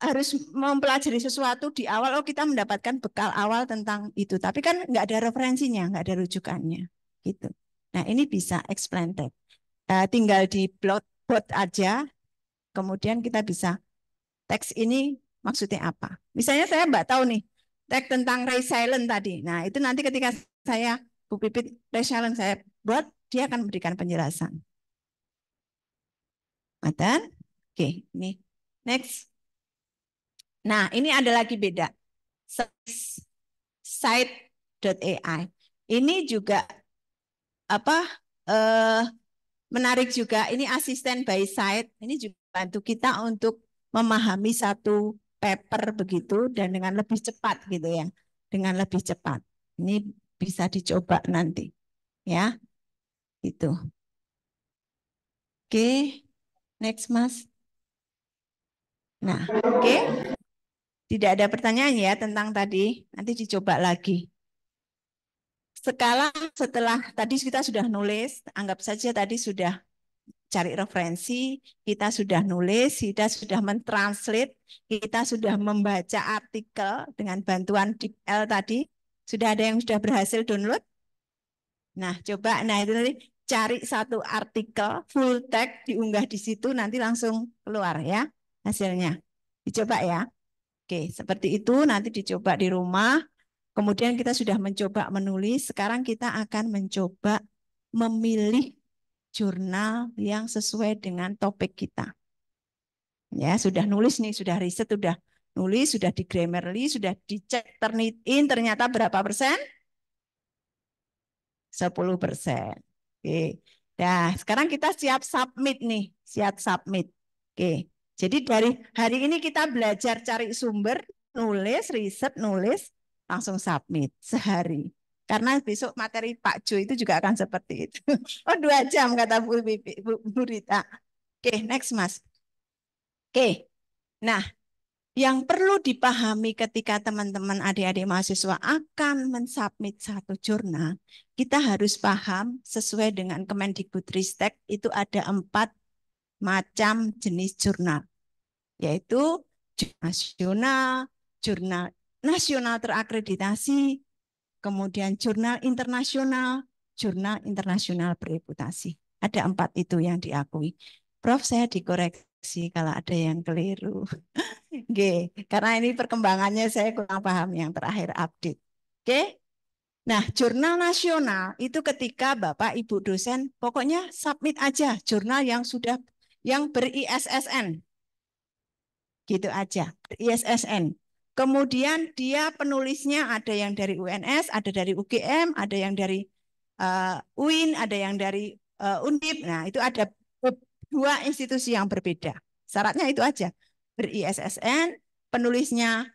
harus mempelajari sesuatu di awal, oh kita mendapatkan bekal awal tentang itu. Tapi kan nggak ada referensinya, nggak ada rujukannya. gitu. Nah ini bisa explain Uh, tinggal di plot bot aja, kemudian kita bisa teks ini maksudnya apa. Misalnya saya nggak tahu nih, tag tentang silent tadi. Nah itu nanti ketika saya, Bu Pipit silent saya buat, dia akan memberikan penjelasan. Matan? Nah, oke, ini next. Nah, ini ada lagi beda. Site.ai. Ini juga apa eh, menarik juga. Ini asisten by site. Ini juga bantu kita untuk memahami satu paper begitu dan dengan lebih cepat gitu ya. Dengan lebih cepat. Ini bisa dicoba nanti. Ya. Itu. Oke. Okay. Next Mas. Nah, oke. Okay. Tidak ada pertanyaan ya tentang tadi. Nanti dicoba lagi. Sekarang setelah tadi kita sudah nulis, anggap saja tadi sudah cari referensi, kita sudah nulis, kita sudah mentranslate, kita sudah membaca artikel dengan bantuan DeepL tadi. Sudah ada yang sudah berhasil download? Nah, coba nah itu tadi cari satu artikel full text diunggah di situ nanti langsung keluar ya hasilnya. Dicoba ya. Oke, seperti itu nanti dicoba di rumah. Kemudian kita sudah mencoba menulis, sekarang kita akan mencoba memilih jurnal yang sesuai dengan topik kita. Ya, sudah nulis nih, sudah riset, sudah nulis, sudah di Grammarly, sudah dicek Turnitin, ternyata berapa persen? 10 persen. Oke. Nah, sekarang kita siap submit nih, siap submit. Oke. Jadi dari hari ini kita belajar cari sumber, nulis, riset, nulis, langsung submit sehari. Karena besok materi Pak Jo itu juga akan seperti itu. Oh dua jam kata Bu, Bibi, Bu, Bu Rita. Oke okay, next mas. Oke. Okay. Nah yang perlu dipahami ketika teman-teman adik-adik mahasiswa akan mensubmit satu jurnal, kita harus paham sesuai dengan Kemendikbudristek itu ada empat macam jenis jurnal, yaitu jurnal nasional, jurnal nasional terakreditasi, kemudian jurnal internasional, jurnal internasional bereputasi. Ada empat itu yang diakui. Prof, saya dikoreksi kalau ada yang keliru. Oke, karena ini perkembangannya saya kurang paham yang terakhir update. Oke. Nah, jurnal nasional itu ketika Bapak Ibu dosen pokoknya submit aja jurnal yang sudah yang ber-ISSN. Gitu aja, ISSN. Kemudian dia penulisnya ada yang dari UNS, ada dari UGM, ada yang dari uh, eh, UIN, ada yang dari uh, Undip. Nah, itu ada dua institusi yang berbeda. Syaratnya itu aja. BerISSN, penulisnya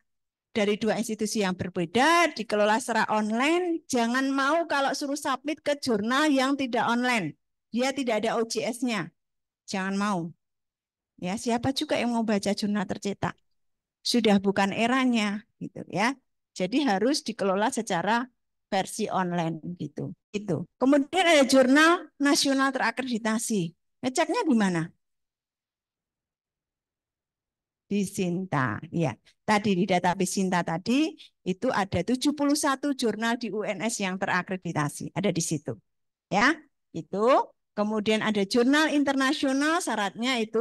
dari dua institusi yang berbeda, dikelola secara online. Jangan mau kalau suruh submit ke jurnal yang tidak online. Dia tidak ada OJS-nya. Jangan mau. Ya, siapa juga yang mau baca jurnal tercetak? sudah bukan eranya gitu ya. Jadi harus dikelola secara versi online gitu. Itu. Kemudian ada jurnal nasional terakreditasi. Ngeceknya di mana? Di Sinta. Ya, tadi di database Sinta tadi itu ada 71 jurnal di UNS yang terakreditasi. Ada di situ. Ya, itu. Kemudian ada jurnal internasional syaratnya itu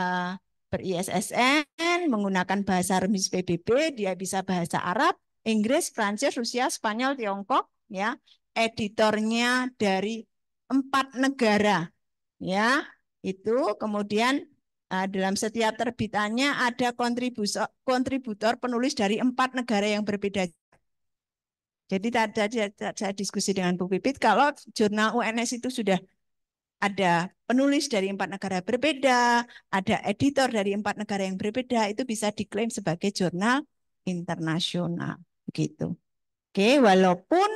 eh, ber-ISSN, menggunakan bahasa remis PBB, dia bisa bahasa Arab, Inggris, Prancis, Rusia, Spanyol, Tiongkok, ya. Editornya dari empat negara, ya. Itu kemudian eh, dalam setiap terbitannya ada kontributor, kontributor penulis dari empat negara yang berbeda. Jadi tadi saya diskusi dengan Bu Pipit, kalau jurnal UNS itu sudah ada penulis dari empat negara berbeda, ada editor dari empat negara yang berbeda, itu bisa diklaim sebagai jurnal internasional. Begitu. Oke, walaupun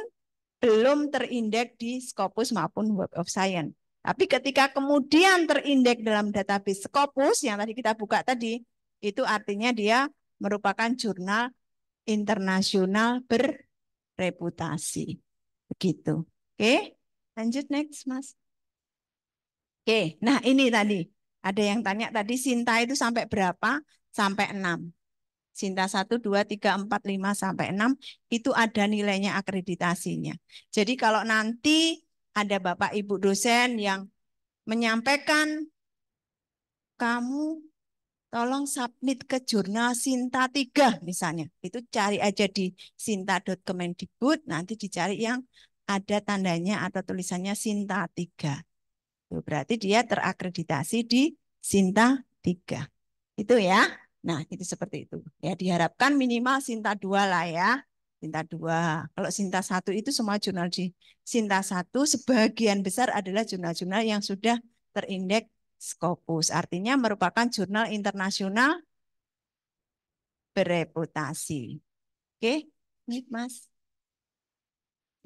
belum terindeks di Scopus maupun Web of Science. Tapi ketika kemudian terindeks dalam database Scopus yang tadi kita buka tadi, itu artinya dia merupakan jurnal internasional berreputasi. Begitu. Oke, lanjut next, Mas. Oke, nah ini tadi. Ada yang tanya tadi Sinta itu sampai berapa? Sampai 6. Sinta 1, 2, 3, 4, 5, sampai 6. Itu ada nilainya akreditasinya. Jadi kalau nanti ada Bapak Ibu dosen yang menyampaikan kamu tolong submit ke jurnal Sinta 3 misalnya. Itu cari aja di sinta.kemendikbud, nanti dicari yang ada tandanya atau tulisannya Sinta 3. Berarti dia terakreditasi di Sinta 3. Itu ya. Nah, itu seperti itu. Ya, diharapkan minimal Sinta 2 lah ya. Sinta 2. Kalau Sinta 1 itu semua jurnal di Sinta 1 sebagian besar adalah jurnal-jurnal yang sudah terindeks Scopus. Artinya merupakan jurnal internasional bereputasi. Oke, nih Mas.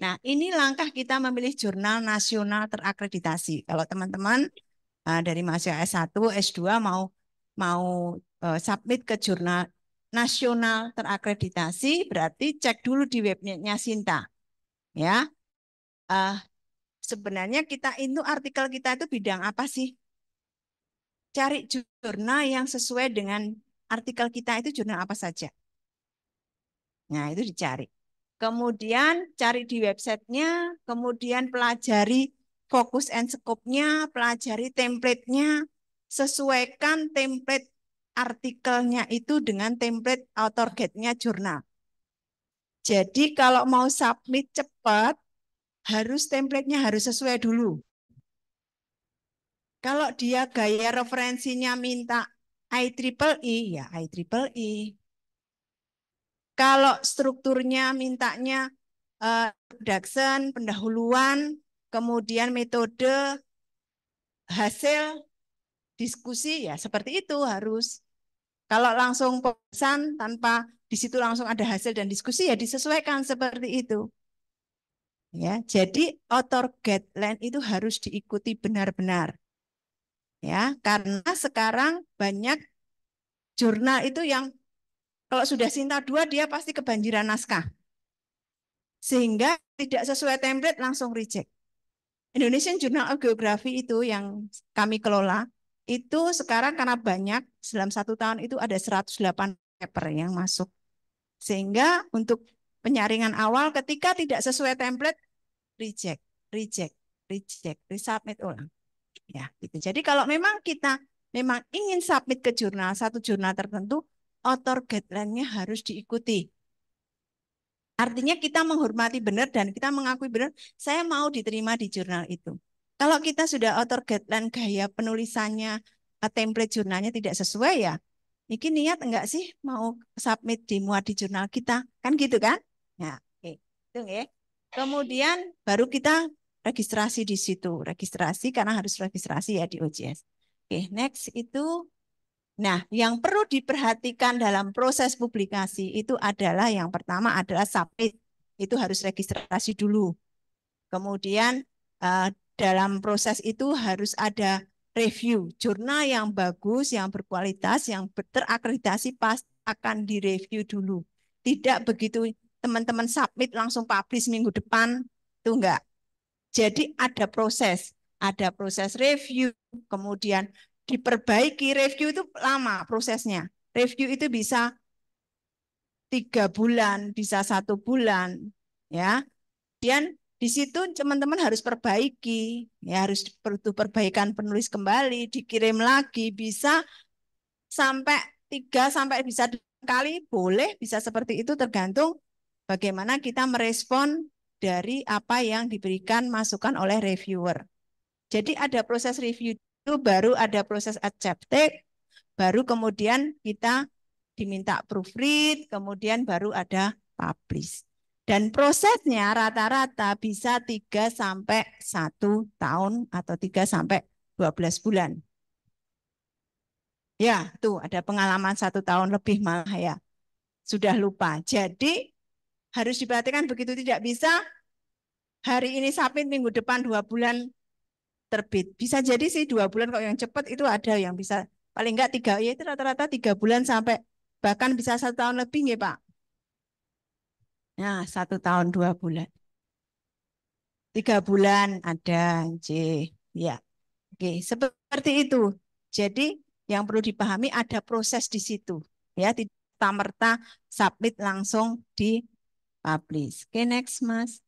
Nah, ini langkah kita memilih jurnal nasional terakreditasi. Kalau teman-teman uh, dari mahasiswa S1, S2 mau mau uh, submit ke jurnal nasional terakreditasi, berarti cek dulu di webnya Sinta. Ya. Uh, sebenarnya kita itu artikel kita itu bidang apa sih? Cari jurnal yang sesuai dengan artikel kita itu jurnal apa saja. Nah, itu dicari kemudian cari di websitenya, kemudian pelajari fokus and scope-nya, pelajari template-nya, sesuaikan template artikelnya itu dengan template author guide-nya jurnal. Jadi kalau mau submit cepat, harus template-nya harus sesuai dulu. Kalau dia gaya referensinya minta IEEE, e, ya IEEE. Kalau strukturnya mintanya eh, production, pendahuluan, kemudian metode, hasil, diskusi ya seperti itu harus. Kalau langsung pesan tanpa di situ langsung ada hasil dan diskusi ya disesuaikan seperti itu. Ya, jadi author guideline itu harus diikuti benar-benar. Ya, karena sekarang banyak jurnal itu yang kalau sudah Sinta dua dia pasti kebanjiran naskah. Sehingga tidak sesuai template langsung reject. Indonesian Journal of Geography itu yang kami kelola, itu sekarang karena banyak, dalam satu tahun itu ada 108 paper yang masuk. Sehingga untuk penyaringan awal ketika tidak sesuai template, reject, reject, reject, resubmit ulang. Ya, gitu. Jadi kalau memang kita memang ingin submit ke jurnal, satu jurnal tertentu, author guideline-nya harus diikuti. Artinya kita menghormati benar dan kita mengakui benar, saya mau diterima di jurnal itu. Kalau kita sudah author guideline gaya penulisannya, eh, template jurnalnya tidak sesuai ya, ini niat enggak sih mau submit di muat di jurnal kita? Kan gitu kan? Ya, oke. Itu ya. Kemudian baru kita registrasi di situ. Registrasi karena harus registrasi ya di OJS. Oke, next itu Nah, yang perlu diperhatikan dalam proses publikasi itu adalah yang pertama adalah submit. Itu harus registrasi dulu. Kemudian uh, dalam proses itu harus ada review. Jurnal yang bagus, yang berkualitas, yang terakreditasi pas akan direview dulu. Tidak begitu teman-teman submit langsung publish minggu depan, itu enggak. Jadi ada proses, ada proses review, kemudian diperbaiki review itu lama prosesnya. Review itu bisa tiga bulan, bisa satu bulan, ya. Dan di situ teman-teman harus perbaiki, ya harus perlu perbaikan penulis kembali, dikirim lagi, bisa sampai tiga sampai bisa kali boleh bisa seperti itu tergantung bagaimana kita merespon dari apa yang diberikan masukan oleh reviewer. Jadi ada proses review itu baru ada proses accepted, baru kemudian kita diminta proofread, kemudian baru ada publish. Dan prosesnya rata-rata bisa 3 sampai 1 tahun atau 3 sampai 12 bulan. Ya, tuh ada pengalaman satu tahun lebih malah ya. Sudah lupa. Jadi harus diperhatikan begitu tidak bisa hari ini submit minggu depan dua bulan terbit. Bisa jadi sih dua bulan kalau yang cepat itu ada yang bisa paling enggak tiga ya itu rata-rata tiga bulan sampai bahkan bisa satu tahun lebih ya Pak. Nah satu tahun dua bulan. Tiga bulan ada J. Ya. Oke, seperti itu. Jadi yang perlu dipahami ada proses di situ. Ya, tidak merta submit langsung di publish. Oke, next Mas.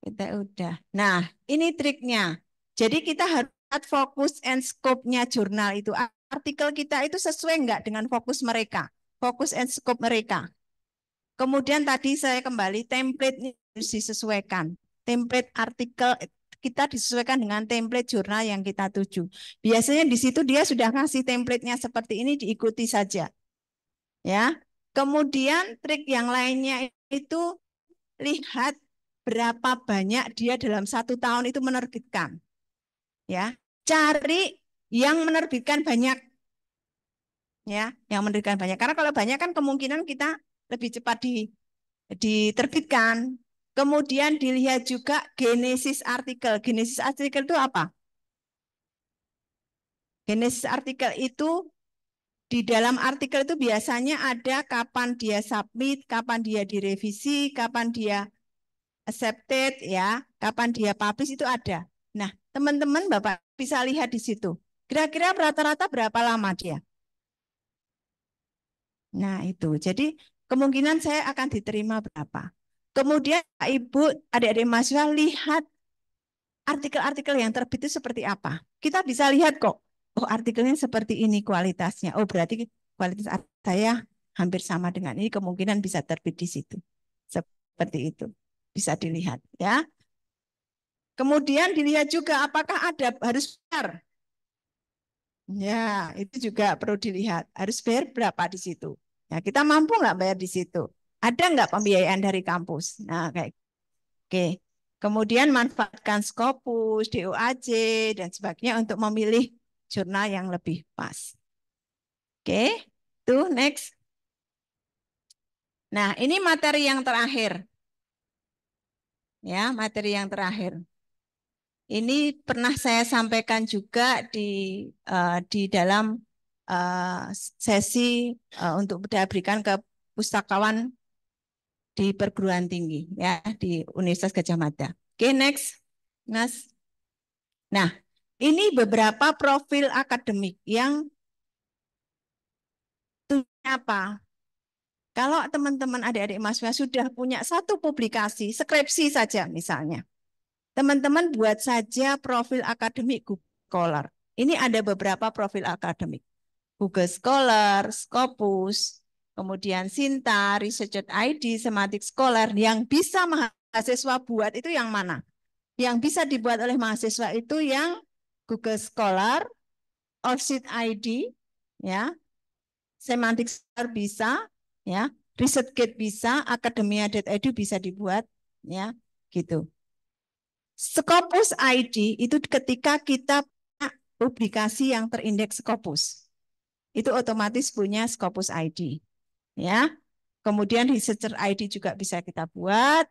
Kita udah. Nah, ini triknya. Jadi kita harus fokus and scope-nya jurnal itu. Artikel kita itu sesuai enggak dengan fokus mereka. Fokus and scope mereka. Kemudian tadi saya kembali, template harus disesuaikan. Template artikel kita disesuaikan dengan template jurnal yang kita tuju. Biasanya di situ dia sudah kasih template-nya seperti ini, diikuti saja. Ya, Kemudian trik yang lainnya itu lihat berapa banyak dia dalam satu tahun itu menerbitkan. Ya, cari yang menerbitkan banyak. Ya, yang menerbitkan banyak. Karena kalau banyak kan kemungkinan kita lebih cepat di diterbitkan. Kemudian dilihat juga genesis artikel. Genesis artikel itu apa? Genesis artikel itu di dalam artikel itu biasanya ada kapan dia submit, kapan dia direvisi, kapan dia accepted ya, kapan dia publish itu ada. Nah, teman-teman Bapak bisa lihat di situ. Kira-kira rata-rata berapa lama dia? Nah, itu. Jadi kemungkinan saya akan diterima berapa. Kemudian Ibu, adik-adik mahasiswa lihat artikel-artikel yang terbit itu seperti apa. Kita bisa lihat kok. Oh, artikelnya seperti ini kualitasnya. Oh, berarti kualitas saya hampir sama dengan ini kemungkinan bisa terbit di situ. Seperti itu bisa dilihat ya. Kemudian dilihat juga apakah ada harus bayar Ya, itu juga perlu dilihat. Harus bayar berapa di situ. Ya, kita mampu nggak bayar di situ. Ada nggak pembiayaan dari kampus? Nah, kayak oke. Kemudian manfaatkan Scopus, DOAJ, dan sebagainya untuk memilih jurnal yang lebih pas. Oke, tuh next. Nah, ini materi yang terakhir ya materi yang terakhir. Ini pernah saya sampaikan juga di uh, di dalam uh, sesi uh, untuk diberikan ke pustakawan di perguruan tinggi ya di Universitas Gajah Mada. Oke, okay, next. Mas. Nah, ini beberapa profil akademik yang apa? Kalau teman-teman adik-adik mahasiswa sudah punya satu publikasi, skripsi saja misalnya. Teman-teman buat saja profil akademik Google Scholar. Ini ada beberapa profil akademik. Google Scholar, Scopus, kemudian Sinta, Research ID, Semantic Scholar yang bisa mahasiswa buat itu yang mana? Yang bisa dibuat oleh mahasiswa itu yang Google Scholar, Orchid ID, ya, Semantic Scholar bisa, ya riset gate bisa akademia edu bisa dibuat ya gitu Scopus ID itu ketika kita publikasi yang terindeks Scopus itu otomatis punya Scopus ID ya kemudian researcher ID juga bisa kita buat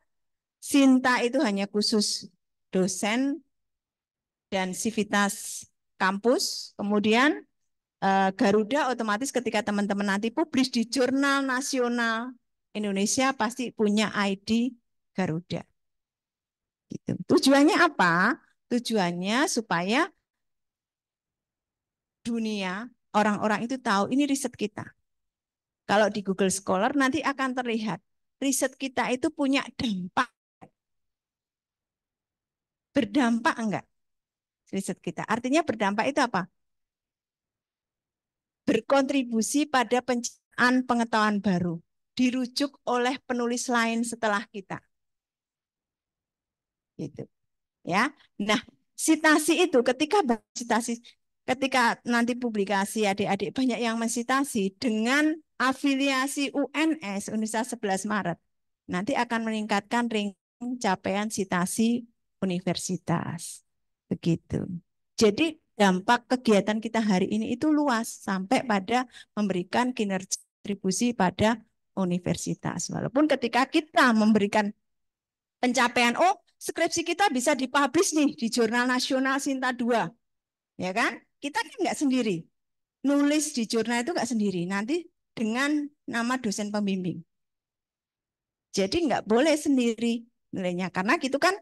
Sinta itu hanya khusus dosen dan civitas kampus kemudian Eh, Garuda otomatis ketika teman-teman nanti publis di jurnal nasional Indonesia pasti punya ID Garuda. Gitu. Tujuannya apa? Tujuannya supaya dunia orang-orang itu tahu ini riset kita. Kalau di Google Scholar nanti akan terlihat riset kita itu punya dampak. Berdampak enggak? Riset kita. Artinya berdampak itu apa? berkontribusi pada penciptaan pengetahuan baru, dirujuk oleh penulis lain setelah kita. Gitu. Ya. Nah, sitasi itu ketika sitasi ketika nanti publikasi adik-adik banyak yang mensitasi dengan afiliasi UNS Universitas 11 Maret nanti akan meningkatkan ring capaian sitasi universitas begitu. Jadi dampak kegiatan kita hari ini itu luas sampai pada memberikan kinerja kontribusi pada universitas. Walaupun ketika kita memberikan pencapaian, oh skripsi kita bisa dipublish nih di Jurnal Nasional Sinta 2. Ya kan? Kita kan nggak sendiri. Nulis di jurnal itu nggak sendiri. Nanti dengan nama dosen pembimbing. Jadi nggak boleh sendiri nilainya. Karena gitu kan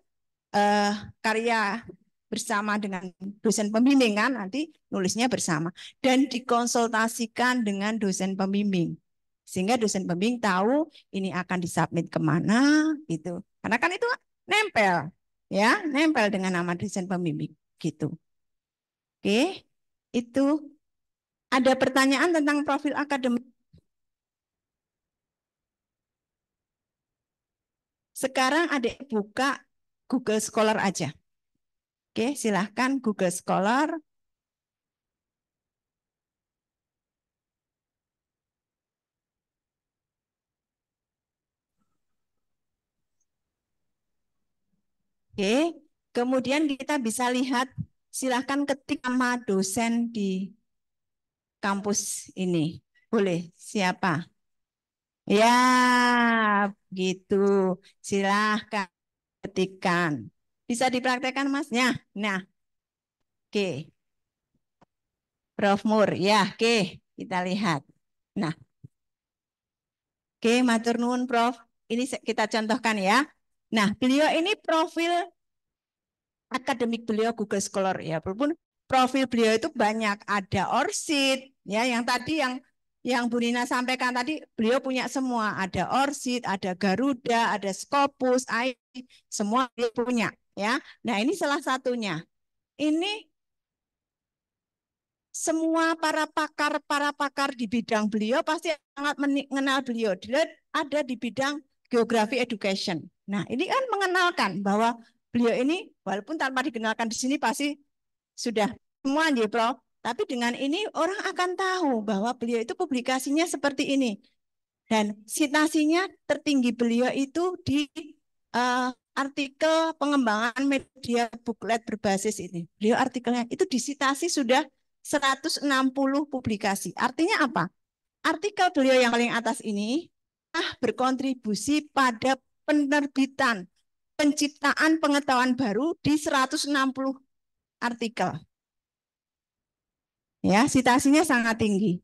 eh, karya bersama dengan dosen pembimbing kan nanti nulisnya bersama dan dikonsultasikan dengan dosen pembimbing sehingga dosen pembimbing tahu ini akan disubmit kemana gitu karena kan itu nempel ya nempel dengan nama dosen pembimbing gitu oke itu ada pertanyaan tentang profil akademik sekarang adik buka Google Scholar aja Oke, silahkan Google Scholar. Oke, kemudian kita bisa lihat, silahkan ketik nama dosen di kampus ini. Boleh, siapa? Ya, gitu. Silahkan ketikkan. Bisa dipraktekkan masnya? Nah, oke. Prof. Mur, ya oke. Kita lihat. Nah, oke matur nuwun Prof. Ini kita contohkan ya. Nah, beliau ini profil akademik beliau Google Scholar ya. Walaupun profil beliau itu banyak ada Orsit ya yang tadi yang yang Bu Nina sampaikan tadi, beliau punya semua. Ada Orsit, ada Garuda, ada Scopus, AI, semua beliau punya ya. Nah, ini salah satunya. Ini semua para pakar para pakar di bidang beliau pasti sangat mengenal beliau. Dia ada di bidang geografi education. Nah, ini kan mengenalkan bahwa beliau ini walaupun tanpa dikenalkan di sini pasti sudah semua ya, Bro. Tapi dengan ini orang akan tahu bahwa beliau itu publikasinya seperti ini. Dan citasinya tertinggi beliau itu di uh, artikel pengembangan media booklet berbasis ini. Beliau artikelnya itu disitasi sudah 160 publikasi. Artinya apa? Artikel beliau yang paling atas ini ah, berkontribusi pada penerbitan, penciptaan pengetahuan baru di 160 artikel. Ya, sitasinya sangat tinggi.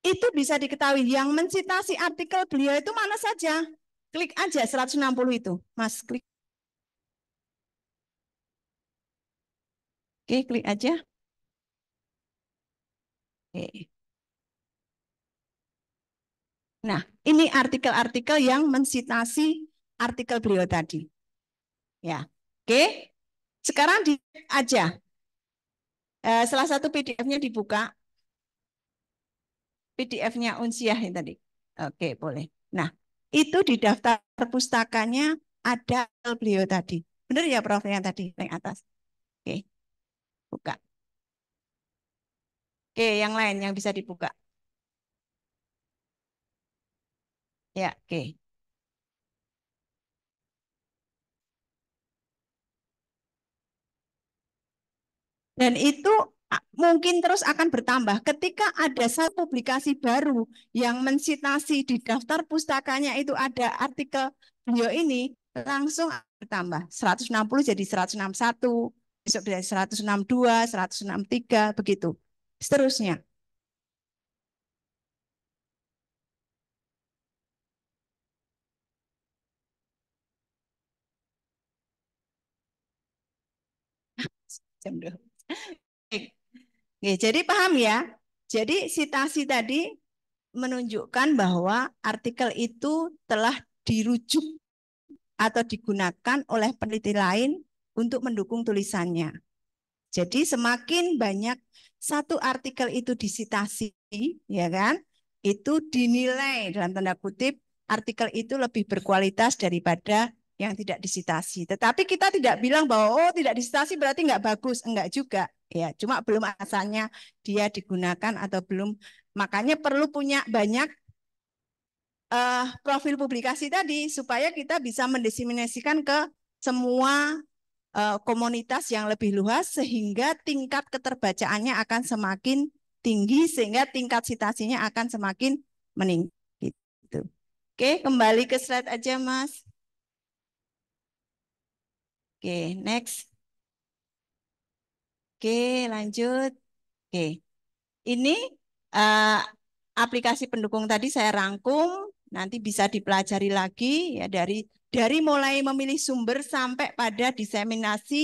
Itu bisa diketahui yang mensitasi artikel beliau itu mana saja. Klik aja 160 itu, Mas. Klik. Oke, klik aja. Oke. Nah, ini artikel-artikel yang mensitasi artikel beliau tadi. Ya, oke. Sekarang di aja. Eh, salah satu PDF-nya dibuka. PDF-nya unsiah yang tadi. Oke, boleh. Nah, itu di daftar pustakanya ada beliau tadi. Benar ya Prof yang tadi yang atas. Oke. Buka. Oke, yang lain yang bisa dibuka. Ya, oke. Dan itu mungkin terus akan bertambah. Ketika ada satu publikasi baru yang mensitasi di daftar pustakanya itu ada artikel beliau ini, langsung bertambah. 160 jadi 161, besok dari 162, 163, begitu. Seterusnya. Jam 2. Nih, jadi paham ya? Jadi sitasi tadi menunjukkan bahwa artikel itu telah dirujuk atau digunakan oleh peneliti lain untuk mendukung tulisannya. Jadi semakin banyak satu artikel itu disitasi, ya kan? Itu dinilai dalam tanda kutip artikel itu lebih berkualitas daripada yang tidak disitasi. Tetapi kita tidak bilang bahwa oh tidak disitasi berarti nggak bagus, enggak juga ya cuma belum asalnya dia digunakan atau belum makanya perlu punya banyak uh, profil publikasi tadi supaya kita bisa mendiseminasikan ke semua uh, komunitas yang lebih luas sehingga tingkat keterbacaannya akan semakin tinggi sehingga tingkat citasinya akan semakin meningkat. Gitu. Oke, kembali ke slide aja, Mas. Oke, next. Oke, lanjut. Oke. Ini uh, aplikasi pendukung tadi saya rangkum, nanti bisa dipelajari lagi ya dari dari mulai memilih sumber sampai pada diseminasi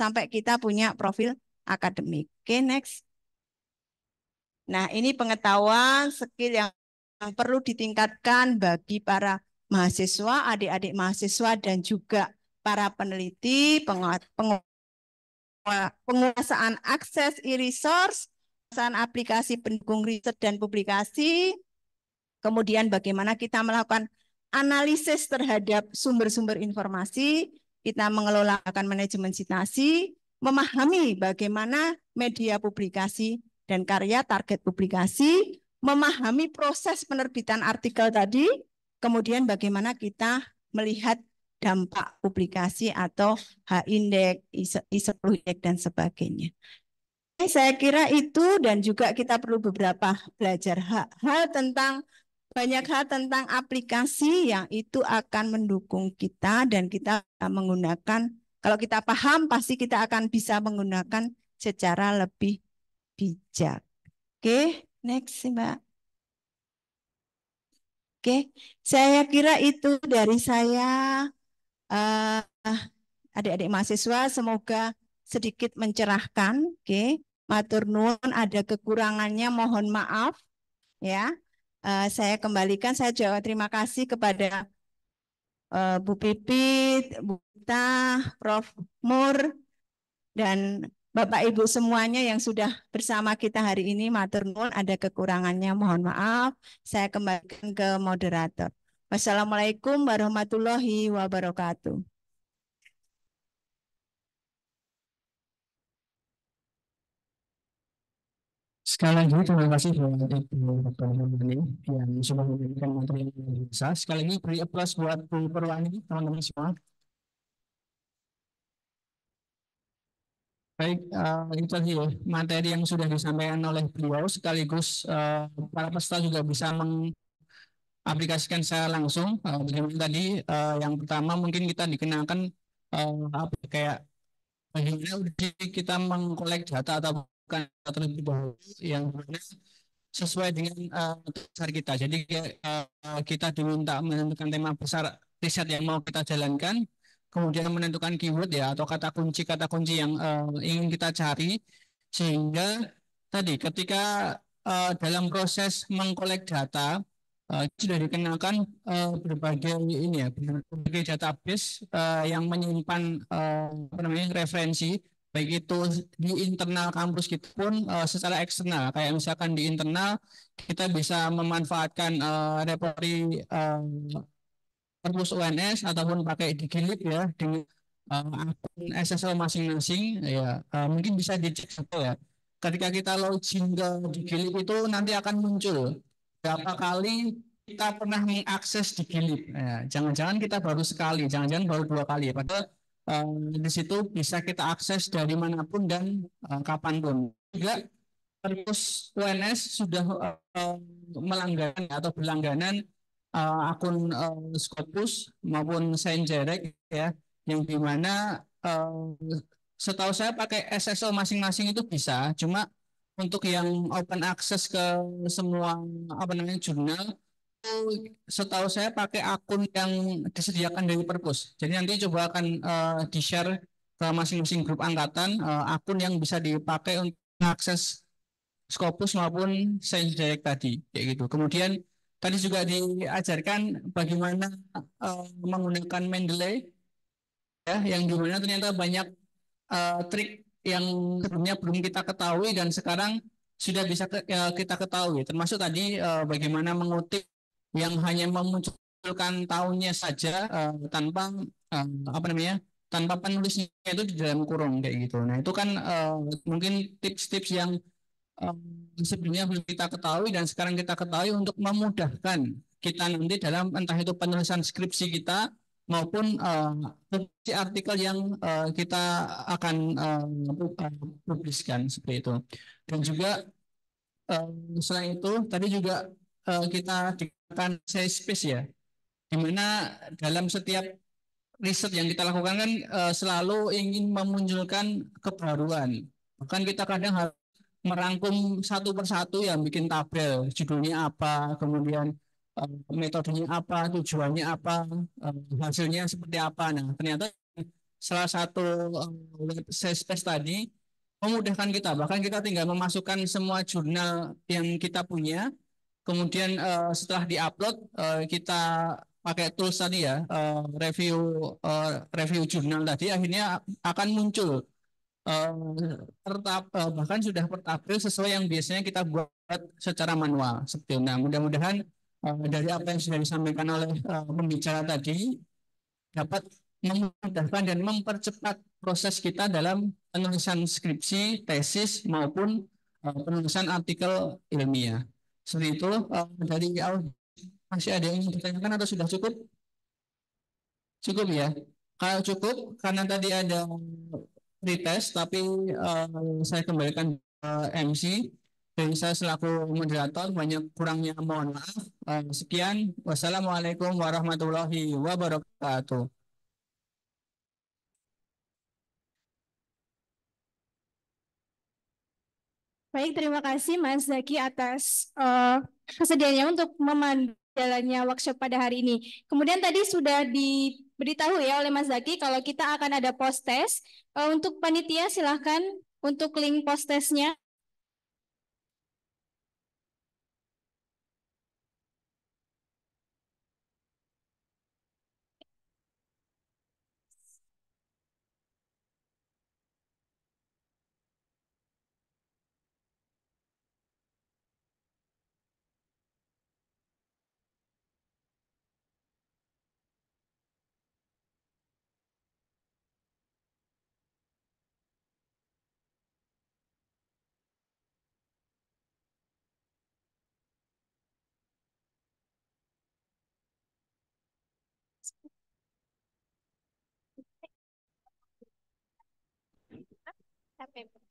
sampai kita punya profil akademik. Oke, next. Nah, ini pengetahuan skill yang perlu ditingkatkan bagi para mahasiswa, adik-adik mahasiswa dan juga para peneliti, penguat, penguat penguasaan akses e-resource, penguasaan aplikasi pendukung riset dan publikasi, kemudian bagaimana kita melakukan analisis terhadap sumber-sumber informasi, kita mengelola akan manajemen citasi, memahami bagaimana media publikasi dan karya target publikasi, memahami proses penerbitan artikel tadi, kemudian bagaimana kita melihat dampak publikasi atau H-index, I10 index dan sebagainya. Saya kira itu dan juga kita perlu beberapa belajar hal-hal tentang banyak hal tentang aplikasi yang itu akan mendukung kita dan kita menggunakan kalau kita paham pasti kita akan bisa menggunakan secara lebih bijak. Oke, next Mbak. Oke, saya kira itu dari saya. Eh, adik-adik uh, mahasiswa semoga sedikit mencerahkan. Oke, okay. matur nuwun ada kekurangannya mohon maaf ya. Uh, saya kembalikan saya jawab terima kasih kepada uh, Bu Pipit, Bu Tita, Prof Mur dan Bapak Ibu semuanya yang sudah bersama kita hari ini matur nuwun ada kekurangannya mohon maaf. Saya kembalikan ke moderator. Wassalamualaikum warahmatullahi wabarakatuh. Sekali lagi terima kasih buat Ibu Dr. Hermani yang sudah memberikan materi yang luar biasa. Sekali lagi beri applause buat Bu Perwani, teman-teman semua. Baik, uh, itu tadi ya, materi yang sudah disampaikan oleh beliau sekaligus uh, para peserta juga bisa meng aplikasikan secara langsung. bagaimana eh, tadi eh, yang pertama mungkin kita dikenakan eh, apa kayak bagaimana kita mengkolek data atau bukan terlebih dahulu yang mana sesuai dengan uh, besar kita. Jadi kita diminta menentukan tema besar riset yang mau kita jalankan, kemudian menentukan keyword ya atau kata kunci kata kunci yang ingin kita cari sehingga tadi ketika dalam proses mengkolek data Uh, sudah dikenalkan uh, berbagai ini ya berbagai database uh, yang menyimpan uh, apa namanya referensi baik itu di internal kampus kita pun uh, secara eksternal kayak misalkan di internal kita bisa memanfaatkan uh, repository uh, kampus UNS ataupun pakai digilip ya dengan uh, akun SSL masing-masing ya uh, mungkin bisa dicek satu ya ketika kita login ke digilip itu nanti akan muncul berapa kali kita pernah mengakses di Gilip. Ya, jangan-jangan kita baru sekali, jangan-jangan baru dua kali. Ya. Padahal eh, di situ bisa kita akses dari manapun dan uh, kapanpun. Juga terus UNS sudah uh, melangganan atau berlangganan uh, akun uh, Scopus maupun Jerek ya, yang dimana uh, setahu saya pakai SSL masing-masing itu bisa, cuma untuk yang open access ke semua apa namanya jurnal itu setahu saya pakai akun yang disediakan dari perpus. Jadi nanti coba akan uh, di-share ke masing-masing grup angkatan uh, akun yang bisa dipakai untuk akses Scopus maupun Science Direct tadi kayak gitu. Kemudian tadi juga diajarkan bagaimana uh, menggunakan Mendeley ya yang dimana ternyata banyak uh, trik yang sebelumnya belum kita ketahui dan sekarang sudah bisa ke, ya, kita ketahui. Termasuk tadi uh, bagaimana mengutip yang hanya memunculkan tahunnya saja uh, tanpa uh, apa namanya tanpa penulisnya itu di dalam kurung kayak gitu. Nah itu kan uh, mungkin tips-tips yang uh, sebelumnya belum kita ketahui dan sekarang kita ketahui untuk memudahkan kita nanti dalam entah itu penulisan skripsi kita maupun uh, artikel yang uh, kita akan uh, publiskan seperti itu. Dan juga uh, selain itu tadi juga uh, kita dikatakan size space ya, dimana dalam setiap riset yang kita lakukan kan uh, selalu ingin memunculkan kebaruan. Bahkan kita kadang harus merangkum satu persatu yang bikin tabel judulnya apa, kemudian Eh, metodenya apa, tujuannya apa, eh, hasilnya seperti apa. Nah, ternyata salah satu eh, space tadi memudahkan kita. Bahkan kita tinggal memasukkan semua jurnal yang kita punya. Kemudian setelah diupload kita pakai tools tadi ya review review jurnal tadi akhirnya akan muncul tertap bahkan sudah bertabel sesuai yang biasanya kita buat secara manual nah mudah-mudahan Eh, dari apa yang sudah disampaikan oleh uh, pembicara tadi dapat memudahkan dan mempercepat proses kita dalam penulisan skripsi, tesis maupun uh, penulisan artikel ilmiah. Seperti itu uh, dari awal masih ada yang ditanyakan atau sudah cukup? Cukup ya. Kalau cukup karena tadi ada pretest, tapi uh, saya kembalikan ke MC dan saya selaku moderator banyak kurangnya mohon maaf. Eh, sekian, wassalamualaikum warahmatullahi wabarakatuh. Baik, terima kasih Mas Zaki atas uh, kesediaannya untuk memandu jalannya workshop pada hari ini. Kemudian tadi sudah diberitahu ya oleh Mas Zaki kalau kita akan ada post test. Uh, untuk panitia silahkan untuk link post testnya Baik, sambil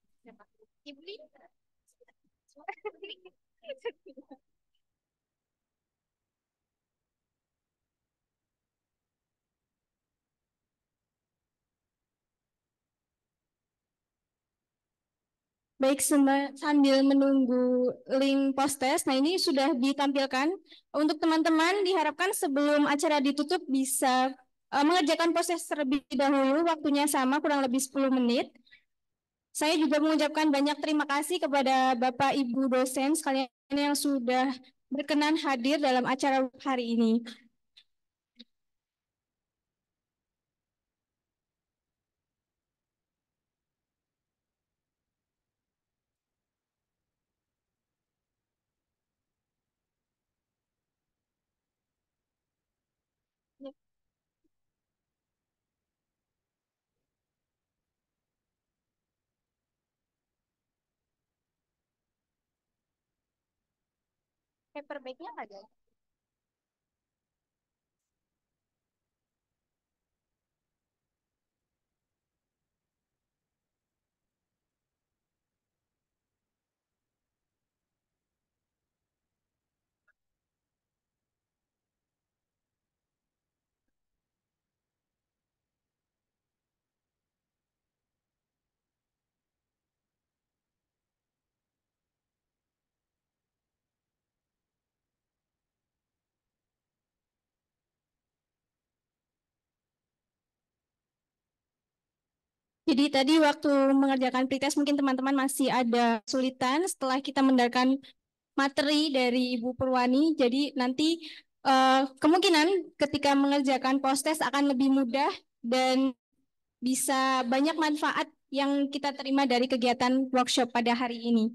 menunggu link post-test, nah ini sudah ditampilkan. Untuk teman-teman, diharapkan sebelum acara ditutup bisa uh, mengerjakan proses terlebih dahulu, waktunya sama, kurang lebih 10 menit. Saya juga mengucapkan banyak terima kasih kepada Bapak Ibu dosen sekalian yang sudah berkenan hadir dalam acara hari ini. paperbacknya nggak ada Jadi tadi waktu mengerjakan pretest mungkin teman-teman masih ada kesulitan setelah kita mendengarkan materi dari Ibu Purwani. Jadi nanti uh, kemungkinan ketika mengerjakan post-test akan lebih mudah dan bisa banyak manfaat yang kita terima dari kegiatan workshop pada hari ini.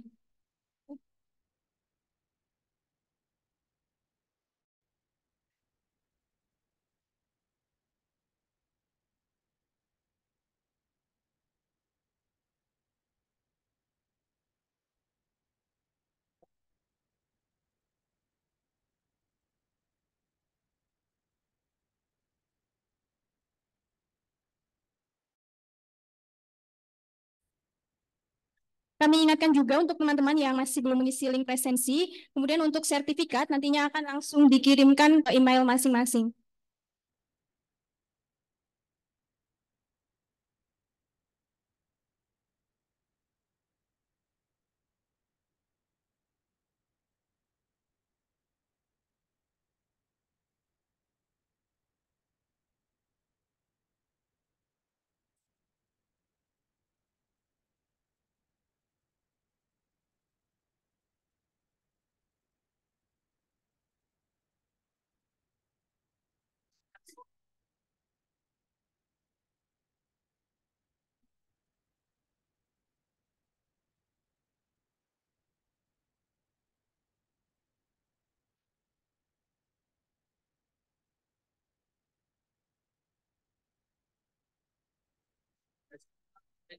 Kami ingatkan juga untuk teman-teman yang masih belum mengisi link presensi, kemudian untuk sertifikat nantinya akan langsung dikirimkan ke email masing-masing. Thank you.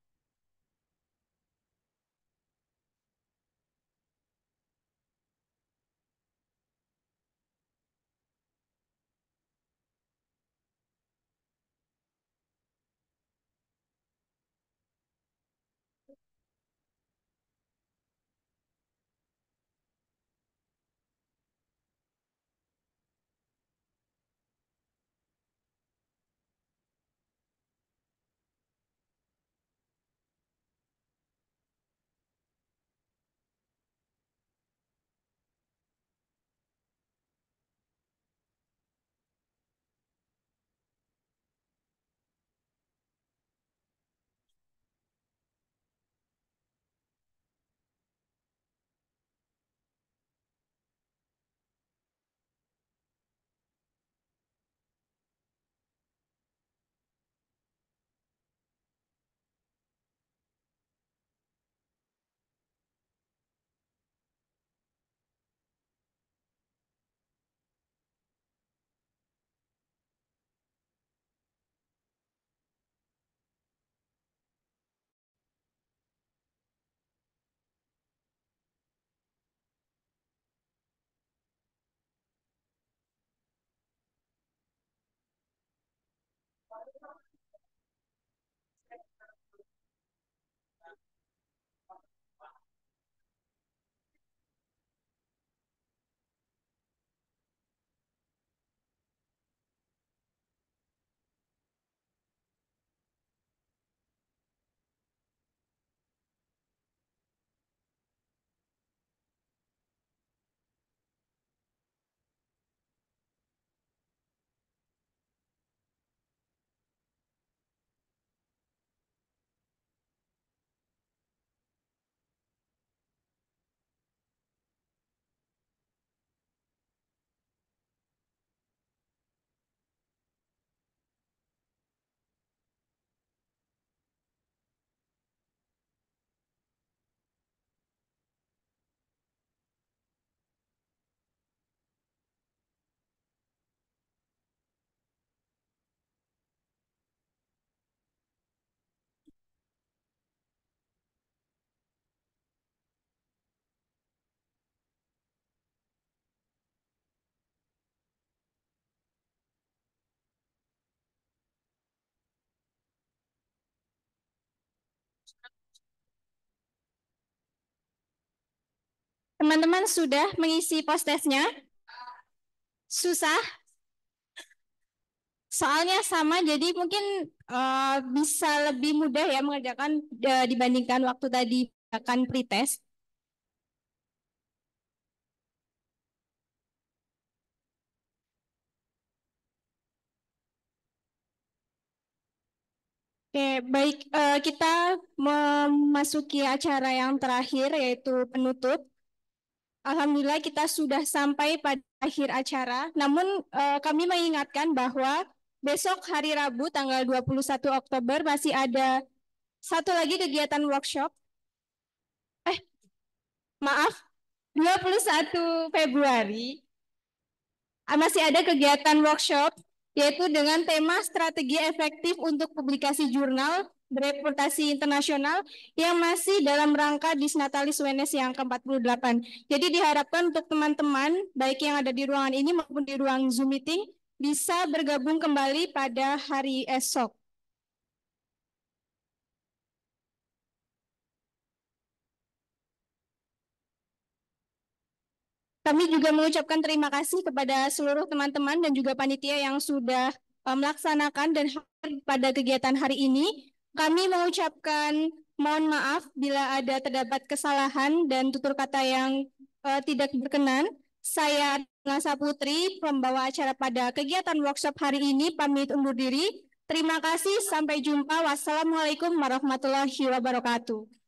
Teman-teman sudah mengisi post testnya Susah? Soalnya sama, jadi mungkin uh, bisa lebih mudah ya mengerjakan uh, dibandingkan waktu tadi akan pretest. Oke, baik. Uh, kita memasuki acara yang terakhir, yaitu penutup. Alhamdulillah kita sudah sampai pada akhir acara. Namun eh, kami mengingatkan bahwa besok hari Rabu tanggal 21 Oktober masih ada satu lagi kegiatan workshop. Eh, maaf, 21 Februari ah, masih ada kegiatan workshop yaitu dengan tema strategi efektif untuk publikasi jurnal reputasi internasional yang masih dalam rangka Disnatalis Wenes yang ke-48. Jadi diharapkan untuk teman-teman, baik yang ada di ruangan ini maupun di ruang Zoom meeting, bisa bergabung kembali pada hari esok. Kami juga mengucapkan terima kasih kepada seluruh teman-teman dan juga panitia yang sudah eh, melaksanakan dan pada kegiatan hari ini kami mengucapkan mohon maaf bila ada terdapat kesalahan dan tutur kata yang uh, tidak berkenan. Saya Nasa Putri, pembawa acara pada kegiatan workshop hari ini, pamit undur diri. Terima kasih, sampai jumpa. Wassalamualaikum warahmatullahi wabarakatuh.